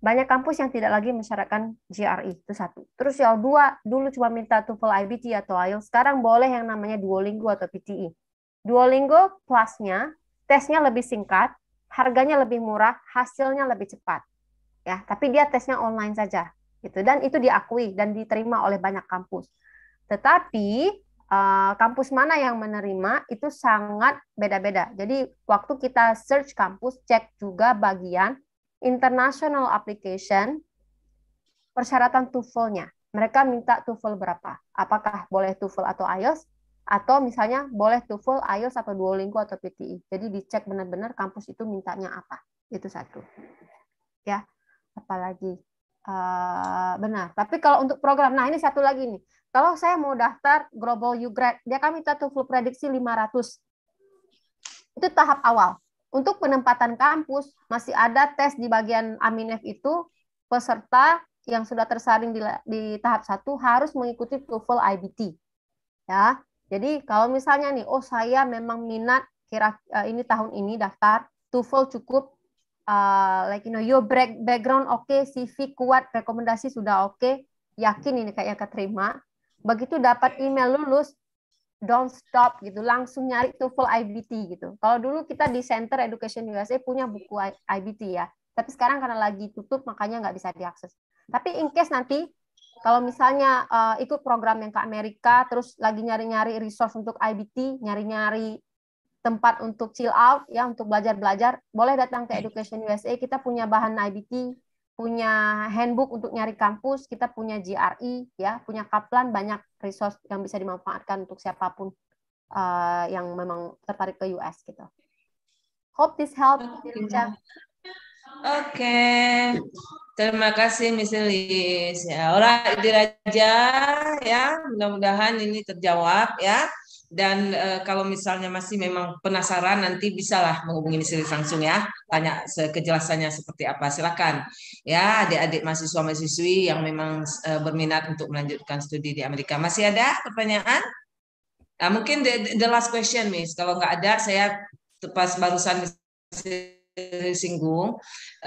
Banyak kampus yang tidak lagi mensyaratkan GRE itu satu. Terus yang dua dulu cuma minta TOEFL IBT atau IELTS, sekarang boleh yang namanya Duolingo atau PTE Duolingo Plus-nya tesnya lebih singkat, harganya lebih murah, hasilnya lebih cepat. Ya, tapi dia tesnya online saja gitu dan itu diakui dan diterima oleh banyak kampus. Tetapi eh, kampus mana yang menerima itu sangat beda-beda. Jadi waktu kita search kampus cek juga bagian international application persyaratan TOEFL-nya. Mereka minta TOEFL berapa? Apakah boleh TOEFL atau IELTS? Atau misalnya boleh TOEFL, IELTS, atau Duolingo, atau PTI. Jadi dicek benar-benar kampus itu mintanya apa. Itu satu. Ya, apalagi. Uh, benar. Tapi kalau untuk program, nah ini satu lagi nih. Kalau saya mau daftar Global Ugrad, dia kami minta TOEFL prediksi 500. Itu tahap awal. Untuk penempatan kampus, masih ada tes di bagian Aminef itu, peserta yang sudah tersaring di, di tahap satu harus mengikuti TOEFL IBT. Ya. Jadi kalau misalnya nih, oh saya memang minat kira uh, ini tahun ini daftar TOEFL cukup uh, like you know your break, background oke, okay, CV kuat, rekomendasi sudah oke, okay, yakin ini kayaknya terima. Begitu dapat email lulus, don't stop gitu, langsung nyari TOEFL IBT gitu. Kalau dulu kita di Center Education USA punya buku IBT ya, tapi sekarang karena lagi tutup makanya nggak bisa diakses. Tapi in case nanti kalau misalnya uh, ikut program yang ke Amerika, terus lagi nyari-nyari resource untuk IBT, nyari-nyari tempat untuk chill out ya untuk belajar-belajar, boleh datang ke Education USA. Kita punya bahan IBT, punya handbook untuk nyari kampus, kita punya GRE ya, punya Kaplan banyak resource yang bisa dimanfaatkan untuk siapapun uh, yang memang tertarik ke US gitu. Hope this helps, Dirja. Oke. Terima kasih Miss Lilis. Ya, orang diraja ya. Mudah-mudahan ini terjawab ya. Dan e, kalau misalnya masih memang penasaran nanti bisalah menghubungi Miss Lilis langsung ya. Tanya kejelasannya seperti apa silakan. Ya, adik-adik mahasiswa mahasiswi yang memang e, berminat untuk melanjutkan studi di Amerika. Masih ada pertanyaan? Nah, mungkin the, the last question Miss. Kalau nggak ada saya pas barusan Miss disinggung,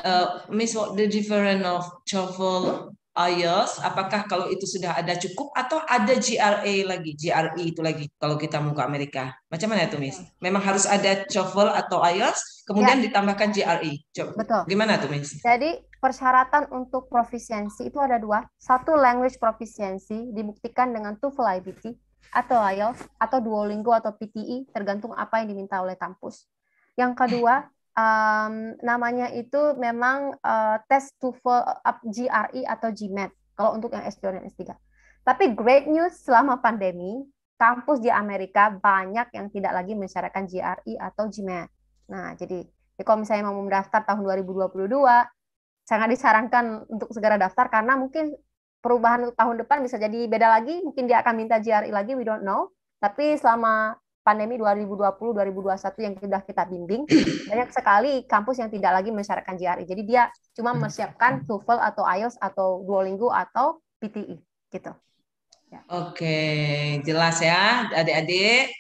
uh, eh, miss what the difference of travel IELTS, apakah kalau itu sudah ada cukup atau ada GRA lagi, GRE itu lagi kalau kita mau ke Amerika. Macam mana itu, Miss? Memang harus ada TOEFL atau IELTS, kemudian ya. ditambahkan GRE. Betul. Gimana tuh, Miss? Jadi persyaratan untuk profisiensi itu ada dua. Satu language profisiensi dibuktikan dengan TOEFL IBT atau IELTS atau Duolingo atau PTE tergantung apa yang diminta oleh kampus. Yang kedua, um, namanya itu memang uh, eh, tes up GRE atau GMAT kalau untuk yang S2 dan S3. Tapi great news selama pandemi, kampus di Amerika banyak yang tidak lagi mensyaratkan GRE atau GMAT. Nah, jadi ya kalau misalnya mau mendaftar tahun 2022, sangat disarankan untuk segera daftar karena mungkin perubahan tahun depan bisa jadi beda lagi, mungkin dia akan minta GRE lagi, we don't know. Tapi selama pandemi 2020-2021 yang sudah kita bimbing, banyak sekali kampus yang tidak lagi mensyaratkan JRI. Jadi dia cuma hmm. menyiapkan TOEFL atau IELTS atau Duolingo atau PTI e, gitu. Ya. Oke, jelas ya adik-adik.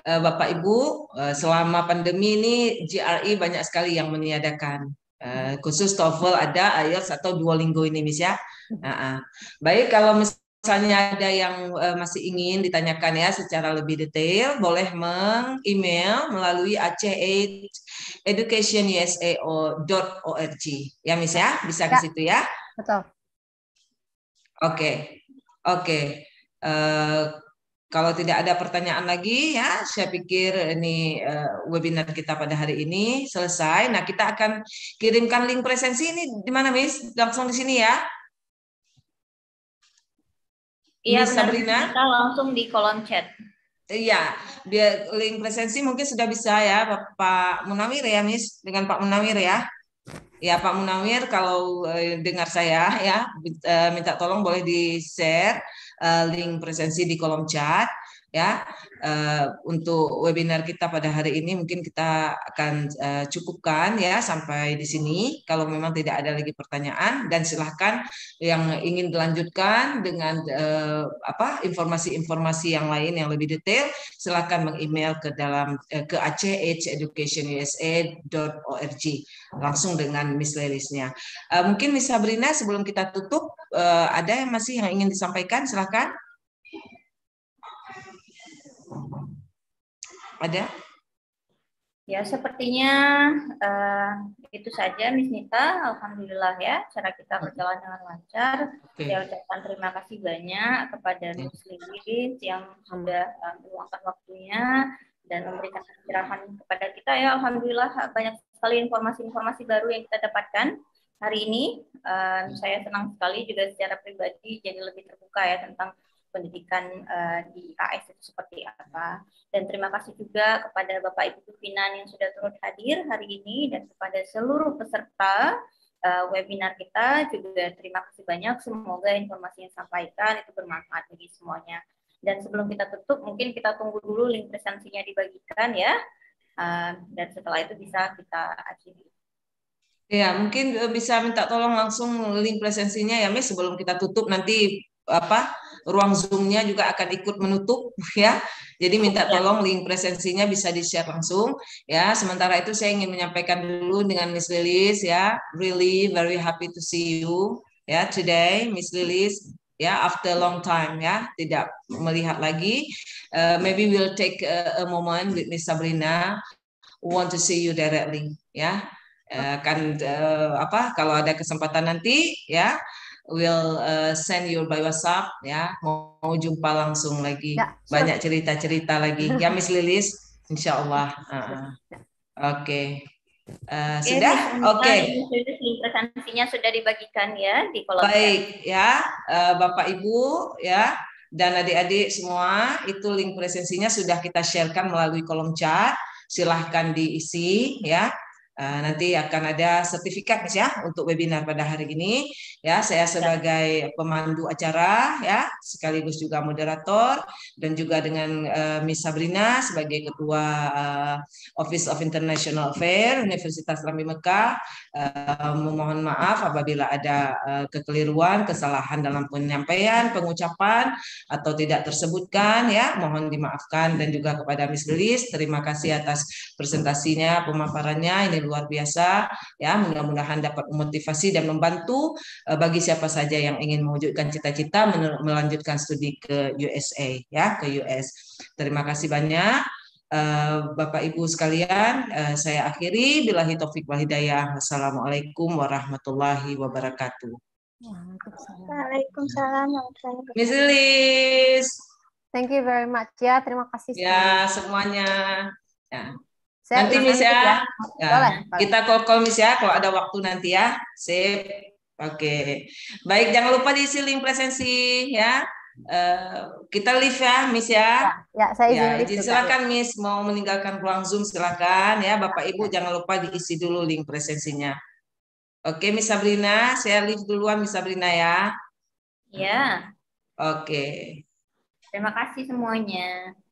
Eh, Bapak Ibu, eh, selama pandemi ini GRI banyak sekali yang meniadakan. Eh, khusus TOEFL ada, IELTS atau Duolingo ini, Miss ya. Nah, baik kalau mis misalnya ada yang eh, masih ingin ditanyakan ya secara lebih detail, boleh meng-email melalui ace 8 Ya, Miss ya, bisa ke ya. situ ya. Betul. Oke, oke. Okay. Eh, kalau tidak ada pertanyaan lagi ya, saya pikir ini uh, webinar kita pada hari ini selesai. Nah, kita akan kirimkan link presensi ini di mana, Miss? Langsung di sini ya. Iya, Sabrina. Kita langsung di kolom chat. Iya, dia link presensi mungkin sudah bisa ya Pak Munawir ya, Miss, dengan Pak Munawir ya. Ya Pak Munawir kalau eh, dengar saya ya eh, minta tolong boleh di share eh, link presensi di kolom chat ya uh, untuk webinar kita pada hari ini mungkin kita akan uh, cukupkan ya sampai di sini kalau memang tidak ada lagi pertanyaan dan silahkan yang ingin dilanjutkan dengan uh, apa informasi-informasi yang lain yang lebih detail silahkan meng-email ke dalam uh, ke acheducationusa.org langsung dengan Miss Lelisnya uh, mungkin Miss Sabrina sebelum kita tutup uh, ada yang masih yang ingin disampaikan silahkan Ada? Ya, sepertinya uh, itu saja, Miss Nita. Alhamdulillah ya, cara kita berjalan dengan lancar. Okay. Saya ucapkan terima kasih banyak kepada okay. Miss yang sudah um, meluangkan waktunya dan memberikan pencerahan kepada kita ya. Alhamdulillah banyak sekali informasi-informasi baru yang kita dapatkan hari ini. Um, saya senang sekali juga secara pribadi jadi lebih terbuka ya tentang pendidikan uh, di AS itu seperti apa. Dan terima kasih juga kepada Bapak Ibu pimpinan yang sudah turut hadir hari ini dan kepada seluruh peserta uh, webinar kita juga terima kasih banyak. Semoga informasi yang sampaikan itu bermanfaat bagi semuanya. Dan sebelum kita tutup, mungkin kita tunggu dulu link presensinya dibagikan ya. Uh, dan setelah itu bisa kita akhiri. Ya, mungkin bisa minta tolong langsung link presensinya ya, Miss, sebelum kita tutup nanti apa ruang zoomnya juga akan ikut menutup ya. Jadi minta tolong link presensinya bisa di-share langsung ya. Sementara itu saya ingin menyampaikan dulu dengan Miss Lilis ya. Really very happy to see you ya today Miss Lilis ya after long time ya tidak melihat lagi. Uh, maybe we'll take a, a moment with Miss Sabrina. want to see you directly ya. Uh, kan uh, apa kalau ada kesempatan nanti ya will uh, send you by WhatsApp ya. Mau, mau jumpa langsung lagi. Ya, sure. Banyak cerita-cerita lagi. ya Miss Lilis, insya Allah. Uh-uh. Ya. Oke. Uh, ya, sudah? Ya, Oke. Okay. Presentasinya sudah dibagikan ya di kolom. Baik ya, uh, Bapak Ibu ya dan adik-adik semua itu link presensinya sudah kita sharekan melalui kolom chat. Silahkan diisi ya Eh, nanti akan ada sertifikat ya untuk webinar pada hari ini ya saya ya. sebagai pemandu acara ya sekaligus juga moderator dan juga dengan uh, Miss Sabrina sebagai ketua uh, Office of International Affairs Universitas Islam Mekah uh, memohon maaf apabila ada uh, kekeliruan kesalahan dalam penyampaian pengucapan atau tidak tersebutkan ya mohon dimaafkan dan juga kepada Miss Gelis terima kasih atas presentasinya pemaparannya ini luar biasa ya mudah-mudahan dapat memotivasi dan membantu uh, bagi siapa saja yang ingin mewujudkan cita-cita melanjutkan studi ke USA ya ke US terima kasih banyak Uh, Bapak Ibu sekalian, uh, saya akhiri. Bila taufik wal hidayah. Wassalamualaikum warahmatullahi wabarakatuh. Waalaikumsalam. Miss Liz. Thank you very much ya. Terima kasih. Ya semuanya. Ya. Saya nanti Miss ya. ya. ya. kita call-call Miss ya kalau ada waktu nanti ya. Sip. Oke. Okay. Baik, jangan lupa diisi link presensi ya. Uh, kita live ya, Miss ya. Ya, ya saya izin. Ya, izin silakan ya. Miss mau meninggalkan ruang Zoom silakan ya, Bapak Ibu ya. jangan lupa diisi dulu link presensinya. Oke, Miss Sabrina, saya live duluan Miss Sabrina ya. Ya. Oke. Terima kasih semuanya.